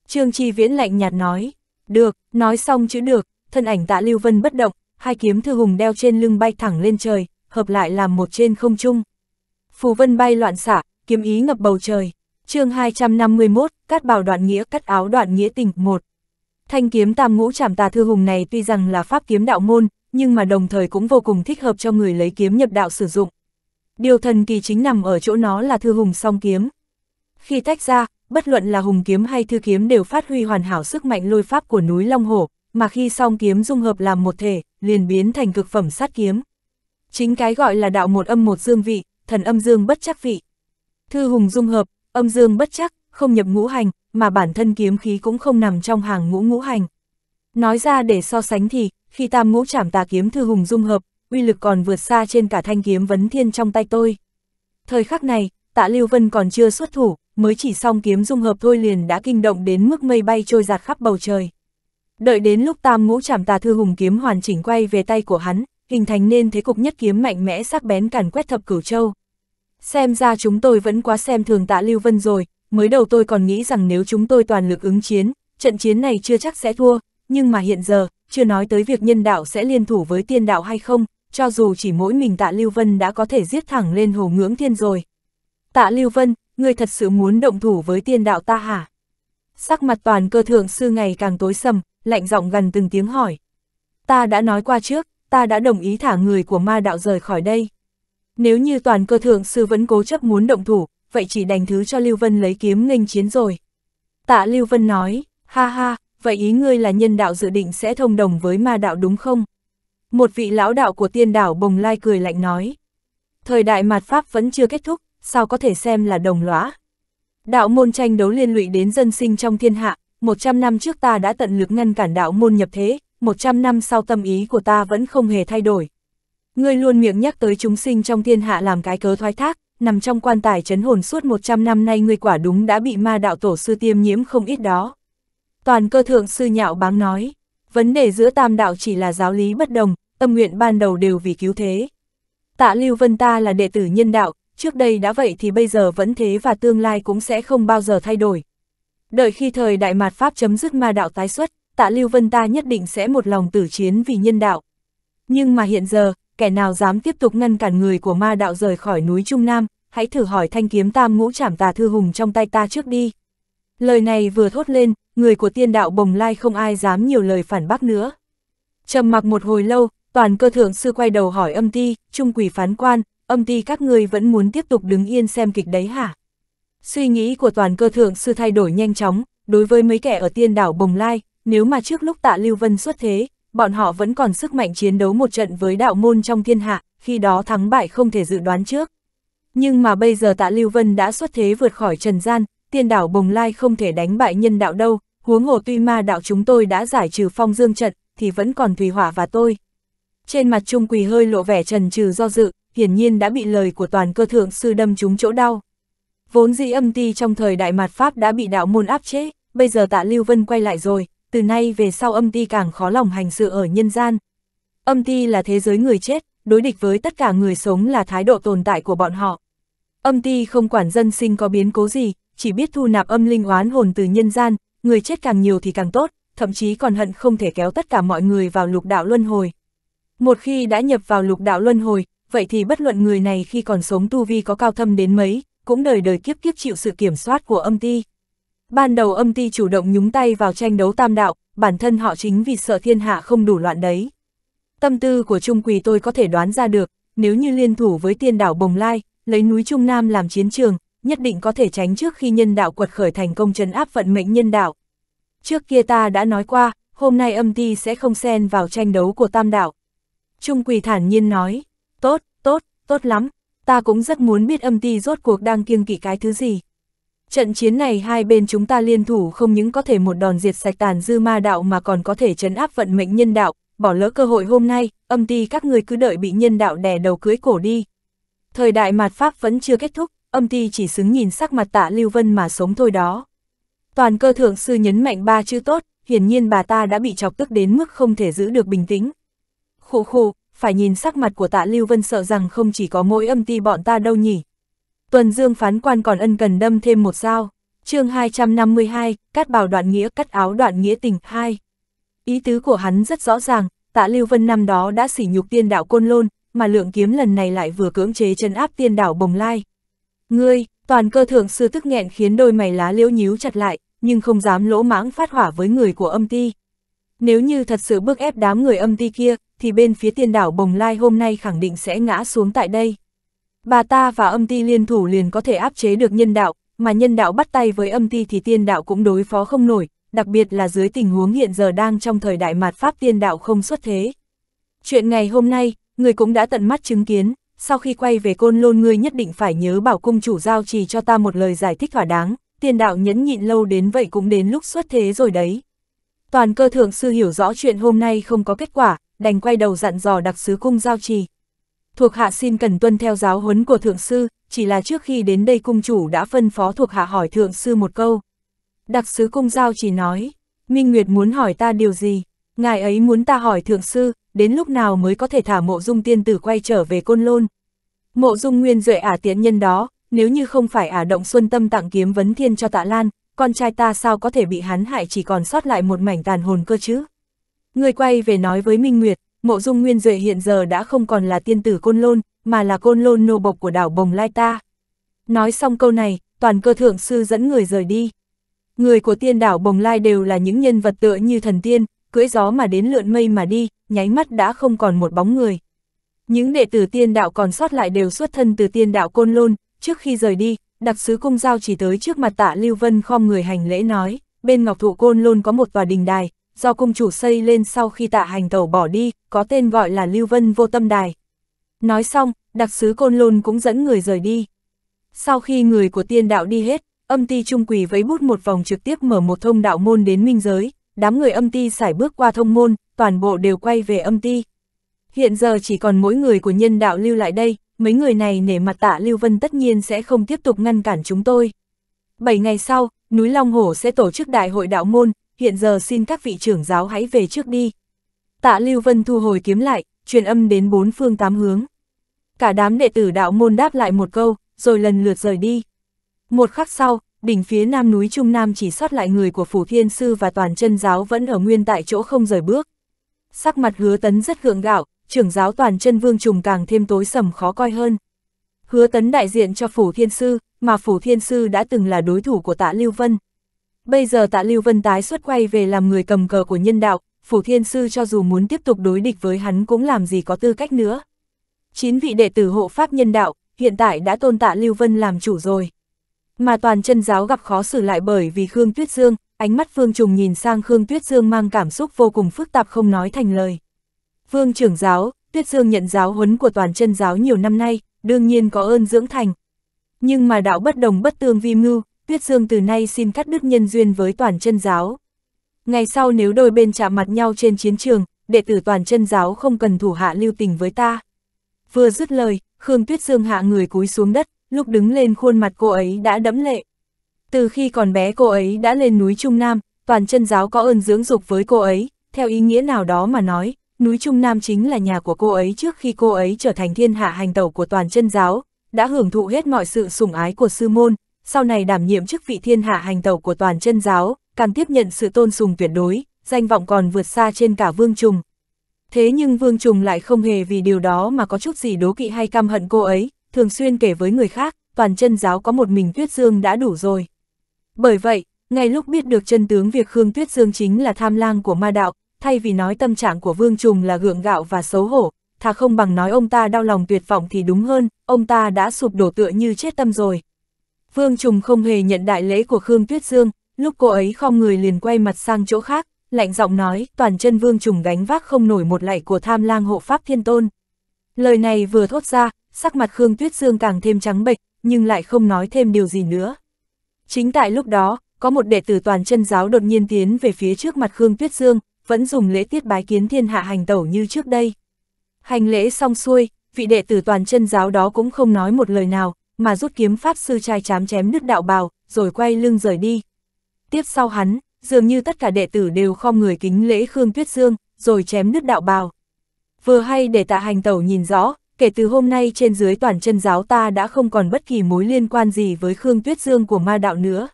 Trương Chi Viễn lạnh nhạt nói, được, nói xong chữ được, thân ảnh tạ Lưu Vân bất động, hai kiếm thư hùng đeo trên lưng bay thẳng lên trời, hợp lại làm một trên không trung. Phù vân bay loạn xả, kiếm ý ngập bầu trời chương 251, cắt bào đoạn nghĩa cắt áo đoạn nghĩa tình 1. Thanh kiếm tam ngũ trảm tà thư hùng này tuy rằng là pháp kiếm đạo môn, nhưng mà đồng thời cũng vô cùng thích hợp cho người lấy kiếm nhập đạo sử dụng. Điều thần kỳ chính nằm ở chỗ nó là thư hùng song kiếm. Khi tách ra, bất luận là hùng kiếm hay thư kiếm đều phát huy hoàn hảo sức mạnh lôi pháp của núi Long Hổ, mà khi song kiếm dung hợp làm một thể, liền biến thành cực phẩm sát kiếm. Chính cái gọi là đạo một âm một dương vị, thần âm dương bất chắc vị. Thư hùng dung hợp, âm dương bất chắc, không nhập ngũ hành, mà bản thân kiếm khí cũng không nằm trong hàng ngũ ngũ hành. Nói ra để so sánh thì, khi tam ngũ trảm tà kiếm thư hùng dung hợp, uy lực còn vượt xa trên cả thanh kiếm vấn thiên trong tay tôi. Thời khắc này, tạ Lưu Vân còn chưa xuất thủ, mới chỉ xong kiếm dung hợp thôi liền đã kinh động đến mức mây bay trôi giạt khắp bầu trời. Đợi đến lúc tam ngũ trảm tà thư hùng kiếm hoàn chỉnh quay về tay của hắn, hình thành nên thế cục nhất kiếm mạnh mẽ sắc bén càn quét thập cửu châu. Xem ra chúng tôi vẫn quá xem thường tạ Lưu Vân rồi, mới đầu tôi còn nghĩ rằng nếu chúng tôi toàn lực ứng chiến, trận chiến này chưa chắc sẽ thua, nhưng mà hiện giờ, chưa nói tới việc nhân đạo sẽ liên thủ với tiên đạo hay không, cho dù chỉ mỗi mình tạ Lưu Vân đã có thể giết thẳng lên hồ ngưỡng thiên rồi. Tạ Lưu Vân, ngươi thật sự muốn động thủ với tiên đạo ta hả? Sắc mặt toàn cơ thượng sư ngày càng tối sầm, lạnh giọng gần từng tiếng hỏi. Ta đã nói qua trước, ta đã đồng ý thả người của ma đạo rời khỏi đây. Nếu như toàn cơ thượng sư vẫn cố chấp muốn động thủ, vậy chỉ đành thứ cho Lưu Vân lấy kiếm nghênh chiến rồi. Tạ Lưu Vân nói, ha ha, vậy ý ngươi là nhân đạo dự định sẽ thông đồng với ma đạo đúng không? Một vị lão đạo của tiên đảo bồng lai cười lạnh nói. Thời đại mạt Pháp vẫn chưa kết thúc, sao có thể xem là đồng lõa? Đạo môn tranh đấu liên lụy đến dân sinh trong thiên hạ, 100 năm trước ta đã tận lực ngăn cản đạo môn nhập thế, 100 năm sau tâm ý của ta vẫn không hề thay đổi, Ngươi luôn miệng nhắc tới chúng sinh trong thiên hạ làm cái cớ thoái thác, nằm trong quan tài chấn hồn suốt 100 năm nay ngươi quả đúng đã bị ma đạo tổ sư tiêm nhiễm không ít đó. Toàn cơ thượng sư nhạo báng nói, vấn đề giữa tam đạo chỉ là giáo lý bất đồng, tâm nguyện ban đầu đều vì cứu thế. Tạ Lưu Vân ta là đệ tử nhân đạo, trước đây đã vậy thì bây giờ vẫn thế và tương lai cũng sẽ không bao giờ thay đổi. Đợi khi thời đại mạt Pháp chấm dứt ma đạo tái xuất, tạ Lưu Vân ta nhất định sẽ một lòng tử chiến vì nhân đạo. Nhưng mà hiện giờ, kẻ nào dám tiếp tục ngăn cản người của ma đạo rời khỏi núi Trung Nam, hãy thử hỏi thanh kiếm tam ngũ trảm tà thư hùng trong tay ta trước đi. Lời này vừa thốt lên, người của tiên đạo bồng lai không ai dám nhiều lời phản bác nữa. trầm mặc một hồi lâu, toàn cơ thượng sư quay đầu hỏi âm ti, trung quỷ phán quan, âm ti các người vẫn muốn tiếp tục đứng yên xem kịch đấy hả? Suy nghĩ của toàn cơ thượng sư thay đổi nhanh chóng, đối với mấy kẻ ở tiên đảo bồng lai, nếu mà trước lúc tạ Lưu Vân xuất thế, bọn họ vẫn còn sức mạnh chiến đấu một trận với đạo môn trong thiên hạ, khi đó thắng bại không thể dự đoán trước. Nhưng mà bây giờ tạ Lưu Vân đã xuất thế vượt khỏi trần gian, tiên đảo bồng lai không thể đánh bại nhân đạo đâu, huống hồ tuy ma đạo chúng tôi đã giải trừ phong dương trận, thì vẫn còn Thùy Hỏa và tôi. Trên mặt Trung Quỳ hơi lộ vẻ trần trừ do dự, hiển nhiên đã bị lời của toàn cơ thượng sư đâm trúng chỗ đau. Vốn dĩ âm ti trong thời đại mạt Pháp đã bị đạo môn áp chế, bây giờ tạ Lưu Vân quay lại rồi, từ nay về sau âm ti càng khó lòng hành sự ở nhân gian. Âm ti là thế giới người chết, đối địch với tất cả người sống là thái độ tồn tại của bọn họ. Âm ti không quản dân sinh có biến cố gì, chỉ biết thu nạp âm linh oán hồn từ nhân gian, người chết càng nhiều thì càng tốt, thậm chí còn hận không thể kéo tất cả mọi người vào lục đạo luân hồi. Một khi đã nhập vào lục đạo luân hồi, vậy thì bất luận người này khi còn sống tu vi có cao thâm đến mấy, cũng đời đời kiếp kiếp chịu sự kiểm soát của âm ti. Ban đầu âm ti chủ động nhúng tay vào tranh đấu tam đạo, bản thân họ chính vì sợ thiên hạ không đủ loạn đấy. Tâm tư của Trung Quỳ tôi có thể đoán ra được, nếu như liên thủ với tiên đảo Bồng Lai, lấy núi Trung Nam làm chiến trường, nhất định có thể tránh trước khi nhân đạo quật khởi thành công trấn áp vận mệnh nhân đạo. Trước kia ta đã nói qua, hôm nay âm ti sẽ không xen vào tranh đấu của tam đạo. Trung Quỳ thản nhiên nói, tốt, tốt, tốt lắm, ta cũng rất muốn biết âm ti rốt cuộc đang kiêng kỵ cái thứ gì. Trận chiến này hai bên chúng ta liên thủ không những có thể một đòn diệt sạch tàn dư ma đạo mà còn có thể chấn áp vận mệnh nhân đạo, bỏ lỡ cơ hội hôm nay, âm ti các người cứ đợi bị nhân đạo đè đầu cưới cổ đi. Thời đại mạt Pháp vẫn chưa kết thúc, âm ti chỉ xứng nhìn sắc mặt tạ Lưu Vân mà sống thôi đó. Toàn cơ thượng sư nhấn mạnh ba chữ tốt, hiển nhiên bà ta đã bị chọc tức đến mức không thể giữ được bình tĩnh. Khụ khụ, phải nhìn sắc mặt của tạ Lưu Vân sợ rằng không chỉ có mỗi âm ti bọn ta đâu nhỉ, Tuần Dương phán quan còn ân cần đâm thêm một dao. chương 252, cắt bào đoạn nghĩa cắt áo đoạn nghĩa tình 2. Ý tứ của hắn rất rõ ràng, tạ Lưu Vân năm đó đã sỉ nhục tiên đạo Côn Lôn, mà lượng kiếm lần này lại vừa cưỡng chế chân áp tiên đảo bồng lai. Ngươi, toàn cơ thượng sư tức nghẹn khiến đôi mày lá liễu nhíu chặt lại, nhưng không dám lỗ mãng phát hỏa với người của âm ti. Nếu như thật sự bức ép đám người âm ti kia, thì bên phía tiên đảo bồng lai hôm nay khẳng định sẽ ngã xuống tại đây. Bà ta và âm ti liên thủ liền có thể áp chế được nhân đạo, mà nhân đạo bắt tay với âm ti thì tiên đạo cũng đối phó không nổi, đặc biệt là dưới tình huống hiện giờ đang trong thời đại mạt pháp tiên đạo không xuất thế. Chuyện ngày hôm nay, người cũng đã tận mắt chứng kiến, sau khi quay về côn lôn ngươi nhất định phải nhớ bảo cung chủ giao trì cho ta một lời giải thích thỏa đáng, tiên đạo nhẫn nhịn lâu đến vậy cũng đến lúc xuất thế rồi đấy. Toàn cơ thượng sư hiểu rõ chuyện hôm nay không có kết quả, đành quay đầu dặn dò đặc sứ cung giao trì, thuộc hạ xin cần tuân theo giáo huấn của thượng sư, chỉ là trước khi đến đây cung chủ đã phân phó thuộc hạ hỏi thượng sư một câu. Đặc sứ cung giao chỉ nói, Minh Nguyệt muốn hỏi ta điều gì, ngài ấy muốn ta hỏi thượng sư, đến lúc nào mới có thể thả mộ dung tiên tử quay trở về côn lôn. Mộ dung nguyên duệ ả tiến nhân đó, nếu như không phải ả động xuân tâm tặng kiếm vấn thiên cho tạ Lan, con trai ta sao có thể bị hắn hại chỉ còn sót lại một mảnh tàn hồn cơ chứ. Người quay về nói với Minh Nguyệt, mộ dung nguyên duệ hiện giờ đã không còn là tiên tử côn lôn, mà là côn lôn nô bộc của đảo Bồng Lai ta. Nói xong câu này, toàn cơ thượng sư dẫn người rời đi. Người của tiên đảo Bồng Lai đều là những nhân vật tựa như thần tiên, cưỡi gió mà đến lượn mây mà đi, nháy mắt đã không còn một bóng người. Những đệ tử tiên đạo còn sót lại đều xuất thân từ tiên đạo Côn Lôn, trước khi rời đi, đặc sứ cung giao chỉ tới trước mặt tạ Lưu Vân khom người hành lễ nói, bên ngọc thụ Côn Lôn có một tòa đình đài, do cung chủ xây lên sau khi tạ hành tẩu bỏ đi, có tên gọi là Lưu Vân Vô Tâm Đài. Nói xong, đặc sứ Côn Lôn cũng dẫn người rời đi. Sau khi người của tiên đạo đi hết, âm ti trung quỳ vấy bút một vòng trực tiếp mở một thông đạo môn đến minh giới, đám người âm ti xải bước qua thông môn, toàn bộ đều quay về âm ti. Hiện giờ chỉ còn mỗi người của nhân đạo lưu lại đây, mấy người này nể mặt tạ Lưu Vân tất nhiên sẽ không tiếp tục ngăn cản chúng tôi. Bảy ngày sau, núi Long Hổ sẽ tổ chức đại hội đạo môn, hiện giờ xin các vị trưởng giáo hãy về trước đi. Tạ Lưu Vân thu hồi kiếm lại, truyền âm đến bốn phương tám hướng. Cả đám đệ tử đạo môn đáp lại một câu, rồi lần lượt rời đi. Một khắc sau, đỉnh phía nam núi Trung Nam chỉ sót lại người của Phủ Thiên Sư và toàn chân giáo vẫn ở nguyên tại chỗ không rời bước. Sắc mặt hứa tấn rất gượng gạo, trưởng giáo toàn chân vương trùng càng thêm tối sầm khó coi hơn. Hứa tấn đại diện cho Phủ Thiên Sư, mà Phủ Thiên Sư đã từng là đối thủ của tạ Lưu Vân. Bây giờ tạ Lưu Vân tái xuất quay về làm người cầm cờ của nhân đạo, Phủ Thiên Sư cho dù muốn tiếp tục đối địch với hắn cũng làm gì có tư cách nữa. Chín vị đệ tử hộ pháp nhân đạo, hiện tại đã tôn tạ Lưu Vân làm chủ rồi. Mà toàn chân giáo gặp khó xử lại bởi vì Khương Tuyết Dương, ánh mắt Phương Trùng nhìn sang Khương Tuyết Dương mang cảm xúc vô cùng phức tạp không nói thành lời. Vương trưởng giáo, Tuyết Dương nhận giáo huấn của toàn chân giáo nhiều năm nay, đương nhiên có ơn dưỡng thành. Nhưng mà đạo bất đồng bất tương vi mưu, Tuyết Dương từ nay xin cắt đứt nhân duyên với toàn chân giáo. Ngày sau nếu đôi bên chạm mặt nhau trên chiến trường, đệ tử toàn chân giáo không cần thủ hạ lưu tình với ta. Vừa dứt lời, Khương Tuyết Dương hạ người cúi xuống đất, lúc đứng lên khuôn mặt cô ấy đã đẫm lệ. Từ khi còn bé cô ấy đã lên núi Trung Nam, toàn chân giáo có ơn dưỡng dục với cô ấy, theo ý nghĩa nào đó mà nói, núi Trung Nam chính là nhà của cô ấy trước khi cô ấy trở thành thiên hạ hành tẩu của toàn chân giáo, đã hưởng thụ hết mọi sự sủng ái của sư môn, sau này đảm nhiệm chức vị thiên hạ hành tẩu của toàn chân giáo, càng tiếp nhận sự tôn sùng tuyệt đối, danh vọng còn vượt xa trên cả Vương Trùng. Thế nhưng Vương Trùng lại không hề vì điều đó mà có chút gì đố kỵ hay căm hận cô ấy, thường xuyên kể với người khác, toàn chân giáo có một mình Tuyết Dương đã đủ rồi. Bởi vậy, ngay lúc biết được chân tướng việc Khương Tuyết Dương chính là tham lang của ma đạo, thay vì nói tâm trạng của Vương Trùng là gượng gạo và xấu hổ, thà không bằng nói ông ta đau lòng tuyệt vọng thì đúng hơn, ông ta đã sụp đổ tựa như chết tâm rồi. Vương Trùng không hề nhận đại lễ của Khương Tuyết Dương, lúc cô ấy không người liền quay mặt sang chỗ khác, lạnh giọng nói, toàn chân Vương Trùng gánh vác không nổi một lạy của tham lang hộ pháp thiên tôn. Lời này vừa thốt ra, sắc mặt Khương Tuyết Dương càng thêm trắng bệch, nhưng lại không nói thêm điều gì nữa. Chính tại lúc đó, có một đệ tử toàn chân giáo đột nhiên tiến về phía trước mặt Khương Tuyết Dương, vẫn dùng lễ tiết bái kiến thiên hạ hành tẩu như trước đây. Hành lễ xong xuôi, vị đệ tử toàn chân giáo đó cũng không nói một lời nào, mà rút kiếm pháp sư trai chám chém nứt đạo bào, rồi quay lưng rời đi. Tiếp sau hắn, dường như tất cả đệ tử đều khom người kính lễ Khương Tuyết Dương, rồi chém nứt đạo bào. Vừa hay để tạ hành tẩu nhìn rõ, kể từ hôm nay trên dưới toàn chân giáo ta đã không còn bất kỳ mối liên quan gì với Khương Tuyết Dương của ma đạo nữa.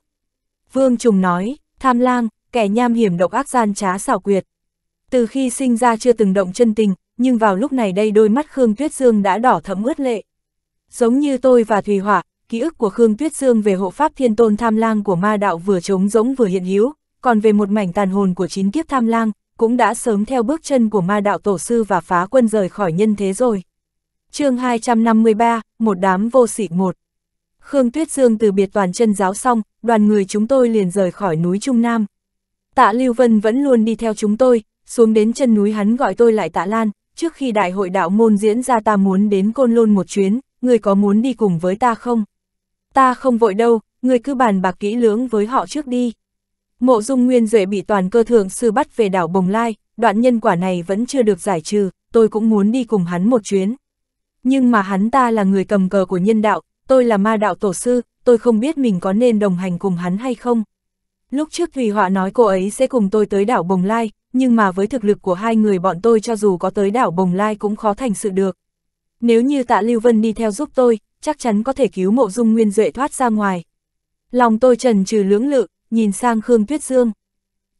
Vương Trùng nói, tham lang, kẻ nham hiểm độc ác gian trá xảo quyệt. Từ khi sinh ra chưa từng động chân tình, nhưng vào lúc này đây đôi mắt Khương Tuyết Dương đã đỏ thẫm ướt lệ. Giống như tôi và Thùy Hỏa, ký ức của Khương Tuyết Dương về hộ pháp thiên tôn tham lang của ma đạo vừa trống rỗng vừa hiện hữu, còn về một mảnh tàn hồn của chín kiếp tham lang, cũng đã sớm theo bước chân của ma đạo tổ sư và phá quân rời khỏi nhân thế rồi. chương 253, một đám vô sỉ một. Khương Tuyết Dương từ biệt toàn chân giáo xong, đoàn người chúng tôi liền rời khỏi núi Trung Nam. Tạ Lưu Vân vẫn luôn đi theo chúng tôi, xuống đến chân núi hắn gọi tôi lại Tạ Lan, trước khi đại hội đạo môn diễn ra ta muốn đến Côn Lôn một chuyến, ngươi có muốn đi cùng với ta không? Ta không vội đâu, ngươi cứ bàn bạc kỹ lưỡng với họ trước đi. Mộ dung nguyên duệ bị toàn cơ thượng sư bắt về đảo Bồng Lai, đoạn nhân quả này vẫn chưa được giải trừ, tôi cũng muốn đi cùng hắn một chuyến. Nhưng mà hắn ta là người cầm cờ của nhân đạo, tôi là ma đạo tổ sư, tôi không biết mình có nên đồng hành cùng hắn hay không. Lúc trước Thùy Họa nói cô ấy sẽ cùng tôi tới đảo Bồng Lai, nhưng mà với thực lực của hai người bọn tôi cho dù có tới đảo Bồng Lai cũng khó thành sự được. Nếu như tạ Lưu Vân đi theo giúp tôi, chắc chắn có thể cứu mộ dung nguyên duệ thoát ra ngoài. Lòng tôi trần trừ lưỡng lự, nhìn sang Khương Tuyết Dương.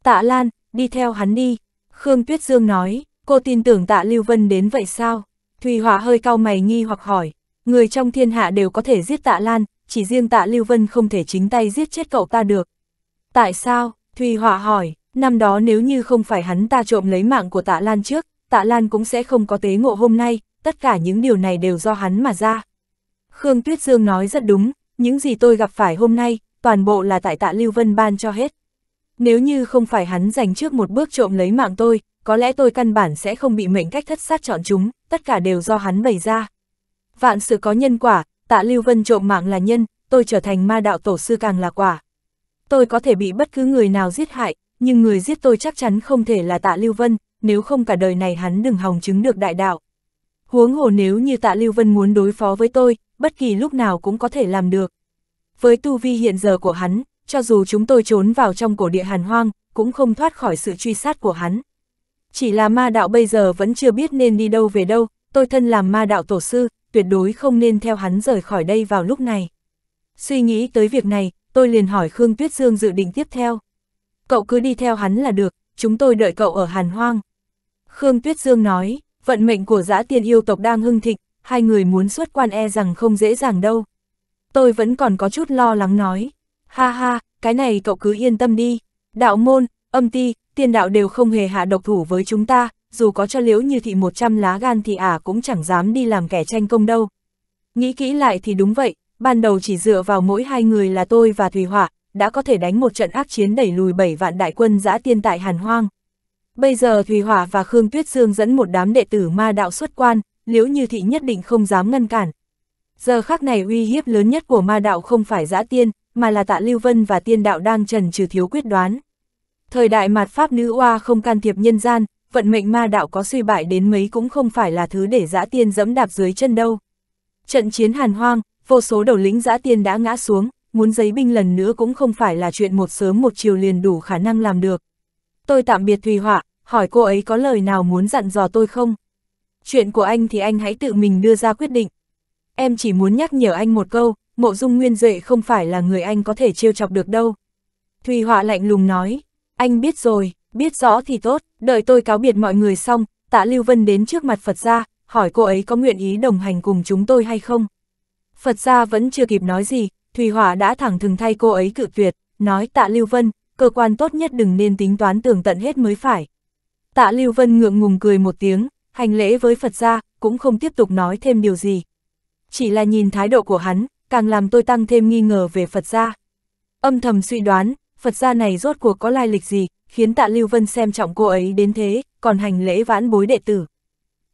Tạ Lan, đi theo hắn đi. Khương Tuyết Dương nói, cô tin tưởng tạ Lưu Vân đến vậy sao? Thùy Hòa hơi cau mày nghi hoặc hỏi, người trong thiên hạ đều có thể giết tạ Lan, chỉ riêng tạ Lưu Vân không thể chính tay giết chết cậu ta được. Tại sao? Thùy Hòa hỏi, năm đó nếu như không phải hắn ta trộm lấy mạng của tạ Lan trước, tạ Lan cũng sẽ không có tế ngộ hôm nay, tất cả những điều này đều do hắn mà ra. Khương Tuyết Dương nói rất đúng, những gì tôi gặp phải hôm nay, toàn bộ là tại tạ Lưu Vân ban cho hết. Nếu như không phải hắn giành trước một bước trộm lấy mạng tôi, có lẽ tôi căn bản sẽ không bị mệnh cách thất sát chọn chúng, tất cả đều do hắn bày ra. Vạn sự có nhân quả, tạ Lưu Vân trộm mạng là nhân, tôi trở thành ma đạo tổ sư càng là quả. Tôi có thể bị bất cứ người nào giết hại, nhưng người giết tôi chắc chắn không thể là tạ Lưu Vân, nếu không cả đời này hắn đừng hòng chứng được đại đạo. Huống hồ nếu như tạ Lưu Vân muốn đối phó với tôi, bất kỳ lúc nào cũng có thể làm được. Với tu vi hiện giờ của hắn, cho dù chúng tôi trốn vào trong cổ địa hàn hoang, cũng không thoát khỏi sự truy sát của hắn. Chỉ là ma đạo bây giờ vẫn chưa biết nên đi đâu về đâu, tôi thân làm ma đạo tổ sư, tuyệt đối không nên theo hắn rời khỏi đây vào lúc này. Suy nghĩ tới việc này, tôi liền hỏi Khương Tuyết Dương dự định tiếp theo. Cậu cứ đi theo hắn là được, chúng tôi đợi cậu ở Hàn Hoang. Khương Tuyết Dương nói, Vận mệnh của dã tiên yêu tộc đang hưng thịnh, hai người muốn xuất quan e rằng không dễ dàng đâu. Tôi vẫn còn có chút lo lắng nói. Ha ha, cái này cậu cứ yên tâm đi. Đạo môn, âm ti, tiên đạo đều không hề hạ độc thủ với chúng ta, dù có cho liếu như thị 100 lá gan thì ả à cũng chẳng dám đi làm kẻ tranh công đâu. Nghĩ kỹ lại thì đúng vậy, ban đầu chỉ dựa vào mỗi hai người là tôi và Thùy Hỏa, đã có thể đánh một trận ác chiến đẩy lùi bảy vạn đại quân giã tiên tại Hàn Hoang. Bây giờ Thùy Hỏa và Khương Tuyết Dương dẫn một đám đệ tử ma đạo xuất quan, liễu như thị nhất định không dám ngăn cản. Giờ khắc này uy hiếp lớn nhất của ma đạo không phải giã tiên, mà là tạ Lưu Vân và tiên đạo đang trần trừ thiếu quyết đoán. Thời đại mạt Pháp nữ oa không can thiệp nhân gian, vận mệnh ma đạo có suy bại đến mấy cũng không phải là thứ để giã tiên dẫm đạp dưới chân đâu. Trận chiến hàn hoang, vô số đầu lĩnh giã tiên đã ngã xuống, muốn giấy binh lần nữa cũng không phải là chuyện một sớm một chiều liền đủ khả năng làm được. Tôi tạm biệt Thùy hỏa hỏi cô ấy có lời nào muốn dặn dò tôi không? Chuyện của anh thì anh hãy tự mình đưa ra quyết định. Em chỉ muốn nhắc nhở anh một câu, mộ dung nguyên duệ không phải là người anh có thể trêu chọc được đâu. Thùy Họa lạnh lùng nói, anh biết rồi, biết rõ thì tốt, đợi tôi cáo biệt mọi người xong, tạ Lưu Vân đến trước mặt Phật gia, hỏi cô ấy có nguyện ý đồng hành cùng chúng tôi hay không. Phật gia vẫn chưa kịp nói gì, Thùy Họa đã thẳng thừng thay cô ấy cự tuyệt, nói tạ Lưu Vân, cơ quan tốt nhất đừng nên tính toán tường tận hết mới phải, Tạ Lưu Vân ngượng ngùng cười một tiếng, hành lễ với Phật gia, cũng không tiếp tục nói thêm điều gì. Chỉ là nhìn thái độ của hắn, càng làm tôi tăng thêm nghi ngờ về Phật gia. Âm thầm suy đoán, Phật gia này rốt cuộc có lai lịch gì, khiến Tạ Lưu Vân xem trọng cô ấy đến thế, còn hành lễ vãn bối đệ tử.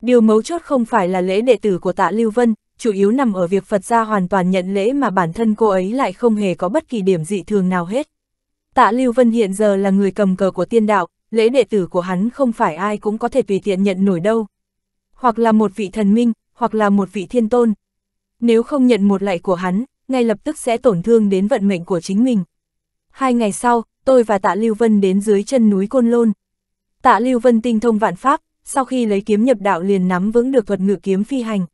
Điều mấu chốt không phải là lễ đệ tử của Tạ Lưu Vân, chủ yếu nằm ở việc Phật gia hoàn toàn nhận lễ mà bản thân cô ấy lại không hề có bất kỳ điểm dị thường nào hết. Tạ Lưu Vân hiện giờ là người cầm cờ của tiên đạo, lễ đệ tử của hắn không phải ai cũng có thể tùy tiện nhận nổi đâu. Hoặc là một vị thần minh, hoặc là một vị thiên tôn. Nếu không nhận một lạy của hắn, ngay lập tức sẽ tổn thương đến vận mệnh của chính mình. Hai ngày sau, tôi và Tạ Lưu Vân đến dưới chân núi Côn Lôn. Tạ Lưu Vân tinh thông vạn pháp, sau khi lấy kiếm nhập đạo liền nắm vững được thuật ngự kiếm phi hành.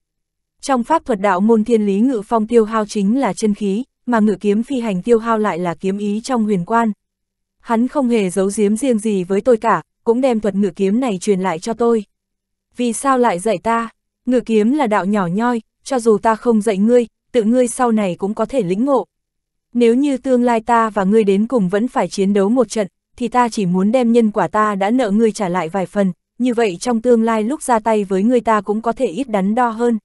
Trong pháp thuật đạo môn thiên lý ngự phong tiêu hao chính là chân khí, mà ngự kiếm phi hành tiêu hao lại là kiếm ý trong huyền quan. Hắn không hề giấu giếm riêng gì với tôi cả, cũng đem thuật ngự kiếm này truyền lại cho tôi. Vì sao lại dạy ta? Ngự kiếm là đạo nhỏ nhoi, cho dù ta không dạy ngươi, tự ngươi sau này cũng có thể lĩnh ngộ. Nếu như tương lai ta và ngươi đến cùng vẫn phải chiến đấu một trận, thì ta chỉ muốn đem nhân quả ta đã nợ ngươi trả lại vài phần, như vậy trong tương lai lúc ra tay với ngươi ta cũng có thể ít đắn đo hơn.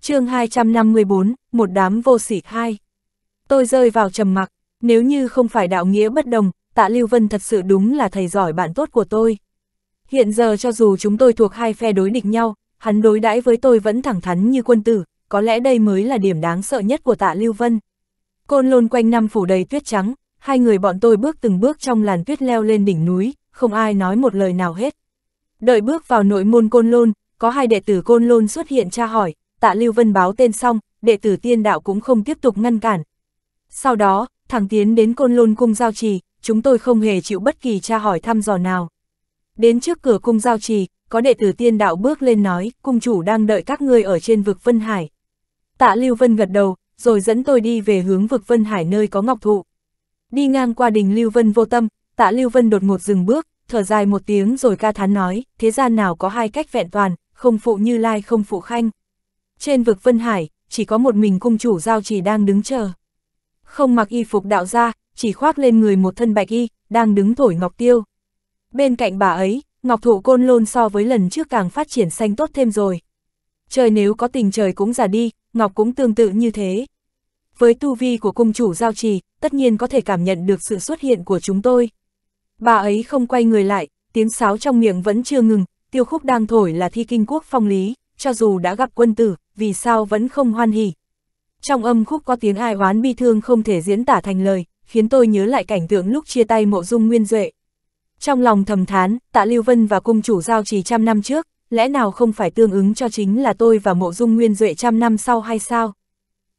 chương 254, một đám vô sỉ hai. Tôi rơi vào trầm mặc, nếu như không phải đạo nghĩa bất đồng, tạ Lưu Vân thật sự đúng là thầy giỏi bạn tốt của tôi. Hiện giờ cho dù chúng tôi thuộc hai phe đối địch nhau, hắn đối đãi với tôi vẫn thẳng thắn như quân tử, có lẽ đây mới là điểm đáng sợ nhất của tạ Lưu Vân. Côn lôn quanh năm phủ đầy tuyết trắng, hai người bọn tôi bước từng bước trong làn tuyết leo lên đỉnh núi, không ai nói một lời nào hết. Đợi bước vào nội môn côn lôn, có hai đệ tử côn lôn xuất hiện tra hỏi, tạ Lưu Vân báo tên xong, đệ tử tiên đạo cũng không tiếp tục ngăn cản. Sau đó, thẳng tiến đến côn lôn cung giao trì, chúng tôi không hề chịu bất kỳ tra hỏi thăm dò nào. Đến trước cửa cung giao trì, có đệ tử tiên đạo bước lên nói, cung chủ đang đợi các ngươi ở trên vực Vân Hải. Tạ Lưu Vân gật đầu, rồi dẫn tôi đi về hướng vực Vân Hải nơi có ngọc thụ. Đi ngang qua đình Lưu Vân vô tâm, tạ Lưu Vân đột ngột dừng bước, thở dài một tiếng rồi ca thán nói, thế gian nào có hai cách vẹn toàn, không phụ như lai không phụ khanh. Trên vực Vân Hải, chỉ có một mình cung chủ giao trì đang đứng chờ. Không mặc y phục đạo gia, chỉ khoác lên người một thân bạch y, đang đứng thổi ngọc tiêu. Bên cạnh bà ấy, ngọc thụ côn lôn so với lần trước càng phát triển xanh tốt thêm rồi. Trời nếu có tình trời cũng già đi, ngọc cũng tương tự như thế. Với tu vi của cung chủ giao trì, tất nhiên có thể cảm nhận được sự xuất hiện của chúng tôi. Bà ấy không quay người lại, tiếng sáo trong miệng vẫn chưa ngừng, tiêu khúc đang thổi là thi kinh quốc phong lý, cho dù đã gặp quân tử, vì sao vẫn không hoan hỉ. Trong âm khúc có tiếng ai oán bi thương không thể diễn tả thành lời, khiến tôi nhớ lại cảnh tượng lúc chia tay mộ dung nguyên duệ. Trong lòng thầm thán, tạ Lưu Vân và cung chủ giao trì trăm năm trước, lẽ nào không phải tương ứng cho chính là tôi và mộ dung nguyên duệ trăm năm sau hay sao?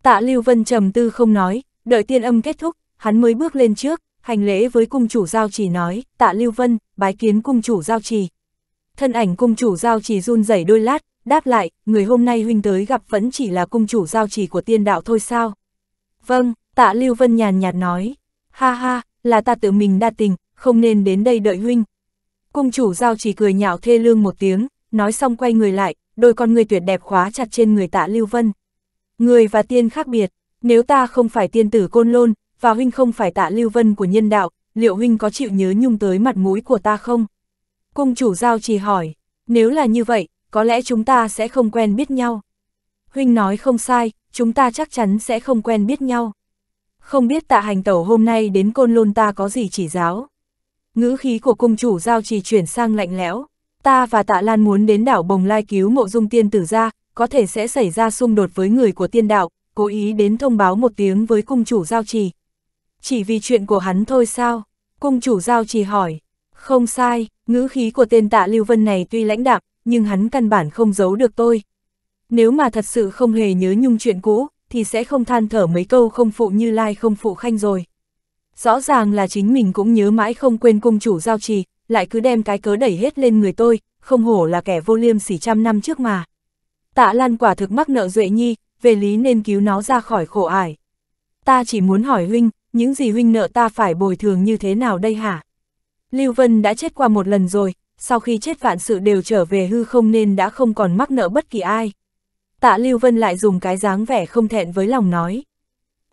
Tạ Lưu Vân trầm tư không nói, đợi tiên âm kết thúc, hắn mới bước lên trước, hành lễ với cung chủ giao trì nói, tạ Lưu Vân, bái kiến cung chủ giao trì. Thân ảnh cung chủ giao trì run rẩy đôi lát, đáp lại, người hôm nay huynh tới gặp vẫn chỉ là cung chủ giao trì của tiên đạo thôi sao? Vâng, Tạ Lưu Vân nhàn nhạt nói, ha ha, là ta tự mình đa tình, không nên đến đây đợi huynh. Cung chủ giao chỉ cười nhạo thê lương một tiếng, nói xong quay người lại, đôi con người tuyệt đẹp khóa chặt trên người tạ Lưu Vân. Người và tiên khác biệt, nếu ta không phải tiên tử côn lôn, và huynh không phải tạ Lưu Vân của nhân đạo, liệu huynh có chịu nhớ nhung tới mặt mũi của ta không? Cung chủ giao chỉ hỏi, nếu là như vậy, có lẽ chúng ta sẽ không quen biết nhau. Huynh nói không sai, chúng ta chắc chắn sẽ không quen biết nhau không biết tạ hành tẩu hôm nay đến côn lôn ta có gì chỉ giáo. Ngữ khí của cung chủ giao trì chuyển sang lạnh lẽo, ta và tạ Lan muốn đến đảo Bồng Lai cứu mộ dung tiên tử ra, có thể sẽ xảy ra xung đột với người của tiên đạo, cố ý đến thông báo một tiếng với cung chủ giao trì. Chỉ vì chuyện của hắn thôi sao? Cung chủ giao trì hỏi. Không sai, ngữ khí của tên tạ Lưu Vân này tuy lãnh đạm, nhưng hắn căn bản không giấu được tôi. Nếu mà thật sự không hề nhớ nhung chuyện cũ, thì sẽ không than thở mấy câu không phụ như lai không phụ khanh rồi. Rõ ràng là chính mình cũng nhớ mãi không quên cung chủ giao trì, lại cứ đem cái cớ đẩy hết lên người tôi, không hổ là kẻ vô liêm sỉ trăm năm trước mà. Tạ Lan quả thực mắc nợ Duệ Nhi, về lý nên cứu nó ra khỏi khổ ải. Ta chỉ muốn hỏi huynh, những gì huynh nợ ta phải bồi thường như thế nào đây hả? Lưu Vân đã chết qua một lần rồi, sau khi chết vạn sự đều trở về hư không nên đã không còn mắc nợ bất kỳ ai tạ Lưu Vân lại dùng cái dáng vẻ không thẹn với lòng nói.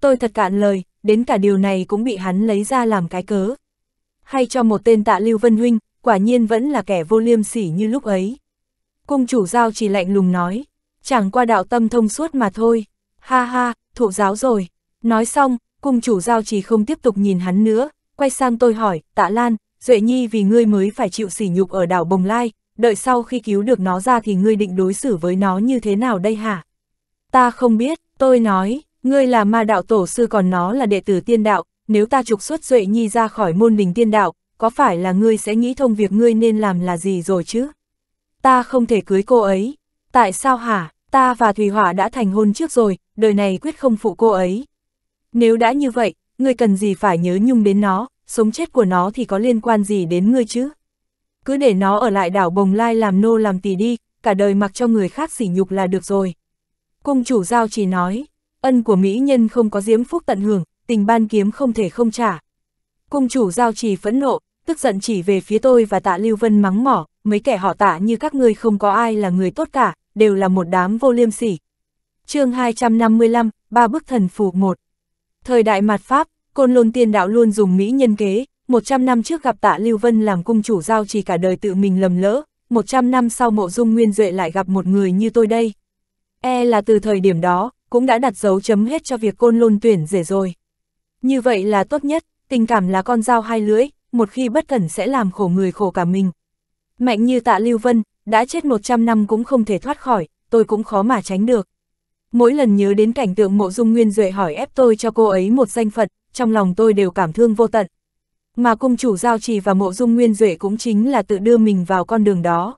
Tôi thật cạn lời, đến cả điều này cũng bị hắn lấy ra làm cái cớ. Hay cho một tên tạ Lưu Vân Huynh, quả nhiên vẫn là kẻ vô liêm sỉ như lúc ấy. Cung chủ giao chỉ lạnh lùng nói, chẳng qua đạo tâm thông suốt mà thôi, ha ha, thụ giáo rồi. Nói xong, cung chủ giao chỉ không tiếp tục nhìn hắn nữa, quay sang tôi hỏi, tạ Lan, Duệ Nhi vì ngươi mới phải chịu sỉ nhục ở đảo Bồng Lai, đợi sau khi cứu được nó ra thì ngươi định đối xử với nó như thế nào đây hả? Ta không biết, tôi nói, ngươi là ma đạo tổ sư còn nó là đệ tử tiên đạo, nếu ta trục xuất Duệ Nhi ra khỏi môn đình tiên đạo, có phải là ngươi sẽ nghĩ thông việc ngươi nên làm là gì rồi chứ? Ta không thể cưới cô ấy. Tại sao hả? Ta và Thùy Hỏa đã thành hôn trước rồi, đời này quyết không phụ cô ấy. Nếu đã như vậy, ngươi cần gì phải nhớ nhung đến nó, sống chết của nó thì có liên quan gì đến ngươi chứ? cứ để nó ở lại đảo Bồng Lai làm nô làm tỷ đi, cả đời mặc cho người khác sỉ nhục là được rồi. Cung chủ giao chỉ nói, ân của mỹ nhân không có diếm phúc tận hưởng, tình ban kiếm không thể không trả. Cung chủ giao chỉ phẫn nộ, tức giận chỉ về phía tôi và tạ Lưu Vân mắng mỏ, mấy kẻ họ tạ như các ngươi không có ai là người tốt cả, đều là một đám vô liêm sỉ. chương 255, ba bức thần phù một Thời đại mạt Pháp, Côn Lôn Tiên Đạo luôn dùng mỹ nhân kế, 100 năm trước gặp tạ Lưu Vân làm cung chủ giao chỉ cả đời tự mình lầm lỡ, 100 năm sau mộ dung nguyên duệ lại gặp một người như tôi đây. E là từ thời điểm đó, cũng đã đặt dấu chấm hết cho việc côn lôn tuyển rể rồi. Như vậy là tốt nhất, tình cảm là con dao hai lưỡi, một khi bất cẩn sẽ làm khổ người khổ cả mình. Mạnh như tạ Lưu Vân, đã chết 100 năm cũng không thể thoát khỏi, tôi cũng khó mà tránh được. Mỗi lần nhớ đến cảnh tượng mộ dung nguyên duệ hỏi ép tôi cho cô ấy một danh phận, trong lòng tôi đều cảm thương vô tận. Mà cung chủ giao trì và mộ dung nguyên duệ cũng chính là tự đưa mình vào con đường đó.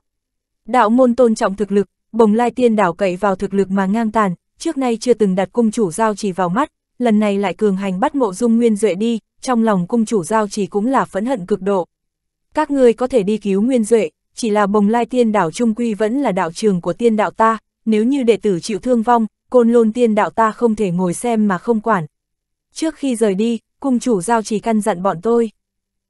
Đạo môn tôn trọng thực lực, bồng lai tiên đảo cậy vào thực lực mà ngang tàn, trước nay chưa từng đặt cung chủ giao trì vào mắt, lần này lại cường hành bắt mộ dung nguyên duệ đi, trong lòng cung chủ giao trì cũng là phẫn hận cực độ. Các ngươi có thể đi cứu nguyên duệ, chỉ là bồng lai tiên đảo trung quy vẫn là đạo trường của tiên đạo ta, nếu như đệ tử chịu thương vong, côn lôn tiên đạo ta không thể ngồi xem mà không quản. Trước khi rời đi, cung chủ giao trì căn dặn bọn tôi.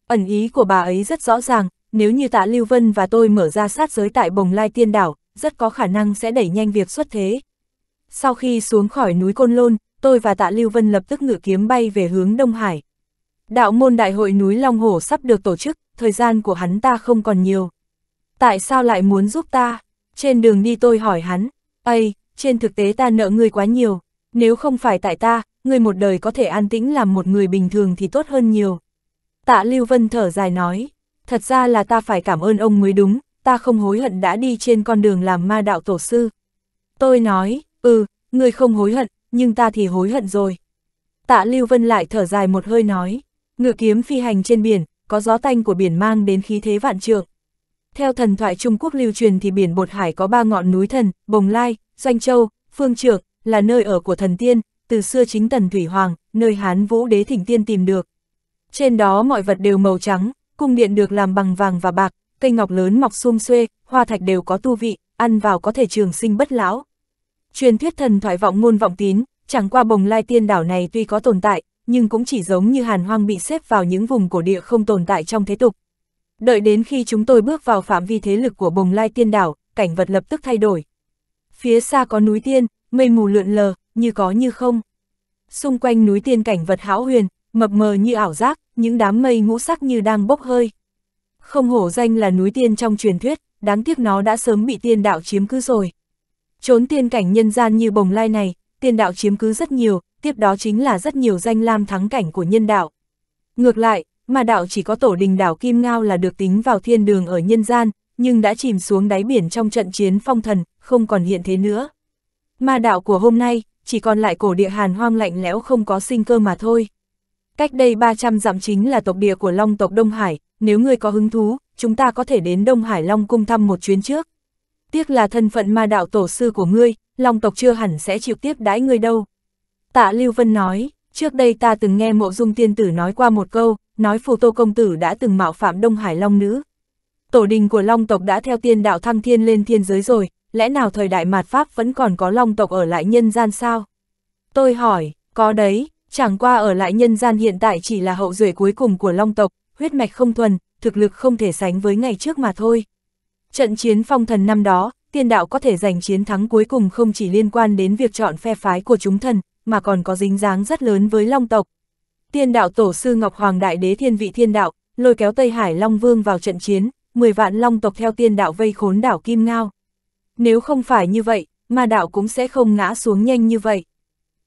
Ẩn ý của bà ấy rất rõ ràng, nếu như tạ Lưu Vân và tôi mở ra sát giới tại bồng lai tiên đảo, rất có khả năng sẽ đẩy nhanh việc xuất thế. Sau khi xuống khỏi núi Côn Lôn, tôi và tạ Lưu Vân lập tức ngự kiếm bay về hướng Đông Hải. Đạo môn đại hội núi Long Hồ sắp được tổ chức, thời gian của hắn ta không còn nhiều. Tại sao lại muốn giúp ta? Trên đường đi tôi hỏi hắn, Ây, trên thực tế ta nợ ngươi quá nhiều, nếu không phải tại ta, ngươi một đời có thể an tĩnh làm một người bình thường thì tốt hơn nhiều. Tạ Lưu Vân thở dài nói, thật ra là ta phải cảm ơn ông mới đúng, ta không hối hận đã đi trên con đường làm ma đạo tổ sư. Tôi nói, ừ, người không hối hận, nhưng ta thì hối hận rồi. Tạ Lưu Vân lại thở dài một hơi nói, ngựa kiếm phi hành trên biển, có gió tanh của biển mang đến khí thế vạn trượng. Theo thần thoại Trung Quốc lưu truyền thì biển Bột Hải có ba ngọn núi thần, Bồng Lai, Doanh Châu, Phương Trượng, là nơi ở của thần tiên, từ xưa chính tần Thủy Hoàng, nơi Hán Vũ Đế Thỉnh Tiên tìm được. Trên đó mọi vật đều màu trắng, cung điện được làm bằng vàng và bạc, cây ngọc lớn mọc xum xuê, hoa thạch đều có tu vị, ăn vào có thể trường sinh bất lão. Truyền thuyết thần thoại vọng ngôn vọng tín, chẳng qua bồng lai tiên đảo này tuy có tồn tại, nhưng cũng chỉ giống như hàn hoang bị xếp vào những vùng cổ địa không tồn tại trong thế tục. Đợi đến khi chúng tôi bước vào phạm vi thế lực của bồng lai tiên đảo, cảnh vật lập tức thay đổi. Phía xa có núi tiên, mây mù lượn lờ, như có như không. Xung quanh núi tiên cảnh vật hão huyền, mập mờ như ảo giác, những đám mây ngũ sắc như đang bốc hơi. Không hổ danh là núi tiên trong truyền thuyết, đáng tiếc nó đã sớm bị tiên đạo chiếm cứ rồi. Trốn tiên cảnh nhân gian như bồng lai này, tiên đạo chiếm cứ rất nhiều, tiếp đó chính là rất nhiều danh lam thắng cảnh của nhân đạo. Ngược lại, mà đạo chỉ có tổ đình đảo Kim Ngao là được tính vào thiên đường ở nhân gian, nhưng đã chìm xuống đáy biển trong trận chiến phong thần, không còn hiện thế nữa. Ma đạo của hôm nay, chỉ còn lại cổ địa hàn hoang lạnh lẽo không có sinh cơ mà thôi. Cách đây 300 dặm chính là tộc địa của Long tộc Đông Hải, nếu ngươi có hứng thú, chúng ta có thể đến Đông Hải Long cung thăm một chuyến trước. Tiếc là thân phận ma đạo tổ sư của ngươi, Long tộc chưa hẳn sẽ chịu tiếp đãi ngươi đâu. Tạ Lưu Vân nói, trước đây ta từng nghe mộ dung tiên tử nói qua một câu, nói phù tô công tử đã từng mạo phạm Đông Hải Long nữ. Tổ đình của Long tộc đã theo tiên đạo thăng thiên lên thiên giới rồi, lẽ nào thời đại mạt Pháp vẫn còn có Long tộc ở lại nhân gian sao? Tôi hỏi, có đấy, Chẳng qua ở lại nhân gian hiện tại chỉ là hậu duệ cuối cùng của Long tộc, huyết mạch không thuần, thực lực không thể sánh với ngày trước mà thôi. Trận chiến phong thần năm đó, tiên đạo có thể giành chiến thắng cuối cùng không chỉ liên quan đến việc chọn phe phái của chúng thần, mà còn có dính dáng rất lớn với Long tộc. Tiên đạo tổ sư Ngọc Hoàng Đại Đế Thiên Vị Thiên Đạo, lôi kéo Tây Hải Long Vương vào trận chiến, 10 vạn Long tộc theo tiên đạo vây khốn đảo Kim Ngao. Nếu không phải như vậy, ma đạo cũng sẽ không ngã xuống nhanh như vậy.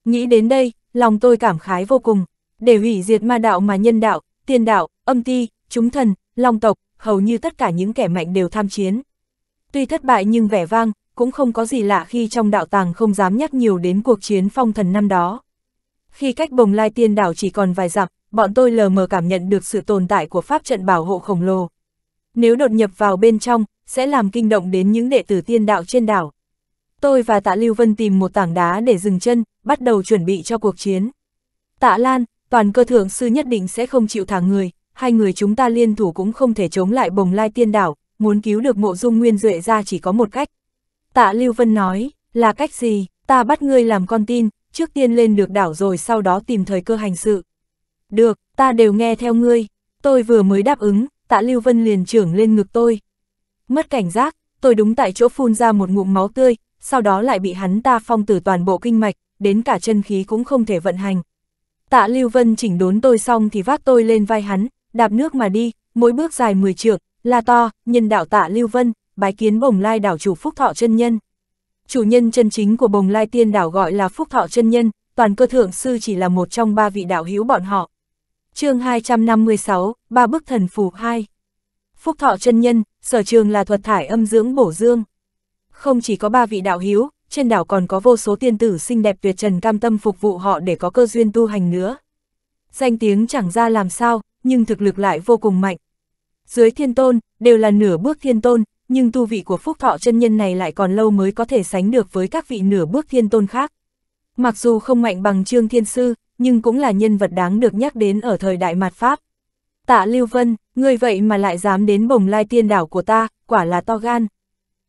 Nghĩ đến đây, lòng tôi cảm khái vô cùng. Để hủy diệt ma đạo mà nhân đạo, tiên đạo, âm ti, chúng thần, long tộc, hầu như tất cả những kẻ mạnh đều tham chiến. Tuy thất bại nhưng vẻ vang, cũng không có gì lạ khi trong đạo tàng không dám nhắc nhiều đến cuộc chiến phong thần năm đó. Khi cách bồng lai tiên đảo chỉ còn vài dặm, bọn tôi lờ mờ cảm nhận được sự tồn tại của pháp trận bảo hộ khổng lồ. Nếu đột nhập vào bên trong, sẽ làm kinh động đến những đệ tử tiên đạo trên đảo. Tôi và Tạ Lưu Vân tìm một tảng đá để dừng chân, bắt đầu chuẩn bị cho cuộc chiến. Tạ Lan, toàn cơ thượng sư nhất định sẽ không chịu thả người, hai người chúng ta liên thủ cũng không thể chống lại bồng lai tiên đảo, muốn cứu được mộ dung nguyên duệ ra chỉ có một cách. Tạ Lưu Vân nói, là cách gì, ta bắt ngươi làm con tin, trước tiên lên được đảo rồi sau đó tìm thời cơ hành sự. Được, ta đều nghe theo ngươi, tôi vừa mới đáp ứng, tạ Lưu Vân liền trưởng lên ngực tôi. Mất cảnh giác, tôi đúng tại chỗ phun ra một ngụm máu tươi, sau đó lại bị hắn ta phong tử toàn bộ kinh mạch, đến cả chân khí cũng không thể vận hành. Tạ Lưu Vân chỉnh đốn tôi xong thì vác tôi lên vai hắn, đạp nước mà đi, mỗi bước dài 10 trượng, là to, nhân đạo Tạ Lưu Vân, bái kiến bồng lai đảo chủ Phúc Thọ chân nhân. Chủ nhân chân chính của bồng lai tiên đảo gọi là Phúc Thọ chân nhân, toàn cơ thượng sư chỉ là một trong ba vị đạo hữu bọn họ. chương 256, ba bức thần phù 2. Phúc Thọ chân nhân, sở trường là thuật thải âm dưỡng bổ dương không chỉ có ba vị đạo hiếu, trên đảo còn có vô số tiên tử xinh đẹp tuyệt trần cam tâm phục vụ họ để có cơ duyên tu hành nữa. Danh tiếng chẳng ra làm sao, nhưng thực lực lại vô cùng mạnh. Dưới thiên tôn, đều là nửa bước thiên tôn, nhưng tu vị của phúc thọ chân nhân này lại còn lâu mới có thể sánh được với các vị nửa bước thiên tôn khác. Mặc dù không mạnh bằng Trương Thiên Sư, nhưng cũng là nhân vật đáng được nhắc đến ở thời đại mạt Pháp. Tạ Lưu Vân, người vậy mà lại dám đến bồng lai tiên đảo của ta, quả là to gan.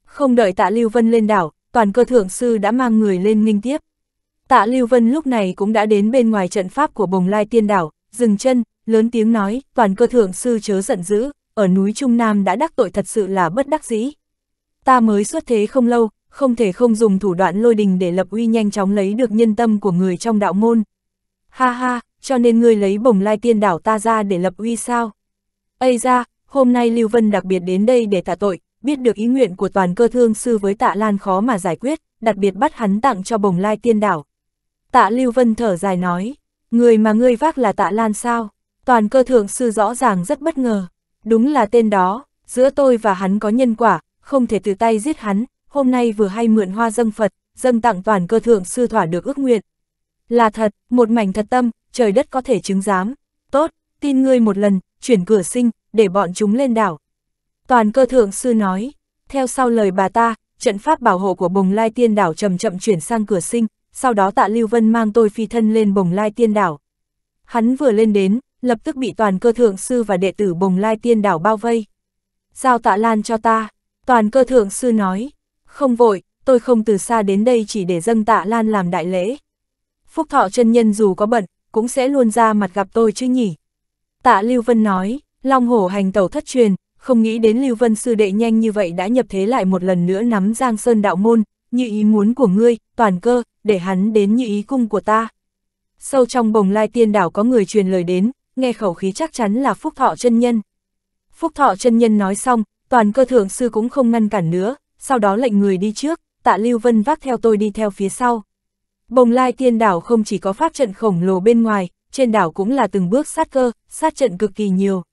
Không đợi tạ Lưu Vân lên đảo, toàn cơ thượng sư đã mang người lên nghinh tiếp. Tạ Lưu Vân lúc này cũng đã đến bên ngoài trận pháp của bồng lai tiên đảo, dừng chân, lớn tiếng nói, toàn cơ thượng sư chớ giận dữ, ở núi Trung Nam đã đắc tội thật sự là bất đắc dĩ. Ta mới xuất thế không lâu, không thể không dùng thủ đoạn lôi đình để lập uy nhanh chóng lấy được nhân tâm của người trong đạo môn. Ha ha, cho nên ngươi lấy bồng lai tiên đảo ta ra để lập uy sao? Ây ra, hôm nay Lưu Vân đặc biệt đến đây để tạ tội, biết được ý nguyện của toàn cơ thương sư với tạ Lan khó mà giải quyết, đặc biệt bắt hắn tặng cho bồng lai tiên đảo. Tạ Lưu Vân thở dài nói, người mà ngươi vác là tạ Lan sao? Toàn cơ thượng sư rõ ràng rất bất ngờ, đúng là tên đó, giữa tôi và hắn có nhân quả, không thể từ tay giết hắn, hôm nay vừa hay mượn hoa dâng Phật, dâng tặng toàn cơ thượng sư thỏa được ước nguyện. Là thật, một mảnh thật tâm, trời đất có thể chứng giám. Tốt, tin ngươi một lần, chuyển cửa sinh, để bọn chúng lên đảo, Toàn cơ thượng sư nói, theo sau lời bà ta, trận pháp bảo hộ của bồng lai tiên đảo chậm chậm chuyển sang cửa sinh, sau đó tạ Lưu Vân mang tôi phi thân lên bồng lai tiên đảo. Hắn vừa lên đến, lập tức bị toàn cơ thượng sư và đệ tử bồng lai tiên đảo bao vây. Giao tạ lan cho ta, toàn cơ thượng sư nói, không vội, tôi không từ xa đến đây chỉ để dâng tạ lan làm đại lễ. Phúc thọ chân nhân dù có bận, cũng sẽ luôn ra mặt gặp tôi chứ nhỉ. Tạ Lưu Vân nói, Long hổ hành tẩu thất truyền, không nghĩ đến Lưu Vân Sư Đệ nhanh như vậy đã nhập thế lại một lần nữa nắm Giang Sơn Đạo Môn, như ý muốn của ngươi, toàn cơ, để hắn đến như ý cung của ta. Sâu trong bồng lai tiên đảo có người truyền lời đến, nghe khẩu khí chắc chắn là Phúc Thọ chân Nhân. Phúc Thọ chân Nhân nói xong, toàn cơ thượng sư cũng không ngăn cản nữa, sau đó lệnh người đi trước, tạ Lưu Vân vác theo tôi đi theo phía sau. Bồng lai tiên đảo không chỉ có pháp trận khổng lồ bên ngoài, trên đảo cũng là từng bước sát cơ, sát trận cực kỳ nhiều.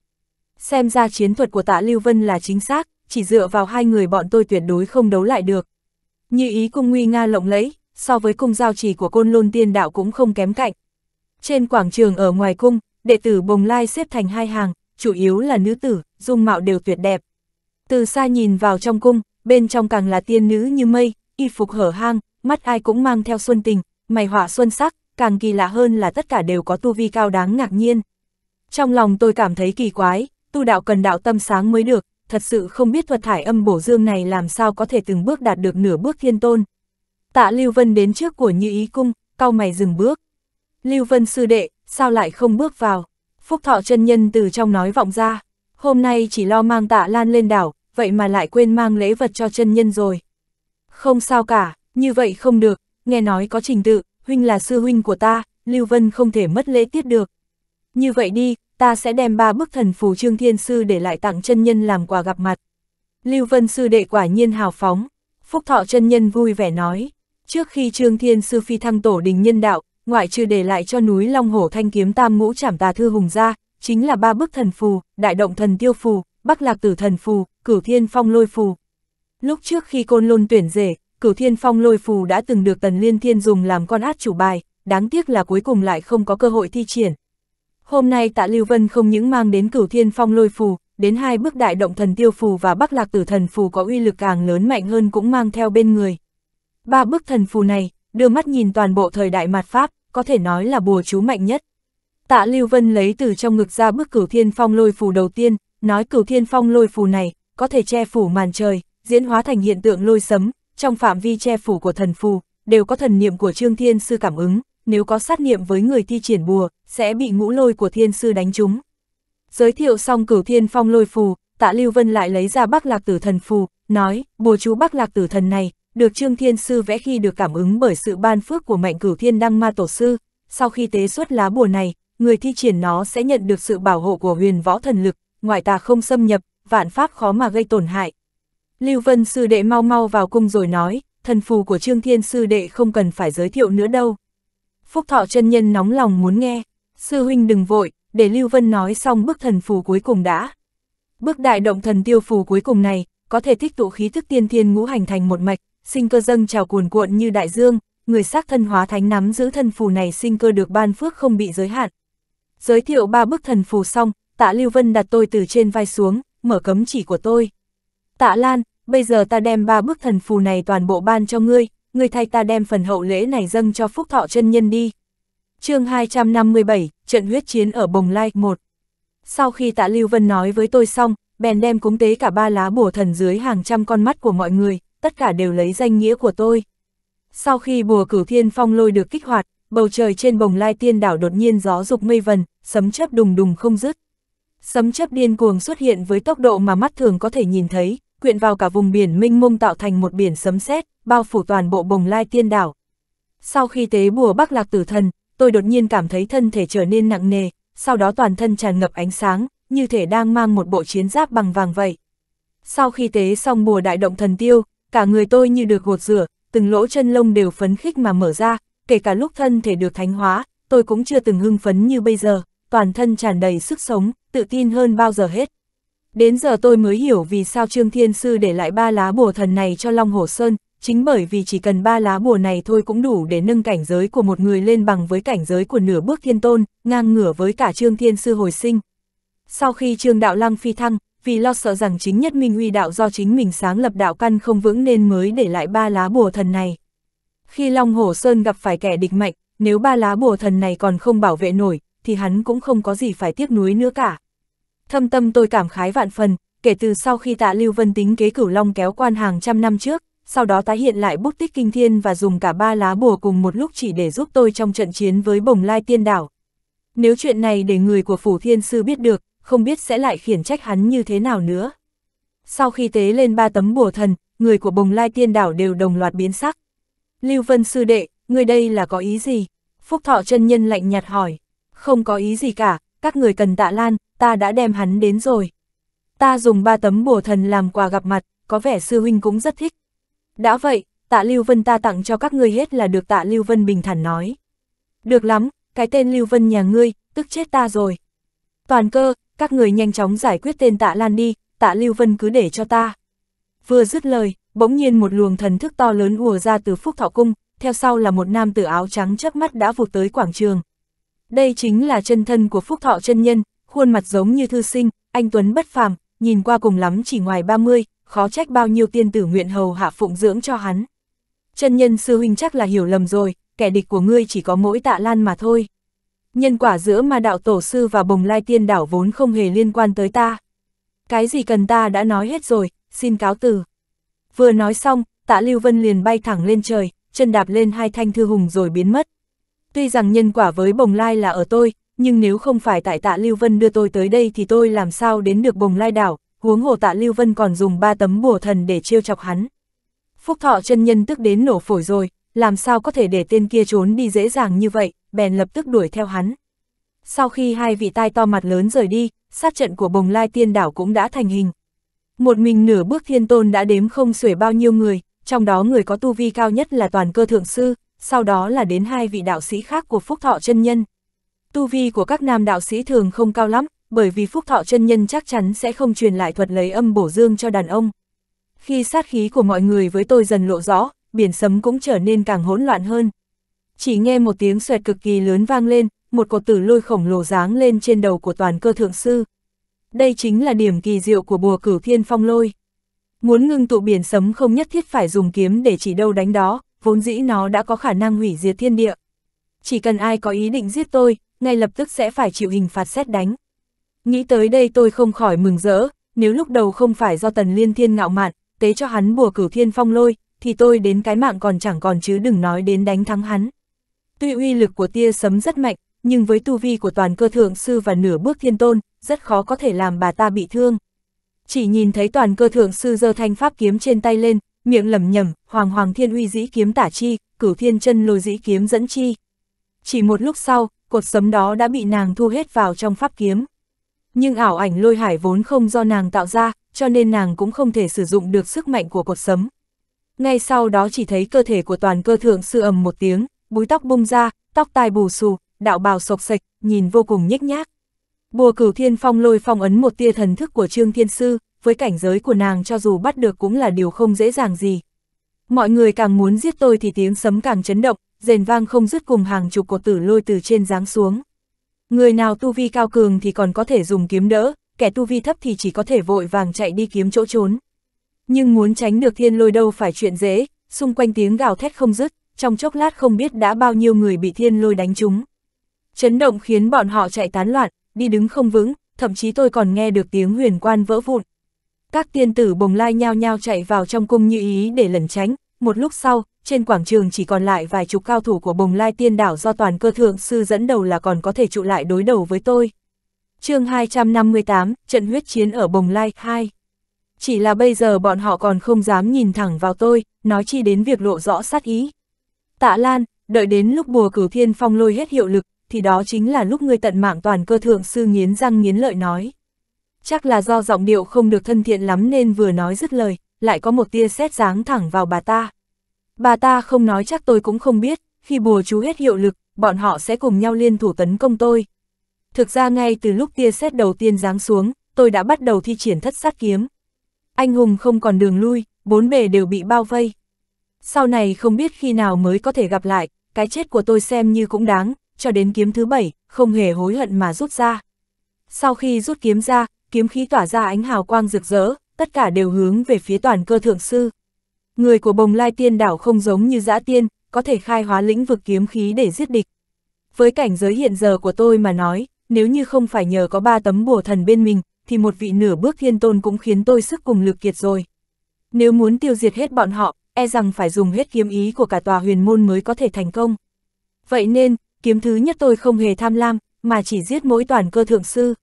Xem ra chiến thuật của tạ Lưu Vân là chính xác, chỉ dựa vào hai người bọn tôi tuyệt đối không đấu lại được. Như ý cung nguy nga lộng lẫy, so với cung giao trì của côn lôn tiên đạo cũng không kém cạnh. Trên quảng trường ở ngoài cung, đệ tử bồng lai xếp thành hai hàng, chủ yếu là nữ tử, dung mạo đều tuyệt đẹp. Từ xa nhìn vào trong cung, bên trong càng là tiên nữ như mây, y phục hở hang, mắt ai cũng mang theo xuân tình, mày họa xuân sắc, càng kỳ lạ hơn là tất cả đều có tu vi cao đáng ngạc nhiên. Trong lòng tôi cảm thấy kỳ quái, tu đạo cần đạo tâm sáng mới được, thật sự không biết thuật thải âm bổ dương này làm sao có thể từng bước đạt được nửa bước thiên tôn. Tạ Lưu Vân đến trước của Như Ý Cung, cau mày dừng bước. Lưu Vân sư đệ, sao lại không bước vào? Phúc Thọ chân nhân từ trong nói vọng ra, hôm nay chỉ lo mang Tạ Lan lên đảo, vậy mà lại quên mang lễ vật cho chân nhân rồi. Không sao cả, như vậy không được, nghe nói có trình tự, huynh là sư huynh của ta, Lưu Vân không thể mất lễ tiết được. Như vậy đi, ta sẽ đem ba bức thần phù Trương Thiên Sư để lại tặng chân nhân làm quà gặp mặt. Lưu Vân Sư đệ quả nhiên hào phóng, Phúc Thọ chân nhân vui vẻ nói, trước khi Trương Thiên Sư phi thăng tổ đình nhân đạo, ngoại trừ để lại cho núi Long Hổ Thanh Kiếm Tam Ngũ Trảm Tà Thư Hùng ra, chính là ba bức thần phù, Đại Động Thần Tiêu Phù, Bắc Lạc Tử Thần Phù, Cửu Thiên Phong Lôi Phù. Lúc trước khi côn lôn tuyển rể, Cửu Thiên Phong Lôi Phù đã từng được Tần Liên Thiên dùng làm con át chủ bài, đáng tiếc là cuối cùng lại không có cơ hội thi triển, Hôm nay tạ Lưu Vân không những mang đến cửu thiên phong lôi phù, đến hai bức đại động thần tiêu phù và bắc lạc tử thần phù có uy lực càng lớn mạnh hơn cũng mang theo bên người. Ba bức thần phù này, đưa mắt nhìn toàn bộ thời đại mạt Pháp, có thể nói là bùa chú mạnh nhất. Tạ Lưu Vân lấy từ trong ngực ra bức cửu thiên phong lôi phù đầu tiên, nói cửu thiên phong lôi phù này, có thể che phủ màn trời, diễn hóa thành hiện tượng lôi sấm, trong phạm vi che phủ của thần phù, đều có thần niệm của Trương Thiên Sư cảm ứng, nếu có sát niệm với người thi triển bùa, sẽ bị ngũ lôi của thiên sư đánh trúng. Giới thiệu xong cửu thiên phong lôi phù, tạ Lưu Vân lại lấy ra bắc lạc tử thần phù, nói, bùa chú bắc lạc tử thần này, được Trương Thiên Sư vẽ khi được cảm ứng bởi sự ban phước của mạnh cửu thiên đăng ma tổ sư. Sau khi tế xuất lá bùa này, người thi triển nó sẽ nhận được sự bảo hộ của huyền võ thần lực, ngoại tà không xâm nhập, vạn pháp khó mà gây tổn hại. Lưu Vân Sư Đệ mau mau vào cung rồi nói, thần phù của Trương Thiên Sư Đệ không cần phải giới thiệu nữa đâu. Phúc Thọ chân nhân nóng lòng muốn nghe, sư huynh đừng vội, để Lưu Vân nói xong bức thần phù cuối cùng đã. Bức đại động thần tiêu phù cuối cùng này, có thể tích tụ khí thức tiên thiên ngũ hành thành một mạch, sinh cơ dâng trào cuồn cuộn như đại dương, người xác thân hóa thánh nắm giữ thần phù này sinh cơ được ban phước không bị giới hạn. Giới thiệu ba bức thần phù xong, tạ Lưu Vân đặt tôi từ trên vai xuống, mở cấm chỉ của tôi. Tạ Lan, bây giờ ta đem ba bức thần phù này toàn bộ ban cho ngươi, người thay ta đem phần hậu lễ này dâng cho phúc thọ chân nhân đi. chương 257, trận huyết chiến ở Bồng Lai 1 Sau khi tạ Lưu Vân nói với tôi xong, bèn đem cúng tế cả ba lá bùa thần dưới hàng trăm con mắt của mọi người, tất cả đều lấy danh nghĩa của tôi. Sau khi bùa cửu thiên phong lôi được kích hoạt, bầu trời trên bồng lai tiên đảo đột nhiên gió dục mây vần, sấm chớp đùng đùng không dứt. Sấm chớp điên cuồng xuất hiện với tốc độ mà mắt thường có thể nhìn thấy, quyện vào cả vùng biển minh mông tạo thành một biển sấm sét, bao phủ toàn bộ bồng lai tiên đảo. Sau khi tế bùa bắc lạc tử thần, tôi đột nhiên cảm thấy thân thể trở nên nặng nề, sau đó toàn thân tràn ngập ánh sáng, như thể đang mang một bộ chiến giáp bằng vàng vậy. Sau khi tế xong bùa đại động thần tiêu, cả người tôi như được gột rửa, từng lỗ chân lông đều phấn khích mà mở ra, kể cả lúc thân thể được thánh hóa, tôi cũng chưa từng hưng phấn như bây giờ, toàn thân tràn đầy sức sống, tự tin hơn bao giờ hết. Đến giờ tôi mới hiểu vì sao Trương Thiên Sư để lại ba lá bùa thần này cho Long Hồ Sơn, chính bởi vì chỉ cần ba lá bùa này thôi cũng đủ để nâng cảnh giới của một người lên bằng với cảnh giới của nửa bước thiên tôn, ngang ngửa với cả Trương Thiên Sư hồi sinh. Sau khi Trương Đạo Lăng phi thăng, vì lo sợ rằng chính nhất minh uy đạo do chính mình sáng lập đạo căn không vững nên mới để lại ba lá bùa thần này. Khi Long hồ Sơn gặp phải kẻ địch mạnh, nếu ba lá bùa thần này còn không bảo vệ nổi, thì hắn cũng không có gì phải tiếc nuối nữa cả. Thâm tâm tôi cảm khái vạn phần, kể từ sau khi tạ Lưu Vân tính kế cửu Long kéo quan hàng trăm năm trước, sau đó tái hiện lại bút tích kinh thiên và dùng cả ba lá bùa cùng một lúc chỉ để giúp tôi trong trận chiến với bồng lai tiên đảo. Nếu chuyện này để người của phủ thiên sư biết được, không biết sẽ lại khiển trách hắn như thế nào nữa. Sau khi tế lên ba tấm bùa thần, người của bồng lai tiên đảo đều đồng loạt biến sắc. Lưu Vân Sư Đệ, người đây là có ý gì? Phúc Thọ chân Nhân lạnh nhạt hỏi. Không có ý gì cả, các người cần tạ lan, ta đã đem hắn đến rồi. Ta dùng ba tấm bùa thần làm quà gặp mặt, có vẻ sư huynh cũng rất thích. Đã vậy, tạ Lưu Vân ta tặng cho các ngươi hết là được tạ Lưu Vân bình thản nói. Được lắm, cái tên Lưu Vân nhà ngươi, tức chết ta rồi. Toàn cơ, các người nhanh chóng giải quyết tên tạ Lan đi, tạ Lưu Vân cứ để cho ta. Vừa dứt lời, bỗng nhiên một luồng thần thức to lớn ùa ra từ phúc thọ cung, theo sau là một nam tử áo trắng chớp mắt đã vụt tới quảng trường. Đây chính là chân thân của phúc thọ chân nhân, khuôn mặt giống như thư sinh, anh Tuấn bất phàm, nhìn qua cùng lắm chỉ ngoài 30, khó trách bao nhiêu tiên tử nguyện hầu hạ phụng dưỡng cho hắn. Chân nhân sư huynh chắc là hiểu lầm rồi, kẻ địch của ngươi chỉ có mỗi tạ lan mà thôi. Nhân quả giữa mà đạo tổ sư và bồng lai tiên đảo vốn không hề liên quan tới ta. Cái gì cần ta đã nói hết rồi, xin cáo từ. Vừa nói xong, tạ Lưu Vân liền bay thẳng lên trời, chân đạp lên hai thanh thư hùng rồi biến mất. Tuy rằng nhân quả với bồng lai là ở tôi, nhưng nếu không phải tại tạ Lưu Vân đưa tôi tới đây thì tôi làm sao đến được bồng lai đảo, huống hồ tạ Lưu Vân còn dùng ba tấm bùa thần để trêu chọc hắn. Phúc thọ chân nhân tức đến nổ phổi rồi, làm sao có thể để tên kia trốn đi dễ dàng như vậy, bèn lập tức đuổi theo hắn. Sau khi hai vị tai to mặt lớn rời đi, sát trận của bồng lai tiên đảo cũng đã thành hình. Một mình nửa bước thiên tôn đã đếm không xuể bao nhiêu người, trong đó người có tu vi cao nhất là toàn cơ thượng sư, sau đó là đến hai vị đạo sĩ khác của phúc thọ chân nhân. Tu vi của các nam đạo sĩ thường không cao lắm, bởi vì phúc thọ chân nhân chắc chắn sẽ không truyền lại thuật lấy âm bổ dương cho đàn ông. Khi sát khí của mọi người với tôi dần lộ rõ, biển sấm cũng trở nên càng hỗn loạn hơn. Chỉ nghe một tiếng xoẹt cực kỳ lớn vang lên, một cột tử lôi khổng lồ giáng lên trên đầu của toàn cơ thượng sư. Đây chính là điểm kỳ diệu của bùa cửu thiên phong lôi. Muốn ngưng tụ biển sấm không nhất thiết phải dùng kiếm để chỉ đâu đánh đó, vốn dĩ nó đã có khả năng hủy diệt thiên địa. Chỉ cần ai có ý định giết tôi, ngay lập tức sẽ phải chịu hình phạt xét đánh. Nghĩ tới đây tôi không khỏi mừng rỡ, nếu lúc đầu không phải do tần liên thiên ngạo mạn, tế cho hắn bùa cửu thiên phong lôi, thì tôi đến cái mạng còn chẳng còn chứ đừng nói đến đánh thắng hắn. Tuy uy lực của tia sấm rất mạnh, nhưng với tu vi của toàn cơ thượng sư và nửa bước thiên tôn, rất khó có thể làm bà ta bị thương. Chỉ nhìn thấy toàn cơ thượng sư giơ thanh pháp kiếm trên tay lên, miệng lẩm nhẩm hoàng hoàng thiên uy dĩ kiếm tả chi, cửu thiên chân lôi dĩ kiếm dẫn chi. Chỉ một lúc sau, cột sấm đó đã bị nàng thu hết vào trong pháp kiếm nhưng ảo ảnh lôi hải vốn không do nàng tạo ra, cho nên nàng cũng không thể sử dụng được sức mạnh của cột sấm. Ngay sau đó chỉ thấy cơ thể của toàn cơ thượng sư ầm một tiếng, búi tóc bung ra, tóc tai bù xù, đạo bào sộc sạch, nhìn vô cùng nhếch nhác. Bùa cửu thiên phong lôi phong ấn một tia thần thức của Trương Thiên Sư, với cảnh giới của nàng cho dù bắt được cũng là điều không dễ dàng gì. Mọi người càng muốn giết tôi thì tiếng sấm càng chấn động, rền vang không dứt cùng hàng chục cột tử lôi từ trên giáng xuống. Người nào tu vi cao cường thì còn có thể dùng kiếm đỡ, kẻ tu vi thấp thì chỉ có thể vội vàng chạy đi kiếm chỗ trốn. Nhưng muốn tránh được thiên lôi đâu phải chuyện dễ, xung quanh tiếng gào thét không dứt, trong chốc lát không biết đã bao nhiêu người bị thiên lôi đánh trúng. Chấn động khiến bọn họ chạy tán loạn, đi đứng không vững, thậm chí tôi còn nghe được tiếng huyền quan vỡ vụn. Các tiên tử bồng lai nhao nhao chạy vào trong cung như ý để lẩn tránh, một lúc sau, trên quảng trường chỉ còn lại vài chục cao thủ của bồng lai tiên đảo do toàn cơ thượng sư dẫn đầu là còn có thể trụ lại đối đầu với tôi. chương 258, trận huyết chiến ở bồng lai 2. Chỉ là bây giờ bọn họ còn không dám nhìn thẳng vào tôi, nói chi đến việc lộ rõ sát ý. Tạ Lan, đợi đến lúc bùa cửu thiên phong lôi hết hiệu lực, thì đó chính là lúc người tận mạng toàn cơ thượng sư nghiến răng nghiến lợi nói. Chắc là do giọng điệu không được thân thiện lắm nên vừa nói dứt lời, lại có một tia sét giáng thẳng vào bà ta. Bà ta không nói chắc tôi cũng không biết, khi bùa chú hết hiệu lực, bọn họ sẽ cùng nhau liên thủ tấn công tôi. Thực ra ngay từ lúc tia sét đầu tiên giáng xuống, tôi đã bắt đầu thi triển thất sát kiếm. Anh hùng không còn đường lui, bốn bề đều bị bao vây. Sau này không biết khi nào mới có thể gặp lại, cái chết của tôi xem như cũng đáng, cho đến kiếm thứ bảy, không hề hối hận mà rút ra. Sau khi rút kiếm ra, kiếm khí tỏa ra ánh hào quang rực rỡ, tất cả đều hướng về phía toàn cơ thượng sư. Người của bồng lai tiên đảo không giống như giã tiên, có thể khai hóa lĩnh vực kiếm khí để giết địch. Với cảnh giới hiện giờ của tôi mà nói, nếu như không phải nhờ có ba tấm bùa thần bên mình, thì một vị nửa bước thiên tôn cũng khiến tôi sức cùng lực kiệt rồi. Nếu muốn tiêu diệt hết bọn họ, e rằng phải dùng hết kiếm ý của cả tòa huyền môn mới có thể thành công. Vậy nên, kiếm thứ nhất tôi không hề tham lam, mà chỉ giết mỗi toàn cơ thượng sư.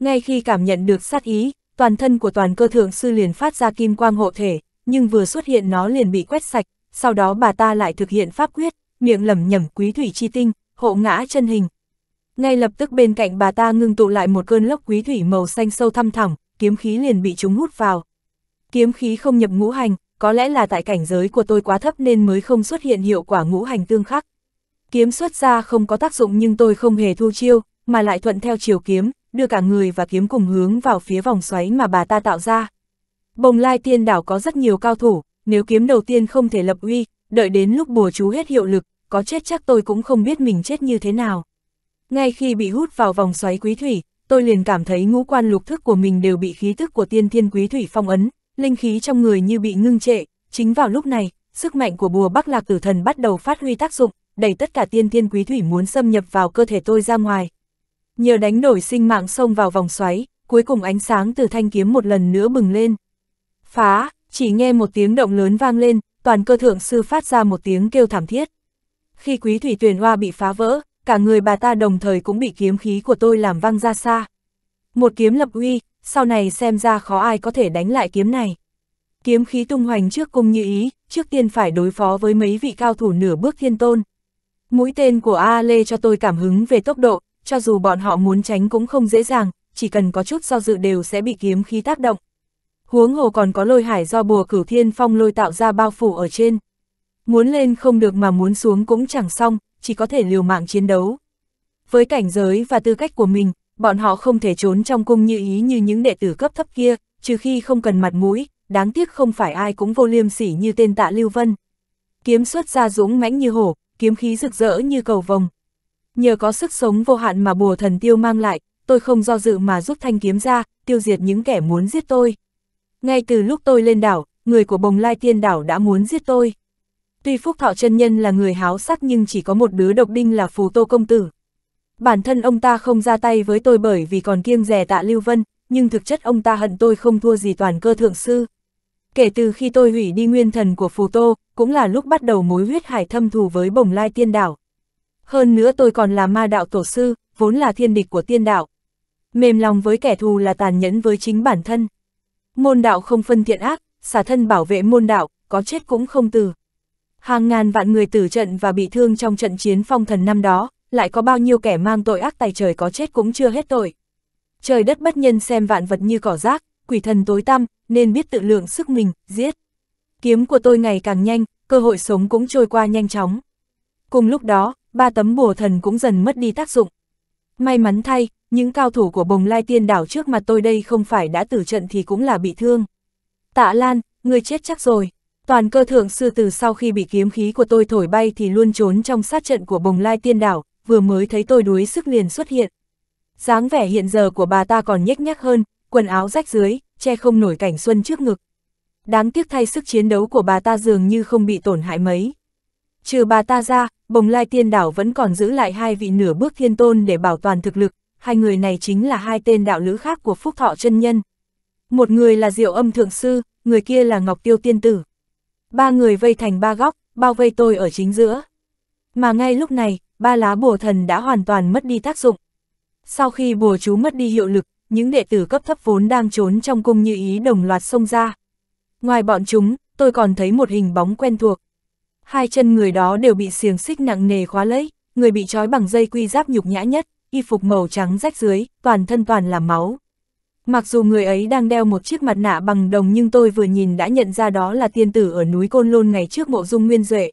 Ngay khi cảm nhận được sát ý, toàn thân của toàn cơ thượng sư liền phát ra kim quang hộ thể, nhưng vừa xuất hiện nó liền bị quét sạch, sau đó bà ta lại thực hiện pháp quyết, miệng lẩm nhẩm quý thủy chi tinh, hộ ngã chân hình. Ngay lập tức bên cạnh bà ta ngưng tụ lại một cơn lốc quý thủy màu xanh sâu thăm thẳm, kiếm khí liền bị chúng hút vào. Kiếm khí không nhập ngũ hành, có lẽ là tại cảnh giới của tôi quá thấp nên mới không xuất hiện hiệu quả ngũ hành tương khắc. Kiếm xuất ra không có tác dụng nhưng tôi không hề thu chiêu, mà lại thuận theo chiều kiếm, đưa cả người và kiếm cùng hướng vào phía vòng xoáy mà bà ta tạo ra. Bồng lai tiên đảo có rất nhiều cao thủ, nếu kiếm đầu tiên không thể lập uy, đợi đến lúc bùa chú hết hiệu lực, có chết chắc tôi cũng không biết mình chết như thế nào. Ngay khi bị hút vào vòng xoáy quý thủy, tôi liền cảm thấy ngũ quan lục thức của mình đều bị khí thức của tiên thiên quý thủy phong ấn, linh khí trong người như bị ngưng trệ, chính vào lúc này, sức mạnh của bùa Bắc Lạc Tử Thần bắt đầu phát huy tác dụng, đẩy tất cả tiên thiên quý thủy muốn xâm nhập vào cơ thể tôi ra ngoài, nhờ đánh đổi sinh mạng xông vào vòng xoáy, cuối cùng ánh sáng từ thanh kiếm một lần nữa bừng lên. Phá, chỉ nghe một tiếng động lớn vang lên, toàn cơ thượng sư phát ra một tiếng kêu thảm thiết. Khi quý thủy tuyển hoa bị phá vỡ, cả người bà ta đồng thời cũng bị kiếm khí của tôi làm văng ra xa. Một kiếm lập uy, sau này xem ra khó ai có thể đánh lại kiếm này. Kiếm khí tung hoành trước cung như ý, trước tiên phải đối phó với mấy vị cao thủ nửa bước thiên tôn. Mũi tên của A Lê cho tôi cảm hứng về tốc độ, cho dù bọn họ muốn tránh cũng không dễ dàng, chỉ cần có chút do dự đều sẽ bị kiếm khí tác động. Huống hồ còn có lôi hải do bùa cửu thiên phong lôi tạo ra bao phủ ở trên. Muốn lên không được mà muốn xuống cũng chẳng xong, chỉ có thể liều mạng chiến đấu. Với cảnh giới và tư cách của mình, bọn họ không thể trốn trong cung như ý như những đệ tử cấp thấp kia, trừ khi không cần mặt mũi, đáng tiếc không phải ai cũng vô liêm sỉ như tên tạ Lưu Vân. Kiếm xuất ra dũng mãnh như hổ, kiếm khí rực rỡ như cầu vồng, nhờ có sức sống vô hạn mà bùa thần tiêu mang lại, tôi không do dự mà rút thanh kiếm ra, tiêu diệt những kẻ muốn giết tôi. Ngay từ lúc tôi lên đảo, người của bồng lai tiên đảo đã muốn giết tôi. Tuy Phúc Thọ chân Nhân là người háo sắc nhưng chỉ có một đứa độc đinh là Phù Tô Công Tử. Bản thân ông ta không ra tay với tôi bởi vì còn kiêng rẻ tạ Lưu Vân, nhưng thực chất ông ta hận tôi không thua gì toàn cơ thượng sư. Kể từ khi tôi hủy đi nguyên thần của Phù Tô, cũng là lúc bắt đầu mối huyết hải thâm thù với bồng lai tiên đảo. Hơn nữa tôi còn là ma đạo tổ sư, vốn là thiên địch của tiên đạo. Mềm lòng với kẻ thù là tàn nhẫn với chính bản thân. Môn đạo không phân thiện ác, xả thân bảo vệ môn đạo, có chết cũng không từ. Hàng ngàn vạn người tử trận và bị thương trong trận chiến phong thần năm đó, lại có bao nhiêu kẻ mang tội ác tài trời có chết cũng chưa hết tội. Trời đất bất nhân xem vạn vật như cỏ rác, quỷ thần tối tăm, nên biết tự lượng sức mình, giết. Kiếm của tôi ngày càng nhanh, cơ hội sống cũng trôi qua nhanh chóng. Cùng lúc đó, ba tấm bùa thần cũng dần mất đi tác dụng. May mắn thay, những cao thủ của bồng lai tiên đảo trước mặt tôi đây không phải đã tử trận thì cũng là bị thương. Tạ Lan, người chết chắc rồi. Toàn cơ thượng sư từ sau khi bị kiếm khí của tôi thổi bay thì luôn trốn trong sát trận của bồng lai tiên đảo, vừa mới thấy tôi đuối sức liền xuất hiện. dáng vẻ hiện giờ của bà ta còn nhếch nhác hơn, quần áo rách dưới, che không nổi cảnh xuân trước ngực. Đáng tiếc thay sức chiến đấu của bà ta dường như không bị tổn hại mấy. Trừ bà ta ra, Bồng Lai Tiên Đảo vẫn còn giữ lại hai vị nửa bước thiên tôn để bảo toàn thực lực, hai người này chính là hai tên đạo lữ khác của Phúc Thọ chân nhân. Một người là Diệu Âm Thượng Sư, người kia là Ngọc Tiêu Tiên Tử. Ba người vây thành ba góc, bao vây tôi ở chính giữa. Mà ngay lúc này, ba lá bùa thần đã hoàn toàn mất đi tác dụng. Sau khi bùa chú mất đi hiệu lực, những đệ tử cấp thấp vốn đang trốn trong cung như ý đồng loạt xông ra. Ngoài bọn chúng, tôi còn thấy một hình bóng quen thuộc, hai chân người đó đều bị xiềng xích nặng nề khóa lấy, người bị trói bằng dây quy giáp nhục nhã nhất, y phục màu trắng rách dưới, toàn thân toàn là máu. Mặc dù người ấy đang đeo một chiếc mặt nạ bằng đồng nhưng tôi vừa nhìn đã nhận ra đó là tiên tử ở núi Côn Lôn ngày trước mộ dung nguyên duệ,